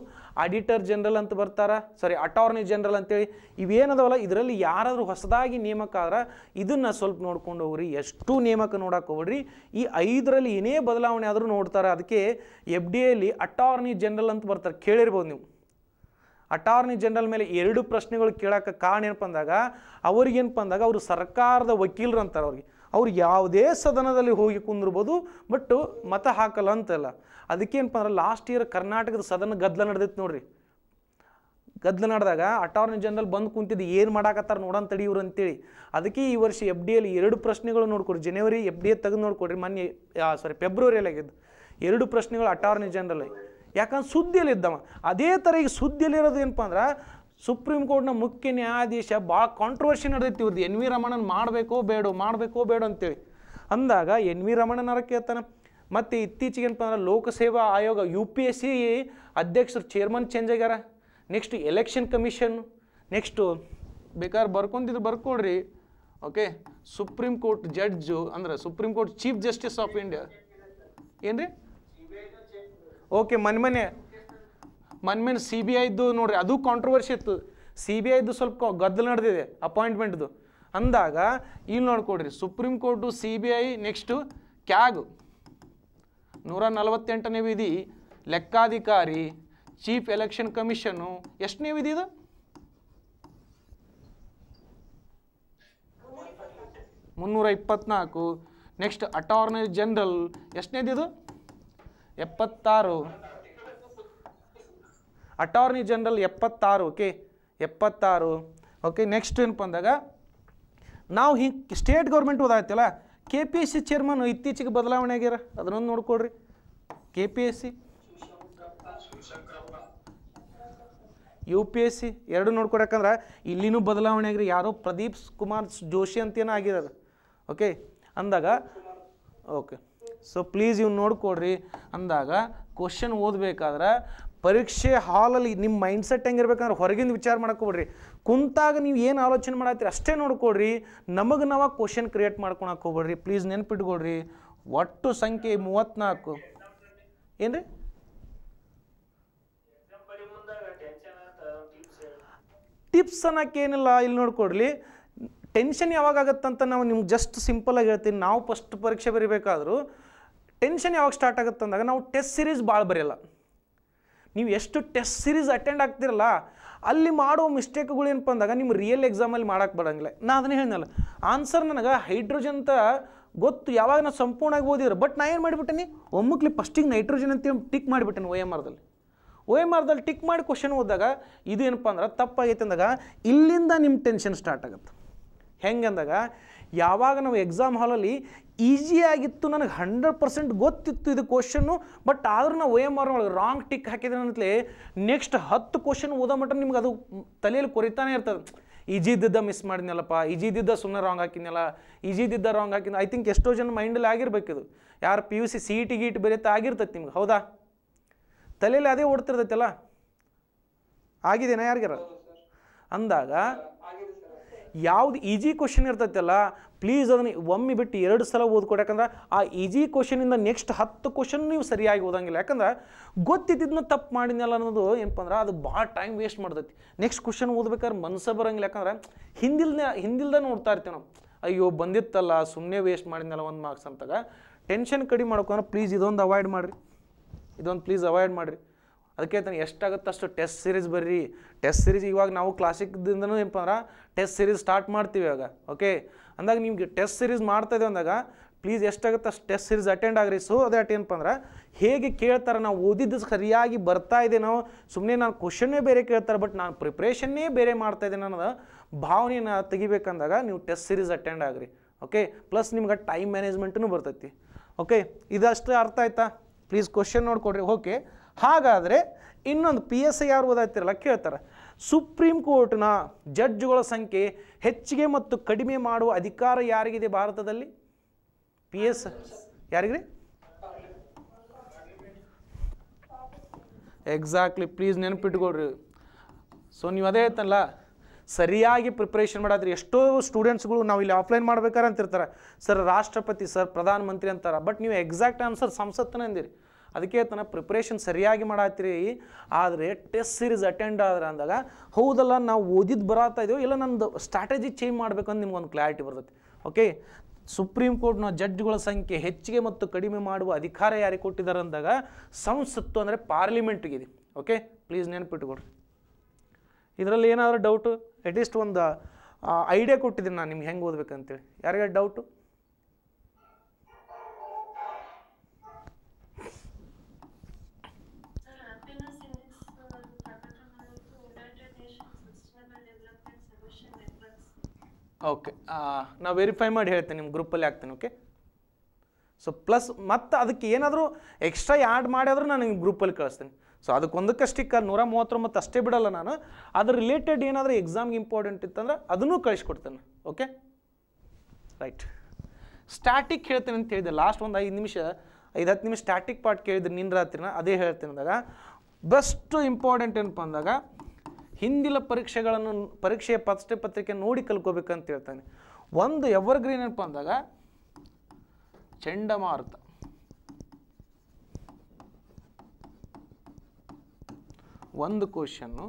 ಅಡಿಟರ್ ಜನರಲ್ ಅಂತ ಬರ್ತಾರೆ ಸಾರಿ ಅಟಾರ್ನಿ ಜನರಲ್ ಅಂತೇಳಿ ಇವೇನದವಲ್ಲ ಇದರಲ್ಲಿ ಯಾರಾದರೂ ಹೊಸದಾಗಿ ನೇಮಕ ಆದ್ರೆ ಇದನ್ನು ಸ್ವಲ್ಪ ನೋಡ್ಕೊಂಡು ಹೋಗ್ರಿ ಎಷ್ಟು ನೇಮಕ ನೋಡಕ್ಕೆ ಹೋಗ್ರಿ ಈ ಐದರಲ್ಲಿ ಏನೇ ಬದಲಾವಣೆ ಆದರೂ ನೋಡ್ತಾರೆ ಅದಕ್ಕೆ ಎಫ್ ಡಿ ಎಲ್ಲಿ ಅಟಾರ್ನಿ ಜನರಲ್ ಅಂತ ಬರ್ತಾರೆ ಕೇಳಿರ್ಬೋದು ನೀವು ಅಟಾರ್ನಿ ಜನರಲ್ ಮೇಲೆ ಎರಡು ಪ್ರಶ್ನೆಗಳು ಕೇಳೋಕ್ಕೆ ಕಾರಣ ಏನಪ್ಪ ಅಂದಾಗ ಅವ್ರಿಗೇನಪ್ಪ ಅಂದಾಗ ಅವರು ಸರ್ಕಾರದ ವಕೀಲರು ಅಂತಾರೆ ಅವ್ರಿಗೆ ಅವ್ರು ಯಾವುದೇ ಸದನದಲ್ಲಿ ಹೋಗಿ ಕುಂದಿರ್ಬೋದು ಬಟ್ಟು ಮತ ಹಾಕಲ್ಲ ಅಂತಲ್ಲ ಅದಕ್ಕೇನಪ್ಪ ಅಂದ್ರೆ ಲಾಸ್ಟ್ ಇಯರ್ ಕರ್ನಾಟಕದ ಸದನ ಗದ್ದಲ ನಡೆದಿತ್ತು ನೋಡ್ರಿ ಗದ್ದಲ ನಡೆದಾಗ ಅಟಾರ್ನಿ ಜನರಲ್ ಬಂದು ಕುಂತಿದ್ದು ಏನು ಮಾಡಾಕತ್ತಾರ ನೋಡೋಣ ತಡಿ ಅಂತೇಳಿ ಅದಕ್ಕೆ ಈ ವರ್ಷ ಎಫ್ ಡಿ ಎಲ್ಲಿ ಎರಡು ಪ್ರಶ್ನೆಗಳು ನೋಡ್ಕೊಡ್ರಿ ಜನವರಿ ಎಫ್ ಡಿ ಎ ತೆಗೆದು ನೋಡ್ಕೊಡ್ರಿ ಮೊನ್ನೆ ಸಾರಿ ಫೆಬ್ರವರಿಯಲ್ಲಿ ಆಗಿದ್ದು ಎರಡು ಪ್ರಶ್ನೆಗಳು ಅಟಾರ್ನಿ ಜನರಲ್ ಯಾಕಂದ್ರೆ ಸುದ್ದಿಯಲ್ಲಿ ಇದ್ದವ ಅದೇ ಥರ ಈಗ ಸುದ್ದಿಯಲ್ಲಿರೋದು ಏನಪ್ಪ ಅಂದ್ರೆ ಸುಪ್ರೀಂ ಕೋರ್ಟ್ನ ಮುಖ್ಯ ನ್ಯಾಯಾಧೀಶ ಭಾಳ ಕಾಂಟ್ರವರ್ಷಿ ನಡೆದೈತಿ ಇವ್ರದ್ದು ಎನ್ ವಿ ರಮಣನ್ ಮಾಡಬೇಕೋ ಬೇಡೋ ಮಾಡಬೇಕೋ ಬೇಡ ಅಂತೇಳಿ ಅಂದಾಗ ಎನ್ ವಿ ರಮಣನ್ ಅರ ಕೇಳ್ತಾನೆ ಮತ್ತು ಇತ್ತೀಚೆಗೆ ಏನಪ್ಪ ಅಂದ್ರೆ ಲೋಕಸೇವಾ ಆಯೋಗ ಯು ಪಿ ಎಸ್ ಸಿ ಅಧ್ಯಕ್ಷರು ಚೇರ್ಮನ್ ಚೇಂಜ್ ಆಗ್ಯಾರ ನೆಕ್ಸ್ಟ್ ಎಲೆಕ್ಷನ್ ಕಮಿಷನ್ ನೆಕ್ಸ್ಟು ಬೇಕಾದ್ರೆ ಬರ್ಕೊಂಡಿದ್ರು ಬರ್ಕೊಡ್ರಿ ಓಕೆ ಸುಪ್ರೀಂ ಕೋರ್ಟ್ ಜಡ್ಜು ಅಂದ್ರೆ supreme court chief justice of India ಏನು ರೀ ಓಕೆ ಮನೆ ಮನೆ ಮನ್ಮೇನ್ ಸಿ ಬಿ ಐದು ನೋಡ್ರಿ ಅದು ಕಾಂಟ್ರವರ್ಸಿ ಇತ್ತು ಸಿ ಬಿ ಐದು ಸ್ವಲ್ಪ ಗದ್ದಲ ನಡೆದಿದೆ ಅಪಾಯಿಂಟ್ಮೆಂಟ್ದು ಅಂದಾಗ ಇಲ್ಲಿ ನೋಡ್ಕೊಡ್ರಿ supreme court C B I next CAG ನೂರ ನಲವತ್ತೆಂಟನೇ ವಿಧಿ ಲೆಕ್ಕಾಧಿಕಾರಿ ಚೀಫ್ ಎಲೆಕ್ಷನ್ ಕಮಿಷನು ಎಷ್ಟನೇ ವಿಧಿ ಇದು ಮುನ್ನೂರ ಇಪ್ಪತ್ನಾಲ್ಕು ನೆಕ್ಸ್ಟ್ ಅಟಾರ್ನಿ ಜನರಲ್ ಎಷ್ಟನೇದಿದು ಎಪ್ಪತ್ತಾರು ಅಟಾರ್ನಿ ಜನರಲ್ ಎಪ್ಪತ್ತಾರು ಓಕೆ ಎಪ್ಪತ್ತಾರು ಓಕೆ ನೆಕ್ಸ್ಟ್ ಏನಪ್ಪ ಅಂದಾಗ ನಾವು ಹಿಂಗೆ ಸ್ಟೇಟ್ ಗೌರ್ಮೆಂಟ್ ಓದಾಯ್ತಲ್ಲ K P S C chairman ಇತ್ತೀಚೆಗೆ ಬದಲಾವಣೆ ಆಗ್ಯಾರ ಅದನ್ನೊಂದು ನೋಡ್ಕೊಡ್ರಿ K P S C U P S C ಎರಡು ನೋಡ್ಕೊಡಕಂದ್ರೆ ಇಲ್ಲಿನೂ ಬದಲಾವಣೆ ಆಗ್ರಿ ಯಾರೋ ಪ್ರದೀಪ್ ಕುಮಾರ್ ಜೋಶಿ ಅಂತೇನೋ ಆಗಿರೋದು ಓಕೆ ಅಂದಾಗ ಓಕೆ ಸೊ ಪ್ಲೀಸ್ ಇವ್ನು ನೋಡ್ಕೊಡ್ರಿ ಅಂದಾಗ ಕ್ವಶನ್ ಓದಬೇಕಾದ್ರೆ ಪರೀಕ್ಷೆ ಹಾಲಲ್ಲಿ ನಿಮ್ಮ ಮೈಂಡ್ಸೆಟ್ ಹೆಂಗಿರ್ಬೇಕಂದ್ರೆ ಹೊರಗಿಂದ ವಿಚಾರ ಮಾಡ್ಕೊಬಿಡ್ರಿ ಕುಂತಾಗ ನೀವು ಏನು ಆಲೋಚನೆ ಮಾಡತ್ತೀರಿ ಅಷ್ಟೇ ನೋಡ್ಕೊಡ್ರಿ ನಮಗೆ ನಾವು ಕ್ವಶನ್ ಕ್ರಿಯೇಟ್ ಮಾಡ್ಕೊಳಕ್ಕೆ ಹೋಗ್ಬೇಡ್ರಿ ಪ್ಲೀಸ್ ನೆನ್ಪಿಟ್ಕೊಳ್ರಿ ಒಟ್ಟು ಸಂಖ್ಯೆ ಮೂವತ್ತ್ನಾಲ್ಕು ಏನು ರೀ ಟಿಪ್ಸ್ ಅನ್ನೋಕ್ಕೇನಿಲ್ಲ ಇಲ್ಲಿ ನೋಡ್ಕೊಡ್ಲಿ ಟೆನ್ಷನ್ ಯಾವಾಗ ನಾವು ನಿಮ್ಗೆ ಜಸ್ಟ್ ಸಿಂಪಲಾಗಿ ಹೇಳ್ತೀನಿ ನಾವು ಫಸ್ಟ್ ಪರೀಕ್ಷೆ ಬರೀಬೇಕಾದ್ರೂ ಟೆನ್ಷನ್ ಯಾವಾಗ ಸ್ಟಾರ್ಟ್ ಆಗುತ್ತೆ ಅಂದಾಗ ನಾವು ಟೆಸ್ಟ್ ಸೀರೀಸ್ ಭಾಳ ಬರೆಯಲ್ಲ ನೀವು ಎಷ್ಟು ಟೆಸ್ಟ್ ಸೀರೀಸ್ ಅಟೆಂಡ್ ಆಗ್ತಿರಲ್ಲ ಅಲ್ಲಿ ಮಾಡೋ ಮಿಸ್ಟೇಕ್ಗಳು ಏನಪ್ಪ ಅಂದಾಗ ನಿಮ್ಮ ರಿಯಲ್ ಎಕ್ಸಾಮಲ್ಲಿ ಮಾಡೋಕ್ಕೆ ಬರೋಂಗಿಲ್ಲ ನಾ ಅದನ್ನೇ ಹೇಳನಲ್ಲ ಆನ್ಸರ್ ನನಗೆ ಹೈಡ್ರೋಜನ್ ಅಂತ ಗೊತ್ತು ಯಾವಾಗ ನಾನು ಸಂಪೂರ್ಣವಾಗಿ ಓದಿದ್ರು ಬಟ್ ನಾ ಏನು ಮಾಡಿಬಿಟ್ಟೇನೆ ಒಮ್ಮಕ್ಲಿ ಫಸ್ಟಿಗೆ ನೈಟ್ರೋಜನ್ ಅಂತ ಟಿಕ್ ಮಾಡಿಬಿಟ್ಟೇನೆ ಓ ಎಮ್ ಆರ್ದಲ್ಲಿ ಓ ಎಮ್ ಆರ್ದಲ್ಲಿ ಟಿಕ್ ಮಾಡಿ ಕ್ವಶನ್ ಓದಿದಾಗ ಇದು ಏನಪ್ಪ ಅಂದ್ರೆ ತಪ್ಪಾಗೈತೆ ಅಂದಾಗ ಇಲ್ಲಿಂದ ನಿಮ್ಮ ಟೆನ್ಷನ್ ಸ್ಟಾರ್ಟ್ ಆಗುತ್ತೆ ಹೆಂಗೆ ಅಂದಾಗ ಯಾವಾಗ ನಾವು ಎಕ್ಸಾಮ್ ಹಾಲಲ್ಲಿ ಈಸಿಯಾಗಿತ್ತು ನನಗೆ ಹಂಡ್ರೆಡ್ ಪರ್ಸೆಂಟ್ ಗೊತ್ತಿತ್ತು ಇದು ಕ್ವಶನ್ನು ಬಟ್ ಆದ್ರೂ ನಾವು ಎಮ್ ಆರ್ ಒಳಗೆ ರಾಂಗ್ ಟಿಕ್ ಹಾಕಿದ್ರೆ ಅಂತಲೇ ನೆಕ್ಸ್ಟ್ ಹತ್ತು ಕ್ವಶನ್ ಓದೋ ಮಟ್ಟ ನಿಮ್ಗೆ ಅದು ತಲೆಯಲ್ಲಿ ಕೊರಿತಾನೆ ಇರ್ತದೆ ಈಜಿ ಇದ್ದಿದ್ದ ಮಿಸ್ ಮಾಡಿದ್ನಲ್ಲಪ್ಪ ಈಜಿ ಇದ್ದಿದ್ದ ಸುಮ್ಮನೆ ರಾಂಗ್ ಹಾಕಿದ್ನಲ್ಲ ಈಜಿ ಇದ್ದಿದ್ದ ರಾಂಗ್ ಹಾಕಿದ್ನ ಐ ಥಿಂಕ್ ಎಷ್ಟೋ ಜನ ಮೈಂಡಲ್ಲಿ ಆಗಿರ್ಬೇಕಿದು ಯಾರು P U C C E T ಗೀಟ್ ಬರೀತಾ ಆಗಿರ್ತೈತೆ ನಿಮ್ಗೆ ಹೌದಾ ತಲೆಯಲ್ಲಿ ಅದೇ ಓಡ್ತಿರ್ತೈತಲ್ಲ ಆಗಿದೆನಾ ಯಾರಿಗಾರ ಅಂದಾಗ ಯಾವುದು ಈಜಿ ಕ್ವಶನ್ ಇರ್ತೈತಲ್ಲ ಪ್ಲೀಸ್ ಅದನ್ನು ಒಮ್ಮೆ ಬಿಟ್ಟು ಎರಡು ಸಲ ಓದ್ಕೊಡಿ ಯಾಕಂದ್ರೆ ಆ ಈಜಿ ಕ್ವಶನಿಂದ ನೆಕ್ಸ್ಟ್ ಹತ್ತು ಕ್ವಶನ್ ನೀವು ಸರಿಯಾಗಿ ಓದಂಗಿಲ್ಲ ಯಾಕಂದ್ರೆ ಗೊತ್ತಿದ್ದಿದ್ನ ತಪ್ಪು ಮಾಡಿದ್ನಲ್ಲ ಅನ್ನೋದು ಏನಪ್ಪ ಅಂದ್ರೆ ಅದು ಭಾಳ ಟೈಮ್ ವೇಸ್ಟ್ ಮಾಡ್ತೈತಿ ನೆಕ್ಸ್ಟ್ ಕ್ವಶನ್ ಓದ್ಬೇಕಾದ್ರೆ ಮನಸ್ಸು ಬರೋಂಗಿಲ್ಲ ಯಾಕಂದ್ರೆ ಹಿಂದಿಲ್ನ ಹಿಂದಿಲ್ದ ನೋಡ್ತಾ ಇರ್ತೀವಿ ನಾವು ಅಯ್ಯೋ ಬಂದಿತ್ತಲ್ಲ ಸುಮ್ಮನೆ ವೇಸ್ಟ್ ಮಾಡಿದ್ನಲ್ಲ ಒಂದು ಮಾರ್ಕ್ಸ್ ಅಂತಾಗ ಟೆನ್ಷನ್ ಕಡಿಮೆ ಮಾಡ್ಕೊಂಡ್ರೆ ಪ್ಲೀಸ್ ಇದೊಂದು ಅವಾಯ್ಡ್ ಮಾಡಿರಿ ಇದೊಂದು ಪ್ಲೀಸ್ ಅವಾಯ್ಡ್ ಮಾಡಿರಿ ಅದಕ್ಕೆ ಹೇಳ್ತಾನೆ ಎಷ್ಟಾಗುತ್ತೆ ಅಷ್ಟು ಟೆಸ್ಟ್ ಸೀರೀಸ್ ಬರ್ರಿ ಟೆಸ್ಟ್ ಸೀರೀಸ್ ಇವಾಗ ನಾವು ಕ್ಲಾಸಿಕ್ದಿಂದನೂ ಏನಪ್ಪ ಅಂದ್ರೆ ಟೆಸ್ಟ್ ಸೀರೀಸ್ ಸ್ಟಾರ್ಟ್ ಮಾಡ್ತೀವಿ ಇವಾಗ ಓಕೆ ಅಂದಾಗ ನಿಮಗೆ ಟೆಸ್ಟ್ ಸೀರೀಸ್ ಮಾಡ್ತಾಯಿದೆ ಅಂದಾಗ ಪ್ಲೀಸ್ ಎಷ್ಟಾಗುತ್ತೆ ಅಷ್ಟು ಟೆಸ್ಟ್ ಸೀರೀಸ್ ಅಟೆಂಡ್ ಆಗ್ರಿ ಸೊ ಅದೇ ಅಟ್ ಏನಪ್ಪ ಅಂದ್ರೆ ಹೇಗೆ ಕೇಳ್ತಾರೆ ನಾವು ಓದಿದ್ದು ಸರಿಯಾಗಿ ಬರ್ತಾ ಇದೆ ನಾವು ಸುಮ್ಮನೆ ನಾನು ಕ್ವಶನ್ನೇ ಬೇರೆ ಕೇಳ್ತಾರೆ ಬಟ್ ನಾನು ಪ್ರಿಪ್ರೇಷನ್ನೇ ಬೇರೆ ಮಾಡ್ತಾ ಇದ್ದೇನೆ ಅನ್ನೋದು ಭಾವನೆಯನ್ನು ತೆಗಿಬೇಕಂದಾಗ ನೀವು ಟೆಸ್ಟ್ ಸೀರೀಸ್ ಅಟೆಂಡ್ ಆಗ್ರಿ ಓಕೆ ಪ್ಲಸ್ ನಿಮ್ಗೆ ಟೈಮ್ ಮ್ಯಾನೇಜ್ಮೆಂಟೂ ಬರ್ತೈತಿ ಓಕೆ ಇದಷ್ಟು ಅರ್ಥ ಆಯ್ತಾ ಪ್ಲೀಸ್ ಕ್ವಶನ್ ನೋಡ್ಕೊಡ್ರಿ ಓಕೆ ಹಾಗಾದರೆ ಇನ್ನೊಂದು ಪಿ ಎಸ್ ಐ ಯಾರು ಓದಾಯ್ತಿರಲ್ಲ ಕೇಳ್ತಾರೆ ಸುಪ್ರೀಂ ಕೋರ್ಟ್ನ ಜಡ್ಜ್ಗಳ ಸಂಖ್ಯೆ ಹೆಚ್ಚಿಗೆ ಮತ್ತು ಕಡಿಮೆ ಮಾಡುವ ಅಧಿಕಾರ ಯಾರಿಗಿದೆ ಭಾರತದಲ್ಲಿ ಪಿ ಎಸ್ ಯಾರಿಗ್ರಿ ಎಕ್ಸಾಕ್ಟ್ಲಿ ಪ್ಲೀಸ್ ನೆನಪಿಟ್ಕೊಳ್ರಿ ಸೊ ನೀವು ಅದೇ ಐತಲ್ಲ ಸರಿಯಾಗಿ ಪ್ರಿಪ್ರೇಷನ್ ಮಾಡಾದ್ರಿ ಎಷ್ಟೋ ಸ್ಟೂಡೆಂಟ್ಸ್ಗಳು ನಾವು ಇಲ್ಲಿ ಆಫ್ಲೈನ್ ಮಾಡ್ಬೇಕಾರೆ ಅಂತಿರ್ತಾರೆ ಸರ್ ರಾಷ್ಟ್ರಪತಿ ಸರ್ ಪ್ರಧಾನಮಂತ್ರಿ ಅಂತಾರೆ ಬಟ್ ನೀವು ಎಕ್ಸಾಕ್ಟ್ ಆನ್ಸರ್ ಸಂಸತ್ತನ ಅಂದಿರಿ ಅದಕ್ಕೆ ತನ್ನ ಪ್ರಿಪ್ರೇಷನ್ ಸರಿಯಾಗಿ ಮಾಡಾತ್ತೀರಿ ಆದರೆ ಟೆಸ್ಟ್ ಸೀರೀಸ್ ಅಟೆಂಡ್ ಆದ್ರೆ ಅಂದಾಗ ಹೌದಲ್ಲ ನಾವು ಓದಿದ್ದು ಬರತ್ತಾ ಇದೆಯೋ ಇಲ್ಲ ನಂದು ಸ್ಟ್ರಾಟಜಿ ಚೇಂಜ್ ಅಂತ ನಿಮ್ಗೊಂದು ಕ್ಲಾರಿಟಿ ಬರ್ತೈತಿ ಓಕೆ ಸುಪ್ರೀಂ ಕೋರ್ಟ್ನ ಜಡ್ಜ್ಗಳ ಸಂಖ್ಯೆ ಹೆಚ್ಚಿಗೆ ಮತ್ತು ಕಡಿಮೆ ಮಾಡುವ ಅಧಿಕಾರ ಯಾರಿಗೆ ಕೊಟ್ಟಿದ್ದಾರೆ ಅಂದಾಗ ಸಂಸತ್ತು ಅಂದರೆ ಪಾರ್ಲಿಮೆಂಟ್ಗಿದೆ ಓಕೆ ಪ್ಲೀಸ್ ನೆನಪಿಟ್ಕೊಡ್ರಿ ಇದರಲ್ಲಿ ಏನಾದರೂ ಡೌಟು ಅಟ್ಲೀಸ್ಟ್ ಒಂದು ಐಡಿಯಾ ಕೊಟ್ಟಿದ್ದೀನಿ ನಾನು ನಿಮ್ಗೆ ಹೆಂಗೆ ಓದ್ಬೇಕಂತೇಳಿ ಯಾರಿಗೆ ಡೌಟು ಓಕೆ ನಾವು ವೆರಿಫೈ ಮಾಡಿ ಹೇಳ್ತೇನೆ ನಿಮ್ಮ ಗ್ರೂಪಲ್ಲಿ ಹಾಕ್ತೇನೆ ಓಕೆ ಸೊ ಪ್ಲಸ್ ಮತ್ತು ಅದಕ್ಕೆ ಏನಾದರೂ ಎಕ್ಸ್ಟ್ರಾ ಆ್ಯಡ್ ಮಾಡಿದ್ರೂ ನಾನು ನಿಮ್ಮ ಗ್ರೂಪಲ್ಲಿ ಕಳಿಸ್ತೇನೆ ಸೊ ಒಂದಕ್ಕೆ ಸ್ಟಿಕ್ಕರ್ ನೂರ ಮೂವತ್ತೊಂಬತ್ತು ಅಷ್ಟೇ ಬಿಡಲ್ಲ ನಾನು ಅದ್ರ ರಿಲೇಟೆಡ್ ಏನಾದರೂ ಎಕ್ಸಾಮ್ಗೆ ಇಂಪಾರ್ಟೆಂಟ್ ಇತ್ತಂದ್ರೆ ಅದನ್ನು ಕಳಿಸ್ಕೊಡ್ತೇನೆ ಓಕೆ ರೈಟ್ ಸ್ಟ್ಯಾಟಿಕ್ ಹೇಳ್ತೇನೆ ಅಂತ ಹೇಳಿದೆ ಲಾಸ್ಟ್ ಒಂದು ಐದು ನಿಮಿಷ ಐದು ಹತ್ತು ನಿಮಿಷ ಸ್ಟ್ಯಾಟಿಕ್ ಪಾರ್ಟ್ ಕೇಳಿದ್ರೆ ನಿನ್ನ ರಾತ್ರಿನ ಅದೇ ಹೇಳ್ತೇನೆ ಅಂದಾಗ ಬೆಸ್ಟ್ ಇಂಪಾರ್ಟೆಂಟ್ ಏನಪ್ಪ ಅಂದಾಗ ಹಿಂದಿಲ ಪರೀಕ್ಷೆಗಳನ್ನು ಪರೀಕ್ಷೆಯ ಪತ್ರಿಕೆ ಪತ್ರಿಕೆ ನೋಡಿ ಕಲ್ಕೋಬೇಕಂತ ಹೇಳ್ತಾನೆ ಒಂದು ಎವರ್ ಗ್ರೀನ್ ಏನಪ್ಪ ಅಂದಾಗ ಚಂಡಮಾರುತ ಒಂದು ಕ್ವಶನ್ನು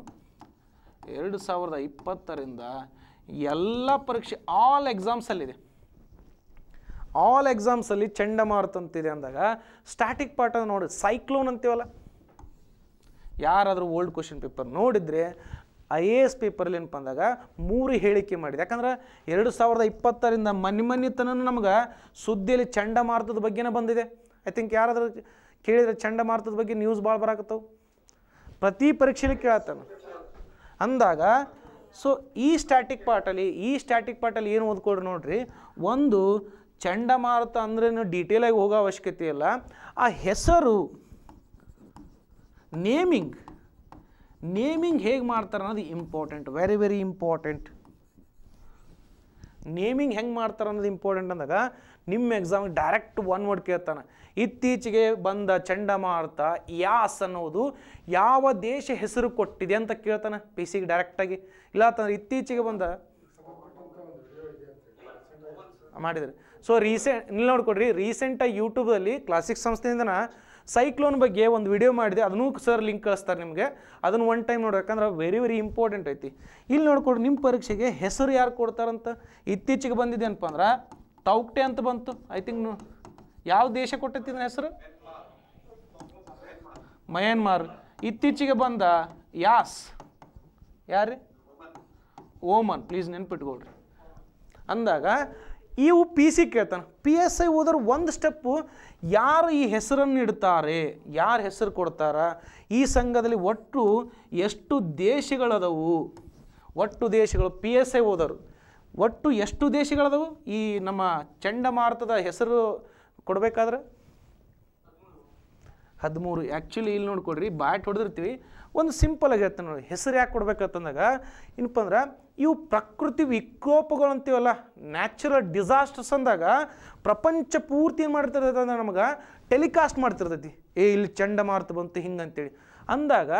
ಎರಡು ಸಾವಿರದ ಇಪ್ಪತ್ತರಿಂದ ಎಲ್ಲ ಪರೀಕ್ಷೆ ಆಲ್ ಎಕ್ಸಾಮ್ಸಲ್ಲಿದೆ ಆಲ್ ಎಕ್ಸಾಮ್ಸಲ್ಲಿ ಚಂಡಮಾರುತ ಅಂತಿದೆ ಅಂದಾಗ ಸ್ಟ್ಯಾಟಿಕ್ ಪಾರ್ಟ್ ನೋಡಿ ಸೈಕ್ಲೋನ್ ಅಂತೀವಲ್ಲ ಯಾರಾದರೂ ಓಲ್ಡ್ ಕ್ವಶನ್ ಪೇಪರ್ ನೋಡಿದರೆ ಐ ಎ ಎಸ್ ಪೇಪರಲ್ಲಿ ಏನಪ್ಪ ಅಂದಾಗ ಮೂರು ಹೇಳಿಕೆ ಮಾಡಿದೆ ಯಾಕಂದ್ರೆ ಎರಡು ಸಾವಿರದ ಇಪ್ಪತ್ತರಿಂದ ಮನೆ ಮನೆತನ ನಮ್ಗೆ ಸುದ್ದಿಯಲ್ಲಿ ಚಂಡಮಾರುತದ ಬಗ್ಗೆನೇ ಬಂದಿದೆ ಐ ಥಿಂಕ್ ಯಾರಾದರೂ ಕೇಳಿದರೆ ಚಂಡಮಾರುತದ ಬಗ್ಗೆ ನ್ಯೂಸ್ ಭಾಳ ಬರಾಕತ್ತವು ಪ್ರತಿ ಪರೀಕ್ಷೆಯಲ್ಲಿ ಕೇಳತ್ತಾನ ಅಂದಾಗ ಸೊ ಈ ಸ್ಟ್ಯಾಟಿಕ್ ಪಾರ್ಟಲ್ಲಿ ಈ ಸ್ಟ್ಯಾಟಿಕ್ ಪಾರ್ಟಲ್ಲಿ ಏನು ಓದ್ಕೊಡ್ರಿ ನೋಡ್ರಿ ಒಂದು ಚಂಡಮಾರುತ ಅಂದ್ರೇನು ಡೀಟೇಲಾಗಿ ಹೋಗೋ ಅವಶ್ಯಕತೆ ಇಲ್ಲ ಆ ಹೆಸರು ನೇಮಿಂಗ್ ನೇಮಿಂಗ್ ಹೇಗೆ ಮಾಡ್ತಾರೆ ಅನ್ನೋದು important very very important naming ಹೆಂಗೆ ಮಾಡ್ತಾರೆ ಅನ್ನೋದು ಇಂಪಾರ್ಟೆಂಟ್ ಅಂದಾಗ ನಿಮ್ಮ ಎಕ್ಸಾಮ್ಗೆ ಡೈರೆಕ್ಟ್ ಒನ್ ವರ್ಡ್ ಕೇಳ್ತಾನೆ ಇತ್ತೀಚೆಗೆ ಬಂದ ಚಂಡಮಾರುತ ಯಾಸ್ ಅನ್ನೋದು ಯಾವ ದೇಶ ಹೆಸರು ಕೊಟ್ಟಿದೆ ಅಂತ ಕೇಳ್ತಾನೆ ಪಿ ಸಿಗೆ ಡೈರೆಕ್ಟಾಗಿ ಇಲ್ಲ ಅಂತಂದ್ರೆ ಇತ್ತೀಚೆಗೆ ಬಂದ ಮಾಡಿದರೆ ಸೊ ರೀಸೆಂಟ್ ಇಲ್ಲಿ ನೋಡ್ಕೊಡ್ರಿ ರೀಸೆಂಟಾಗಿ ಯೂಟ್ಯೂಬಲ್ಲಿ ಕ್ಲಾಸಿಕ್ ಸಂಸ್ಥೆಯಿಂದನ ಸೈಕ್ಲೋನ್ ಬಗ್ಗೆ ಒಂದು ವಿಡಿಯೋ ಮಾಡಿದೆ ಅದನ್ನೂ ಸರ್ ಲಿಂಕ್ ಕಳಿಸ್ತಾರೆ ನಿಮಗೆ ಅದನ್ನು ಒನ್ ಟೈಮ್ ನೋಡಿ ಯಾಕಂದ್ರೆ ವೆರಿ ವೆರಿ ಇಂಪಾರ್ಟೆಂಟ್ ಐತಿ ಇಲ್ಲಿ ನೋಡ್ಕೊಂಡು ನಿಮ್ಮ ಪರೀಕ್ಷೆಗೆ ಹೆಸರು ಯಾರು ಕೊಡ್ತಾರಂತ ಇತ್ತೀಚೆಗೆ ಬಂದಿದೆ ಏನಪ್ಪ ಅಂದ್ರೆ ಟೌಕ್ಟೆ ಅಂತ ಬಂತು ಐ ಥಿಂಕ್ ಯಾವ ದೇಶ ಕೊಟ್ಟಿದ್ದ ಹೆಸರು ಮಯನ್ಮಾರ್ ಇತ್ತೀಚೆಗೆ ಬಂದ ಯಾಸ್ ಯಾರು ಓಮನ್ ಪ್ಲೀಸ್ ನೆನ್ಪಿಟ್ಕೊಳ್ರಿ ಅಂದಾಗ ಇವು ಪಿ ಸಿ ಕೇಳ್ತಾನೆ ಪಿ ಎಸ್ ಐ ಓದೋರು ಒಂದು ಸ್ಟೆಪ್ಪು ಯಾರು ಈ ಹೆಸರನ್ನು ಇಡ್ತಾರೆ ಯಾರು ಹೆಸರು ಕೊಡ್ತಾರ ಈ ಸಂಘದಲ್ಲಿ ಒಟ್ಟು ಎಷ್ಟು ದೇಶಗಳದವು ಒಟ್ಟು ದೇಶಗಳು ಪಿ ಎಸ್ ಐ ಹೋದರು ಒಟ್ಟು ಎಷ್ಟು ದೇಶಗಳದವು ಈ ನಮ್ಮ ಚಂಡಮಾರುತದ ಹೆಸರು ಕೊಡಬೇಕಾದ್ರೆ ಹದಿಮೂರು ಆ್ಯಕ್ಚುಲಿ ಇಲ್ಲಿ ನೋಡ್ಕೊಡ್ರಿ ಬಾಯ್ ಹೊಡೆದಿರ್ತೀವಿ ಒಂದು ಸಿಂಪಲ್ ಹೇಳ್ತಾನೆ ನೋಡಿ ಹೆಸರು ಯಾಕೆ ಕೊಡ್ಬೇಕಂತಂದಾಗ ಏನಪ್ಪ ಅಂದ್ರೆ ಇವು ಪ್ರಕೃತಿ ವಿಕೋಪಗಳು ಅಂತೀವಲ್ಲ ನ್ಯಾಚುರಲ್ ಡಿಸಾಸ್ಟರ್ಸ್ ಅಂದಾಗ ಪ್ರಪಂಚ ಪೂರ್ತಿ ಏನು ಮಾಡ್ತಿರ್ತೈತೆ ನಮಗೆ ಟೆಲಿಕಾಸ್ಟ್ ಮಾಡ್ತಿರ್ತೈತಿ ಏ ಇಲ್ಲಿ ಚಂಡಮಾರುತ ಬಂತು ಹಿಂಗೆ ಅಂತೇಳಿ ಅಂದಾಗ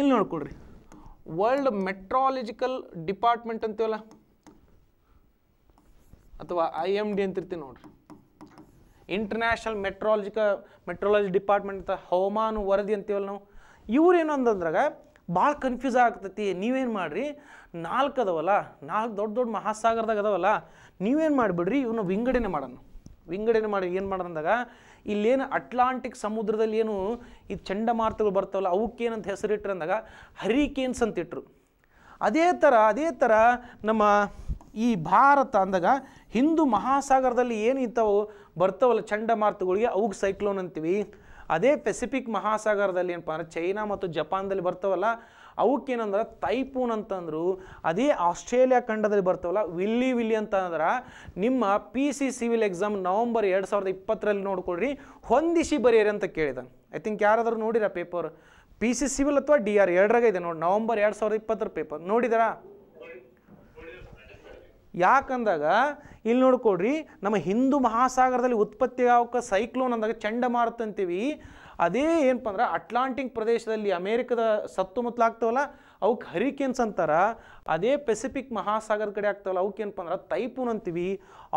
ಇಲ್ಲಿ ನೋಡ್ಕೊಡ್ರಿ ವರ್ಲ್ಡ್ ಮೆಟ್ರಾಲಜಿಕಲ್ ಡಿಪಾರ್ಟ್ಮೆಂಟ್ ಅಂತೀವಲ್ಲ ಅಥವಾ ಐ ಎಮ್ ಡಿ ಅಂತಿರ್ತೀವಿ ನೋಡ್ರಿ ಇಂಟರ್ನ್ಯಾಷನಲ್ ಮೆಟ್ರಾಲಜಿಕಲ್ ಮೆಟ್ರಾಲಜಿ ಡಿಪಾರ್ಟ್ಮೆಂಟ್ ಅಂತ ಹವಾಮಾನ ವರದಿ ಅಂತೀವಲ್ಲ ನಾವು ಇವ್ರು ಏನು ಅಂತಂದ್ರಾಗ ಭಾಳ ಕನ್ಫ್ಯೂಸ್ ಆಗ್ತೈತಿ ನೀವೇನು ಮಾಡಿರಿ ನಾಲ್ಕು ಅದಾವಲ್ಲ ನಾಲ್ಕು ದೊಡ್ಡ ದೊಡ್ಡ ಮಹಾಸಾಗರದಾಗ ಅದಾವಲ್ಲ ನೀವೇನು ಮಾಡಿಬಿಡ್ರಿ ಇವನು ವಿಂಗಡಣೆ ಮಾಡೋಣ ವಿಂಗಡಣೆ ಮಾಡಿ ಏನು ಮಾಡೋದಂದಾಗ ಇಲ್ಲೇನು ಅಟ್ಲಾಂಟಿಕ್ ಸಮುದ್ರದಲ್ಲಿ ಏನು ಈ ಚಂಡಮಾರುತಗಳು ಬರ್ತಾವಲ್ಲ ಅವಕ್ಕೇನಂತ ಹೆಸರಿಟ್ರು ಅಂದಾಗ ಹರಿಕೇನ್ಸ್ ಅಂತ ಇಟ್ಟರು ಅದೇ ಥರ ಅದೇ ಥರ ನಮ್ಮ ಈ ಭಾರತ ಅಂದಾಗ ಹಿಂದೂ ಮಹಾಸಾಗರದಲ್ಲಿ ಏನು ಇಂಥವು ಬರ್ತಾವಲ್ಲ ಚಂಡಮಾರುತಗಳಿಗೆ ಅವಕ್ಕೆ ಸೈಕ್ಲೋನ್ ಅಂತೀವಿ ಅದೇ ಪೆಸಿಫಿಕ್ ಮಹಾಸಾಗರದಲ್ಲಿ ಏನಪ್ಪ ಅಂದರೆ ಚೈನಾ ಮತ್ತು ಜಪಾನ್ದಲ್ಲಿ ಬರ್ತವಲ್ಲ ಅವಕ್ಕೇನಂದ್ರೆ ತೈಪೂನ್ ಅಂತಂದ್ರು ಅದೇ ಆಸ್ಟ್ರೇಲಿಯಾ ಖಂಡದಲ್ಲಿ ಬರ್ತವಲ್ಲ ವಿಲ್ಲಿ ವಿಲ್ಲಿ ಅಂತಂದ್ರೆ ನಿಮ್ಮ P C civil exam November ಎರಡು ಸಾವಿರದ ಇಪ್ಪತ್ತರಲ್ಲಿ ನೋಡ್ಕೊಳ್ರಿ ಹೊಂದಿಸಿ ಬರೆಯರಿ ಅಂತ ಕೇಳಿದ ಐ ಥಿಂಕ್ ಯಾರಾದರೂ ನೋಡಿರ ಪೇಪರ್ ಪಿ ಸಿ ಸಿವಿಲ್ ಅಥವಾ ಡಿ ಆರ್ ಎರಡರಾಗ ಇದೆ ನೋಡಿ ನವಂಬರ್ ಎರಡು ಸಾವಿರದ ಇಪ್ಪತ್ತರ ಪೇಪರ್ ನೋಡಿದರಾ ಯಾಕಂದಾಗ ಇಲ್ಲಿ ನೋಡ್ಕೊಡ್ರಿ ನಮ್ಮ ಹಿಂದೂ ಮಹಾಸಾಗರದಲ್ಲಿ ಉತ್ಪತ್ತಿ ಆಗೋಕೆ ಸೈಕ್ಲೋನ್ ಅಂದಾಗ ಚಂಡಮಾರುತ ಅಂತೀವಿ ಅದೇ ಏನಪ್ಪ ಅಂದ್ರೆ ಅಟ್ಲಾಂಟಿಕ್ ಪ್ರದೇಶದಲ್ಲಿ ಅಮೇರಿಕದ ಸತ್ತುಮುತ್ತಲು ಆಗ್ತವಲ್ಲ ಅವಕ್ಕೆ ಹರಿಕೇನ್ಸ್ ಅಂತಾರೆ ಅದೇ ಪೆಸಿಫಿಕ್ ಮಹಾಸಾಗರ ಕಡೆ ಆಗ್ತವಲ್ಲ ಅವಕ್ಕೆ ಏನಪ್ಪ ಅಂದ್ರೆ ತೈಪೂನ್ ಅಂತೀವಿ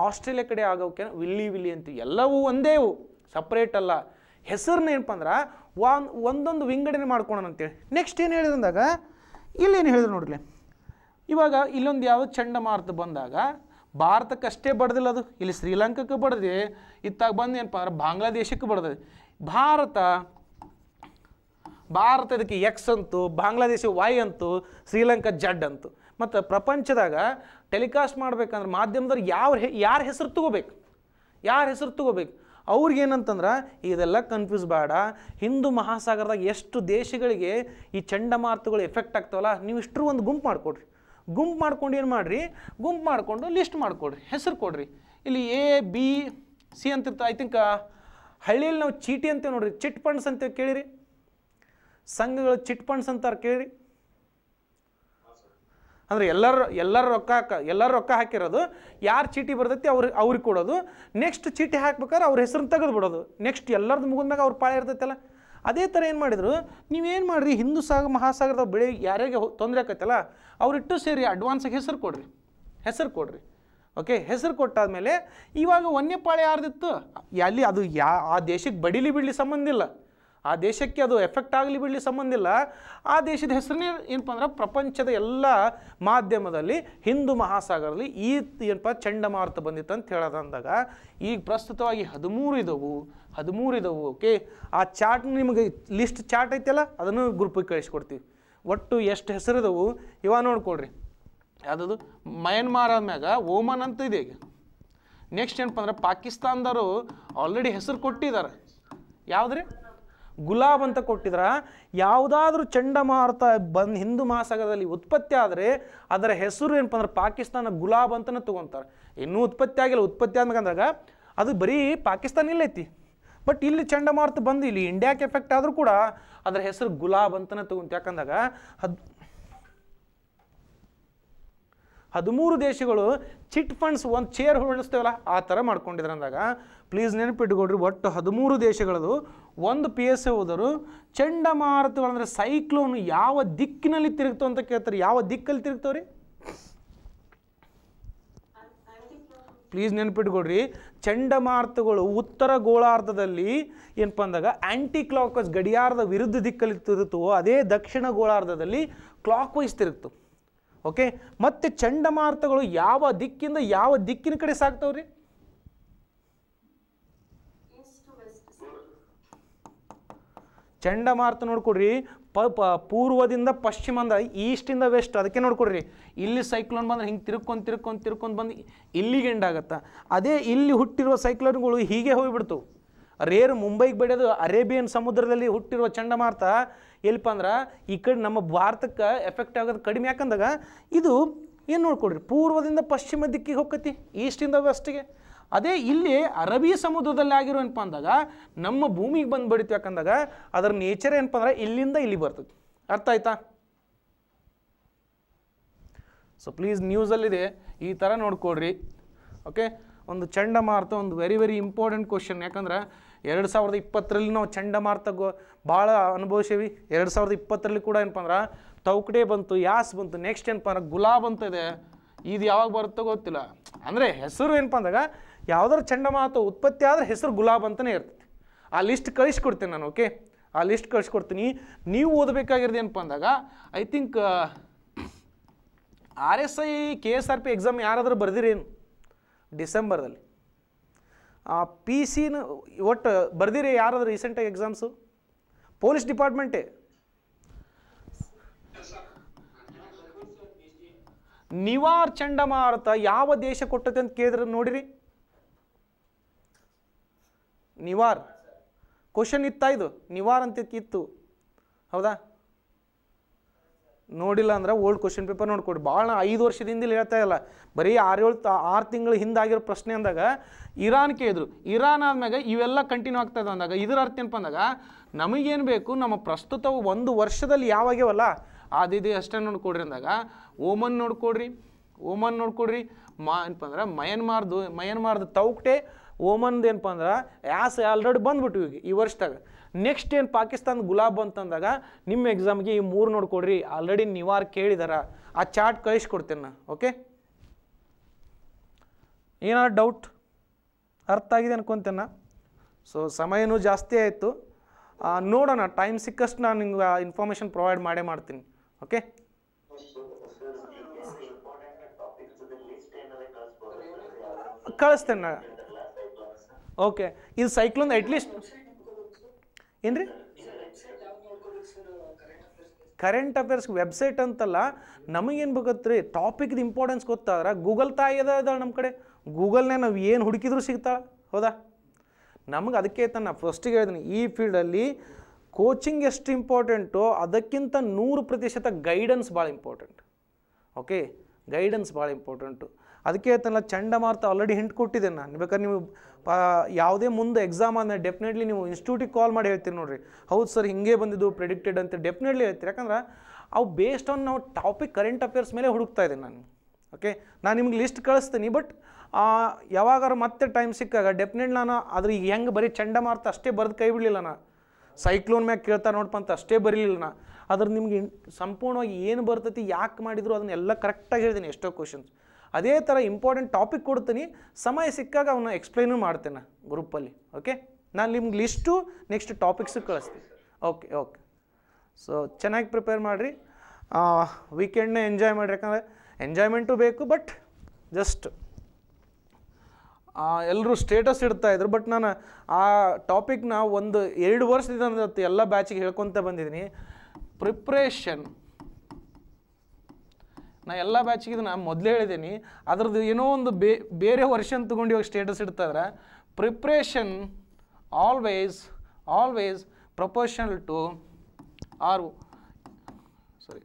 ಆಸ್ಟ್ರೇಲಿಯಾ ಕಡೆ ಆಗೋಕೆ ವಿಲ್ಲಿ ವಿಲ್ಲಿ ಅಂತೀವಿ ಎಲ್ಲವೂ ಒಂದೇವು ಸಪ್ರೇಟ್ ಅಲ್ಲ ಹೆಸರನ್ನ ಏನಪ್ಪ ಅಂದ್ರೆ ಒಂದೊಂದು ವಿಂಗಡಣೆ ಮಾಡ್ಕೊಳೋಣ ಅಂತೇಳಿ ನೆಕ್ಸ್ಟ್ ಏನು ಹೇಳಿದಂದಾಗ ಇಲ್ಲೇನು ಹೇಳಿದ್ರು ನೋಡ್ರಿ ಇವಾಗ ಇಲ್ಲೊಂದು ಯಾವುದು ಚಂಡಮಾರುತ ಬಂದಾಗ ಭಾರತಕ್ಕಷ್ಟೇ ಬಡ್ದಿಲ್ಲ ಅದು ಇಲ್ಲಿ ಶ್ರೀಲಂಕಕ್ಕೆ ಬಡ್ದಿ ಇತ್ತಾಗ ಬಂದು ಏನಪ್ಪ ಅಂದ್ರೆ ಬಾಂಗ್ಲಾದೇಶಕ್ಕೆ ಬಡ್ದಿ ಭಾರತ ಭಾರತ ಇದಕ್ಕೆ ಎಕ್ಸ್ ಅಂತು ಬಾಂಗ್ಲಾದೇಶ ವೈ ಅಂತು ಶ್ರೀಲಂಕಾ ಜಡ್ ಅಂತು ಮತ್ತು ಪ್ರಪಂಚದಾಗ ಟೆಲಿಕಾಸ್ಟ್ ಮಾಡ್ಬೇಕಂದ್ರೆ ಮಾಧ್ಯಮದವ್ರು ಯಾವ ಯಾರ ಹೆಸರು ತಗೋಬೇಕು ಯಾರ ಹೆಸರು ತಗೋಬೇಕು ಅವ್ರಿಗೇನಂತಂದ್ರೆ ಇದೆಲ್ಲ ಕನ್ಫ್ಯೂಸ್ ಬೇಡ ಹಿಂದೂ ಮಹಾಸಾಗರದಾಗ ಎಷ್ಟು ದೇಶಗಳಿಗೆ ಈ ಚಂಡಮಾರುತಗಳು ಎಫೆಕ್ಟ್ ಆಗ್ತಾವಲ್ಲ ನೀವು ಇಷ್ಟರು ಒಂದು ಗುಂಪು ಮಾಡಿಕೊಡ್ರಿ ಗುಂಪು ಮಾಡ್ಕೊಂಡು ಏನು ಮಾಡಿರಿ ಗುಂಪು ಮಾಡಿಕೊಂಡು ಲಿಸ್ಟ್ ಮಾಡಿಕೊಡ್ರಿ ಹೆಸರು ಕೊಡ್ರಿ ಇಲ್ಲಿ ಎ ಬಿ ಸಿ ಅಂತಿರ್ತ ಐ ತಿಂಕ್ ಹಳ್ಳಿಯಲ್ಲಿ ನಾವು ಚೀಟಿ ಅಂತ ನೋಡ್ರಿ ಚಿಟ್ ಫಂಡ್ಸ್ ಅಂತ ಕೇಳಿರಿ ಸಂಘಗಳು ಚಿಟ್ ಫಂಡ್ಸ್ ಅಂತಾರೆ ಕೇಳಿರಿ ಅಂದರೆ ಎಲ್ಲರ ಎಲ್ಲರ ರೊಕ್ಕ ಹಾಕ ಎಲ್ಲರ ರೊಕ್ಕ ಹಾಕಿರೋದು ಯಾರು ಚೀಟಿ ಬರ್ತೈತಿ ಅವ್ರು ಅವ್ರಿಗೆ ಕೊಡೋದು ನೆಕ್ಸ್ಟ್ ಚೀಟಿ ಹಾಕ್ಬೇಕಾದ್ರೆ ಅವ್ರ ಹೆಸರನ್ನ ತೆಗೆದು ಬಿಡೋದು ನೆಕ್ಸ್ಟ್ ಎಲ್ಲರದ್ದು ಮುಗಿದ್ಮ್ಯಾಗ ಅವ್ರ ಪಾಳೆ ಇರ್ತೈತಲ್ಲ ಅದೇ ಥರ ಏನು ಮಾಡಿದ್ರು ನೀವೇನು ಮಾಡಿರಿ ಹಿಂದೂ ಸಾಗರ ಮಹಾಸಾಗರದ ಬೆಳೆ ಯಾರಿಗೆ ತೊಂದರೆ ಆಕೈತಲ್ಲ ಅವರಿಟ್ಟು ಸೇರಿ ಅಡ್ವಾನ್ಸಾಗಿ ಹೆಸರು ಕೊಡ್ರಿ ಹೆಸರು ಕೊಡ್ರಿ ಓಕೆ ಹೆಸರು ಕೊಟ್ಟಾದಮೇಲೆ ಇವಾಗ ವನ್ಯಪಾಳೆ ಯಾರ್ದಿತ್ತು ಅಲ್ಲಿ ಅದು ಯಾ ಆ ದೇಶಕ್ಕೆ ಬಡಿಲಿ ಬಿಡಲಿ ಸಂಬಂಧ ಇಲ್ಲ ಆ ದೇಶಕ್ಕೆ ಅದು ಎಫೆಕ್ಟ್ ಆಗಲಿ ಬಿಡಲಿ ಸಂಬಂಧ ಇಲ್ಲ ಆ ದೇಶದ ಹೆಸರನ್ನೇ ಏನಪ್ಪ ಅಂದ್ರೆ ಪ್ರಪಂಚದ ಎಲ್ಲ ಮಾಧ್ಯಮದಲ್ಲಿ ಹಿಂದೂ ಮಹಾಸಾಗರದಲ್ಲಿ ಈ ಏನಪ್ಪ ಚಂಡಮಾರುತ ಬಂದಿತ್ತು ಅಂತ ಹೇಳೋದಂದಾಗ ಈಗ ಪ್ರಸ್ತುತವಾಗಿ ಹದಿಮೂರು ಇದ್ದವು ಹದಿಮೂರು ಇದಾವೆ ಓಕೆ ಆ ಚಾರ್ಟ್ ನಿಮಗೆ ಲಿಸ್ಟ್ ಚಾರ್ಟ್ ಐತಲ್ಲ ಅದನ್ನು ಗ್ರೂಪಿಗೆ ಕಳಿಸ್ಕೊಡ್ತೀವಿ ಒಟ್ಟು ಎಷ್ಟು ಇದಾವೆ ಇವಾಗ ನೋಡ್ಕೊಳ್ರಿ ಯಾವುದದು ಮಯನ್ಮಾರ್ ಆದ್ಮ್ಯಾಗ ಓಮನ್ ಅಂತ ಇದೆ ಈಗ ನೆಕ್ಸ್ಟ್ ಏನಪ್ಪ ಅಂದ್ರೆ ಪಾಕಿಸ್ತಾನದವರು ಆಲ್ರೆಡಿ ಹೆಸರು ಕೊಟ್ಟಿದ್ದಾರೆ ಯಾವುದ್ರಿ ಗುಲಾಬ್ ಅಂತ ಕೊಟ್ಟಿದ್ರ ಯಾವುದಾದ್ರೂ ಚಂಡಮಾರುತ ಬಂದು ಹಿಂದೂ ಮಹಾಸಾಗರದಲ್ಲಿ ಉತ್ಪತ್ತಿ ಆದರೆ ಅದರ ಹೆಸರು ಏನಪ್ಪ ಅಂದ್ರೆ ಪಾಕಿಸ್ತಾನ ಗುಲಾಬ್ ಅಂತಲೇ ತೊಗೊತಾರೆ ಇನ್ನೂ ಉತ್ಪತ್ತಿ ಆಗಿಲ್ಲ ಉತ್ಪತ್ತಿ ಆದ್ಮೇಲೆ ಅಂದಾಗ ಅದು ಬರೀ ಪಾಕಿಸ್ತಾನ ಇಲ್ಲೈತಿ ಬಟ್ ಇಲ್ಲಿ ಚಂಡಮಾರುತ ಬಂದು ಇಲ್ಲಿ ಇಂಡಿಯಾಕ್ಕೆ ಎಫೆಕ್ಟ್ ಆದರೂ ಕೂಡ ಅದರ ಹೆಸರು ಗುಲಾಬ್ ಅಂತಲೇ ತಗೊಂತ ಯಾಕಂದಾಗ ಹದ್ ಹದಿಮೂರು ದೇಶಗಳು ಚಿಟ್ ಫಂಡ್ಸ್ ಒಂದು ಚೇರ್ ಹೊರಡಿಸ್ತೇವಲ್ಲ ಆ ಥರ ಮಾಡ್ಕೊಂಡಿದ್ರಂದಾಗ ಅಂದಾಗ ಪ್ಲೀಸ್ ನೆನಪಿಟ್ಕೊಡ್ರಿ ಒಟ್ಟು ಹದಿಮೂರು ದೇಶಗಳದು ಒಂದು ಪಿ ಎಸ್ ಎ ಹೋದರು ಚಂಡಮಾರುತಗಳಂದರೆ ಸೈಕ್ಲೋನ್ ಯಾವ ದಿಕ್ಕಿನಲ್ಲಿ ತಿರುಗ್ತೋ ಅಂತ ಕೇಳ್ತಾರೆ ಯಾವ ದಿಕ್ಕಲ್ಲಿ ತಿರುಗ್ತವ್ರಿ ಪ್ಲೀಸ್ ನೆನ್ಪಿಟ್ಕೊಡ್ರಿ ಚಂಡಮಾರುತಗಳು ಉತ್ತರ ಗೋಳಾರ್ಧದಲ್ಲಿ ಏನಪ್ಪ ಅಂದಾಗ ಆ್ಯಂಟಿ ಕ್ಲಾಕ್ವೈಸ್ ಗಡಿಯಾರದ ವಿರುದ್ಧ ದಿಕ್ಕಲ್ಲಿ ತಿರುತ್ತೋ ಅದೇ ದಕ್ಷಿಣ ಗೋಳಾರ್ಧದಲ್ಲಿ ಕ್ಲಾಕ್ ವೈಸ್ ತಿರುಗ್ತು ಓಕೆ ಮತ್ತು ಚಂಡಮಾರುತಗಳು ಯಾವ ದಿಕ್ಕಿಂದ ಯಾವ ದಿಕ್ಕಿನ ಕಡೆ ಸಾಕ್ತಾವ್ರಿ ಚಂಡಮಾರುತ ನೋಡ್ಕೊಡ್ರಿ ಪ ಪ ಪೂರ್ವದಿಂದ ಅಂದ ಈಸ್ಟಿಂದ ವೆಸ್ಟ್ ಅದಕ್ಕೆ ನೋಡ್ಕೊಡ್ರಿ ಇಲ್ಲಿ ಸೈಕ್ಲೋನ್ ಬಂದರೆ ಹಿಂಗೆ ತಿರ್ಕೊಂಡು ತಿರ್ಕೊಂಡು ತಿರ್ಕೊಂಡು ಬಂದು ಇಲ್ಲಿಗೆ ಎಂಡ್ ಆಗುತ್ತೆ ಅದೇ ಇಲ್ಲಿ ಹುಟ್ಟಿರುವ ಸೈಕ್ಲೋನ್ಗಳು ಹೀಗೆ ಹೋಗಿಬಿಡ್ತು ರೇರ್ ಮುಂಬೈಗೆ ಬೆಳೆದು ಅರೇಬಿಯನ್ ಸಮುದ್ರದಲ್ಲಿ ಹುಟ್ಟಿರುವ ಚಂಡಮಾರುತ ಎಲ್ಪ ಅಂದ್ರೆ ಈ ಕಡೆ ನಮ್ಮ ಭಾರತಕ್ಕೆ ಎಫೆಕ್ಟ್ ಆಗೋದು ಕಡಿಮೆ ಯಾಕಂದಾಗ ಇದು ಏನು ನೋಡ್ಕೊಡ್ರಿ ಪೂರ್ವದಿಂದ ಪಶ್ಚಿಮ ದಿಕ್ಕಿಗೆ ಹೋಗ್ಕತಿ ಈಸ್ಟಿಂದ ವೆಸ್ಟಿಗೆ ಅದೇ ಇಲ್ಲಿ ಅರಬ್ಬಿ ಸಮುದ್ರದಲ್ಲಿ ಆಗಿರೋ ಏನಪ್ಪ ಅಂದಾಗ ನಮ್ಮ ಭೂಮಿಗೆ ಬಂದು ಬಡಿತು ಯಾಕಂದಾಗ ಅದರ ನೇಚರ್ ಏನಪ್ಪ ಅಂದ್ರೆ ಇಲ್ಲಿಂದ ಇಲ್ಲಿ ಬರ್ತದೆ ಅರ್ಥ ಆಯ್ತಾ ಸೊ ಪ್ಲೀಸ್ ನ್ಯೂಸಲ್ಲಿದೆ ಈ ಥರ ನೋಡ್ಕೊಡ್ರಿ ಓಕೆ ಒಂದು ಚಂಡಮಾರುತ ಒಂದು ವೆರಿ ವೆರಿ ಇಂಪಾರ್ಟೆಂಟ್ ಕ್ವಶನ್ ಯಾಕಂದ್ರೆ ಎರಡು ಸಾವಿರದ ಇಪ್ಪತ್ತರಲ್ಲಿ ನಾವು ಚಂಡಮಾರುತ ಗೋ ಭಾಳ ಅನುಭವಿಸೇವಿ ಎರಡು ಸಾವಿರದ ಇಪ್ಪತ್ತರಲ್ಲಿ ಕೂಡ ಏನಪ್ಪ ಅಂದ್ರೆ ತೌಕಡೆ ಬಂತು ಯಾಸ್ ಬಂತು ನೆಕ್ಸ್ಟ್ ಏನಪ್ಪ ಅಂದ್ರೆ ಗುಲಾಬ್ ಅಂತ ಇದೆ ಇದು ಯಾವಾಗ ಬರುತ್ತೋ ಗೊತ್ತಿಲ್ಲ ಅಂದರೆ ಹೆಸರು ಏನಪ್ಪ ಅಂದಾಗ ಯಾವ್ದಾರು ಚಂಡಮಾರುತ ಉತ್ಪತ್ತಿ ಆದರೆ ಹೆಸರು ಗುಲಾಬ್ ಅಂತಲೇ ಇರ್ತೈತಿ ಆ ಲಿಸ್ಟ್ ಕಳಿಸ್ಕೊಡ್ತೀನಿ ನಾನು ಓಕೆ ಆ ಲಿಸ್ಟ್ ಕಳಿಸ್ಕೊಡ್ತೀನಿ ನೀವು ಓದಬೇಕಾಗಿರೋದು ಏನಪ್ಪ ಅಂದಾಗ I think R S I K S R P exam ಯಾರಾದರೂ ಬರೆದಿರೇನು ಡಿಸೆಂಬರ್ದಲ್ಲಿ ಪಿ ಸಿನ ಒಟ್ಟು ಬರ್ದಿರಿ ಯಾರಾದರೂ ರೀಸೆಂಟಾಗಿ ಎಕ್ಸಾಮ್ಸು ಪೊಲೀಸ್ ಡಿಪಾರ್ಟ್ಮೆಂಟೇ ನಿವಾರ್ ಚಂಡಮಾರುತ ಯಾವ ದೇಶ ಕೊಟ್ಟತೆ ಅಂತ ಕೇಳಿದ್ರೆ ನೋಡಿರಿ ನಿವಾರ್ ಕ್ವಶನ್ ಇತ್ತಾ ಇದು ನಿವಾರ್ ಅಂತಕ್ಕಿತ್ತು ಹೌದಾ ನೋಡಿಲ್ಲ ಅಂದ್ರೆ ಓಲ್ಡ್ ಕ್ವಶನ್ ಪೇಪರ್ ನೋಡ್ಕೊಡಿ ಭಾಳ ಐದು ವರ್ಷದಿಂದ ಹೇಳ್ತಾ ಇಲ್ಲ ಬರೀ ಆರು ಏಳು ಆರು ತಿಂಗಳ ಹಿಂದಾಗಿರೋ ಪ್ರಶ್ನೆ ಅಂದಾಗ ಇರಾನ್ ಕೇಳಿದ್ರು ಇರಾನ್ ಆದ್ಮ್ಯಾಗ ಇವೆಲ್ಲ ಕಂಟಿನ್ಯೂ ಆಗ್ತಾಯಿದೆ ಅಂದಾಗ ಇದರ ಅರ್ಥ ಏನಪ್ಪ ಅಂದಾಗ ನಮಗೇನು ಬೇಕು ನಮ್ಮ ಪ್ರಸ್ತುತ ಒಂದು ವರ್ಷದಲ್ಲಿ ಯಾವಾಗ್ಯವಲ್ಲ ಅದಿದೆ ಅಷ್ಟೇ ನೋಡ್ಕೊಡ್ರಿ ಅಂದಾಗ ಓಮನ್ ನೋಡ್ಕೊಡ್ರಿ ಓಮನ್ ನೋಡ್ಕೊಡ್ರಿ ಮಾ ಏನಪ್ಪ ಅಂದ್ರೆ ಮಯನ್ಮಾರ್ದು ಮಯನ್ಮಾರ್ದು ತೌಕ್ಟೆ ಓಮನ್ದು ಏನಪ್ಪ ಅಂದ್ರೆ ಆಸ್ ಆಲ್ರೆಡಿ ಬಂದ್ಬಿಟ್ಟು ಈಗ ಈ ವರ್ಷದಾಗ ನೆಕ್ಸ್ಟ್ ಏನು ಪಾಕಿಸ್ತಾನ ಗುಲಾಬ್ ಅಂತಂದಾಗ ನಿಮ್ಮ ಎಕ್ಸಾಮ್ಗೆ ಈ ಮೂರು ನೋಡ್ಕೊಡ್ರಿ ಆಲ್ರೆಡಿ ನಿವಾರ್ ಕೇಳಿದಾರ ಆ ಚಾರ್ಟ್ ಕಳಿಸ್ಕೊಡ್ತೇನೆ ನಾ ಓಕೆ ಏನಾದ್ರು ಡೌಟ್ ಅರ್ಥ ಆಗಿದೆ ಅನ್ಕೊತೇನೆ ಸೊ ಸಮಯನೂ ಜಾಸ್ತಿ ಆಯಿತು ನೋಡೋಣ ಟೈಮ್ ಸಿಕ್ಕಷ್ಟು ನಾನು ನಿಮ್ಗೆ ಇನ್ಫಾರ್ಮೇಷನ್ ಪ್ರೊವೈಡ್ ಮಾಡೇ ಮಾಡ್ತೀನಿ ಓಕೆ ಕಳಿಸ್ತೇನೆ ಓಕೆ ಇದು ಸೈಕ್ಲೋನ್ ಅಟ್ಲೀಸ್ಟ್ ಏನು ರೀ ಕರೆಂಟ್ ಅಫೇರ್ಸ್ ವೆಬ್ಸೈಟ್ ಅಂತಲ್ಲ ನಮಗೇನು ಬೇಕತ್ತೆ ರೀ ಟಾಪಿಕ್ದು ಇಂಪಾರ್ಟೆನ್ಸ್ ಗೊತ್ತಾದ್ರೆ ಗೂಗಲ್ ತಾಯಿ ಅದ ನಮ್ಮ ಕಡೆ ಗೂಗಲ್ನೇ ನಾವು ಏನು ಹುಡುಕಿದ್ರು ಸಿಗ್ತಾಳೆ ಹೌದಾ ನಮಗೆ ಅದಕ್ಕೆ ಆಯ್ತಾನೆ ನಾನು ಫಸ್ಟಿಗೆ ಹೇಳಿದ್ದೀನಿ ಈ ಫೀಲ್ಡಲ್ಲಿ ಕೋಚಿಂಗ್ ಎಷ್ಟು ಇಂಪಾರ್ಟೆಂಟೋ ಅದಕ್ಕಿಂತ ನೂರು ಪ್ರತಿಶತ ಗೈಡೆನ್ಸ್ ಭಾಳ ಇಂಪಾರ್ಟೆಂಟ್ ಓಕೆ ಗೈಡೆನ್ಸ್ ಭಾಳ ಇಂಪಾರ್ಟೆಂಟು ಅದಕ್ಕೆ ಹೇಳ್ತಾನಲ್ಲ ಚಂಡಮಾರುತ ಆಲ್ರೆಡಿ ಹಿಂಟ್ ಕೊಟ್ಟಿದ್ದೇನೆ ನಾನು ಬೇಕಾದ್ರೆ ನೀವು ಯಾವುದೇ ಮುಂದೆ ಎಕ್ಸಾಮ್ ಅಂದರೆ ಡೆಫಿನೆಟ್ಲಿ ನೀವು ಇನ್ಸ್ಟಿಟ್ಯೂಟಿಗೆ ಕಾಲ್ ಮಾಡಿ ಹೇಳ್ತೀರಿ ನೋಡಿರಿ ಹೌದು ಸರ್ ಹಿಂಗೆ ಬಂದಿದ್ದು ಪ್ರಿಡಿಕ್ಟೆಡ್ ಅಂತ ಡೆಫಿನೆಟ್ಲಿ ಹೇಳ್ತೀರಿ ಯಾಕಂದ್ರೆ ಅವು ಬೇಸ್ಡ್ ಆನ್ ನಾವು ಟಾಪಿಕ್ ಕರೆಂಟ್ ಅಫೇರ್ಸ್ ಮೇಲೆ ಹುಡುಕ್ತಾ ಇದ್ದೀನಿ ನಾನು ಓಕೆ ನಾನು ನಿಮ್ಗೆ ಲಿಸ್ಟ್ ಕಳಿಸ್ತೀನಿ ಬಟ್ ಯಾವಾಗಾರು ಮತ್ತೆ ಟೈಮ್ ಸಿಕ್ಕಾಗ ಡೆಫಿನೆಟ್ ನಾನು ಅದ್ರ ಹೆಂಗೆ ಬರೀ ಚಂಡಮಾರುತ ಅಷ್ಟೇ ಬರೆದು ಕೈ ಬಿಡಲಿಲ್ಲ ನಾನು ಸೈಕ್ಲೋನ್ ಮ್ಯಾಗೆ ಕೇಳ್ತಾ ನೋಡಪ್ಪ ಅಂತ ಅಷ್ಟೇ ಬರೀಲಿಲ್ಲ ನಾ ಅದ್ರ ನಿಮ್ಗೆ ಸಂಪೂರ್ಣವಾಗಿ ಏನು ಬರ್ತೈತಿ ಯಾಕೆ ಮಾಡಿದ್ರು ಅದನ್ನೆಲ್ಲ ಕರೆಕ್ಟಾಗಿ ಹೇಳಿದ್ದೀನಿ ಎಷ್ಟೋ ಕ್ವಶನ್ಸ್ ಅದೇ ಥರ ಇಂಪಾರ್ಟೆಂಟ್ ಟಾಪಿಕ್ ಕೊಡ್ತೀನಿ ಸಮಯ ಸಿಕ್ಕಾಗ ಅವನು ಎಕ್ಸ್ಪ್ಲೈನು ಮಾಡ್ತೇನೆ ಗ್ರೂಪಲ್ಲಿ ಓಕೆ ನಾನು ನಿಮ್ಗೆ ಲಿಸ್ಟು ನೆಕ್ಸ್ಟ್ ಟಾಪಿಕ್ಸು ಕಳಿಸ್ತೀನಿ ಓಕೆ ಓಕೆ ಸೊ ಚೆನ್ನಾಗಿ ಪ್ರಿಪೇರ್ ಮಾಡಿರಿ ವೀಕೆಂಡ್ನ ಎಂಜಾಯ್ ಮಾಡಿರಿ ಯಾಕಂದರೆ ಎಂಜಾಯ್ಮೆಂಟು ಬೇಕು ಬಟ್ ಜಸ್ಟ್ ಎಲ್ಲರೂ ಸ್ಟೇಟಸ್ ಇಡ್ತಾಯಿದ್ರು ಬಟ್ ನಾನು ಆ ಟಾಪಿಕ್ನ ಒಂದು ಎರಡು ವರ್ಷದಿಂದ ಎಲ್ಲ ಬ್ಯಾಚಿಗೆ ಹೇಳ್ಕೊತ ಬಂದಿದ್ದೀನಿ ಪ್ರಿಪ್ರೇಷನ್ ನಾ ಎಲ್ಲ ಬ್ಯಾಚಿಗೆ ನಾನು ಮೊದಲೇ ಹೇಳಿದ್ದೀನಿ ಅದ್ರದ್ದು ಏನೋ ಒಂದು ಬೇ ಬೇರೆ ವರ್ಷನ್ ತೊಗೊಂಡು ಇವಾಗ ಸ್ಟೇಟಸ್ ಇಡ್ತಾದ್ರೆ preparation always always proportional to ಆರ್ ಸಾರಿ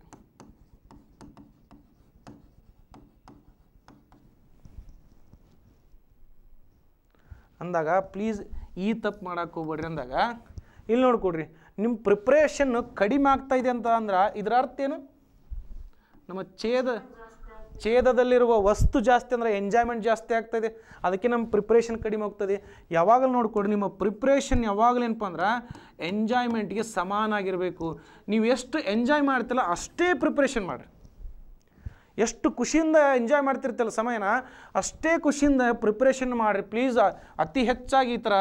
ಅಂದಾಗ ಪ್ಲೀಸ್ ಈ ತಪ್ಪು ಮಾಡೋಕೆ ಹೋಗ್ಬೇಡ್ರಿ ಅಂದಾಗ ಇಲ್ಲಿ ನೋಡ್ಕೊಡ್ರಿ ನಿಮ್ಮ ಪ್ರಿಪ್ರೇಷನ್ನು ಕಡಿಮೆ ಆಗ್ತಾಯಿದೆ ಅಂತ ಅಂದ್ರೆ ಇದರ ಅರ್ಥ ಏನು ನಮ್ಮ ಛೇದ ಛೇದದಲ್ಲಿರುವ ವಸ್ತು ಜಾಸ್ತಿ ಅಂದರೆ ಎಂಜಾಯ್ಮೆಂಟ್ ಜಾಸ್ತಿ ಆಗ್ತದೆ ಅದಕ್ಕೆ ನಮ್ಮ ಪ್ರಿಪ್ರೇಷನ್ ಕಡಿಮೆ ಹೋಗ್ತದೆ ಯಾವಾಗಲೂ ನೋಡಿಕೊಡಿ ನಿಮ್ಮ ಪ್ರಿಪ್ರೇಷನ್ ಏನಪ್ಪ ಅಂದ್ರೆ ಎಂಜಾಯ್ಮೆಂಟ್ಗೆ ಸಮಾನಾಗಿರಬೇಕು ನೀವು ಎಷ್ಟು ಎಂಜಾಯ್ ಮಾಡ್ತಿಲ್ಲ ಅಷ್ಟೇ ಪ್ರಿಪ್ರೇಷನ್ ಮಾಡಿರಿ ಎಷ್ಟು ಖುಷಿಯಿಂದ ಎಂಜಾಯ್ ಮಾಡ್ತಿರ್ತಲ್ಲ ಸಮಯನ ಅಷ್ಟೇ ಖುಷಿಯಿಂದ ಪ್ರಿಪ್ರೇಷನ್ ಮಾಡಿರಿ ಪ್ಲೀಸ್ ಅತಿ ಹೆಚ್ಚಾಗಿ ಈ ಥರ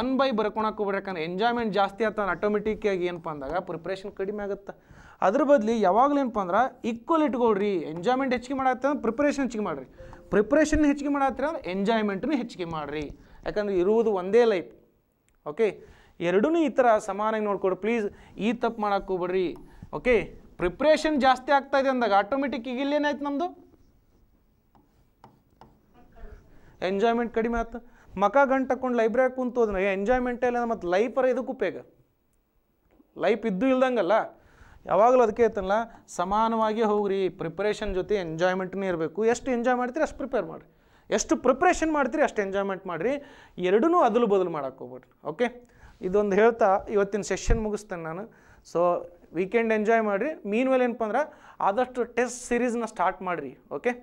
ಒನ್ ಬೈ ಬರ್ಕೊಳಕ್ಕೆ ಯಾಕಂದ್ರೆ ಎಂಜಾಯ್ಮೆಂಟ್ ಜಾಸ್ತಿ ಆಗ್ತದೆ ಆಟೋಮೆಟಿಕ್ಕಾಗಿ ಏನಪ್ಪ ಅಂದಾಗ ಪ್ರಿಪ್ರೇಷನ್ ಕಡಿಮೆ ಆಗುತ್ತೆ ಅದ್ರ ಬದಲಿ ಯಾವಾಗಲೇನಪ್ಪ ಅಂದ್ರೆ ಈಕ್ವಲ್ ಇಟ್ಕೊಳ್ರಿ ಎಂಜಾಯ್ಮೆಂಟ್ ಹೆಚ್ಚಿಗೆ ಮಾಡತ್ತೆ ಅಂದ್ರೆ ಪ್ರಿಪ್ರೇಷನ್ ಹೆಚ್ಚಿಗೆ ಮಾಡ್ರಿ ಪ್ರಿಪ್ರೇಷನ್ ಹೆಚ್ಚಿಗೆ ಮಾಡತ್ತೆ ಅಂದ್ರೆ ಎಂಜಾಯ್ಮೆಂಟ್ನೂ ಹೆಚ್ಚಿಗೆ ಮಾಡಿರಿ ಯಾಕಂದ್ರೆ ಇರುವುದು ಒಂದೇ ಲೈಫ್ ಓಕೆ ಎರಡೂ ಈ ಥರ ಸಮಾನಾಗಿ ನೋಡ್ಕೊಡ್ರಿ ಪ್ಲೀಸ್ ಈ ತಪ್ಪು ಮಾಡೋಕ್ಕೆ ಹೋಗ್ಬೇಡ್ರಿ ಓಕೆ ಪ್ರಿಪ್ರೇಷನ್ ಜಾಸ್ತಿ ಆಗ್ತಾ ಇದೆ ಅಂದಾಗ ಆಟೋಮೆಟಿಕ್ ಈಗ ಇಲ್ಲೇನಾಯ್ತು ನಮ್ಮದು ಎಂಜಾಯ್ಮೆಂಟ್ ಕಡಿಮೆ ಆಯ್ತು ಮಕ ಗಂಟು ತಕೊಂಡು ಲೈಬ್ರರಿ ಕುಂತು ಅದನ್ನ ಎಂಜಾಯ್ಮೆಂಟೇ ಇಲ್ಲ ಮತ್ತು ಲೈಫರ ಇದಕ್ಕೆ ಉಪಯೋಗ ಲೈಫ್ ಇದ್ದು ಇಲ್ದಂಗಲ್ಲ ಯಾವಾಗಲೂ ಅದಕ್ಕೆ ಇರ್ತಲ್ಲ ಸಮಾನವಾಗಿ ಹೋಗ್ರಿ ಪ್ರಿಪ್ರೇಷನ್ ಜೊತೆ ಎಂಜಾಯ್ಮೆಂಟ್ನೇ ಇರಬೇಕು ಎಷ್ಟು ಎಂಜಾಯ್ ಮಾಡ್ತೀರಿ ಅಷ್ಟು ಪ್ರಿಪೇರ್ ಮಾಡಿರಿ ಎಷ್ಟು ಪ್ರಿಪ್ರೇಷನ್ ಮಾಡ್ತೀರಿ ಅಷ್ಟು ಎಂಜಾಯ್ಮೆಂಟ್ ಮಾಡಿರಿ ಎರಡೂ ಅದಲು ಬದಲು ಮಾಡೋಕ್ಕೆ ಓಕೆ ಇದೊಂದು ಹೇಳ್ತಾ ಇವತ್ತಿನ ಸೆಷನ್ ಮುಗಿಸ್ತೇನೆ ನಾನು ಸೊ ವೀಕೆಂಡ್ ಎಂಜಾಯ್ ಮಾಡಿರಿ ಮೀನ್ ಮೇಲೆ ಏನಪ್ಪ ಅಂದ್ರೆ ಆದಷ್ಟು ಟೆಸ್ಟ್ ಸೀರೀಸ್ನ ಸ್ಟಾರ್ಟ್ ಮಾಡಿರಿ ಓಕೆ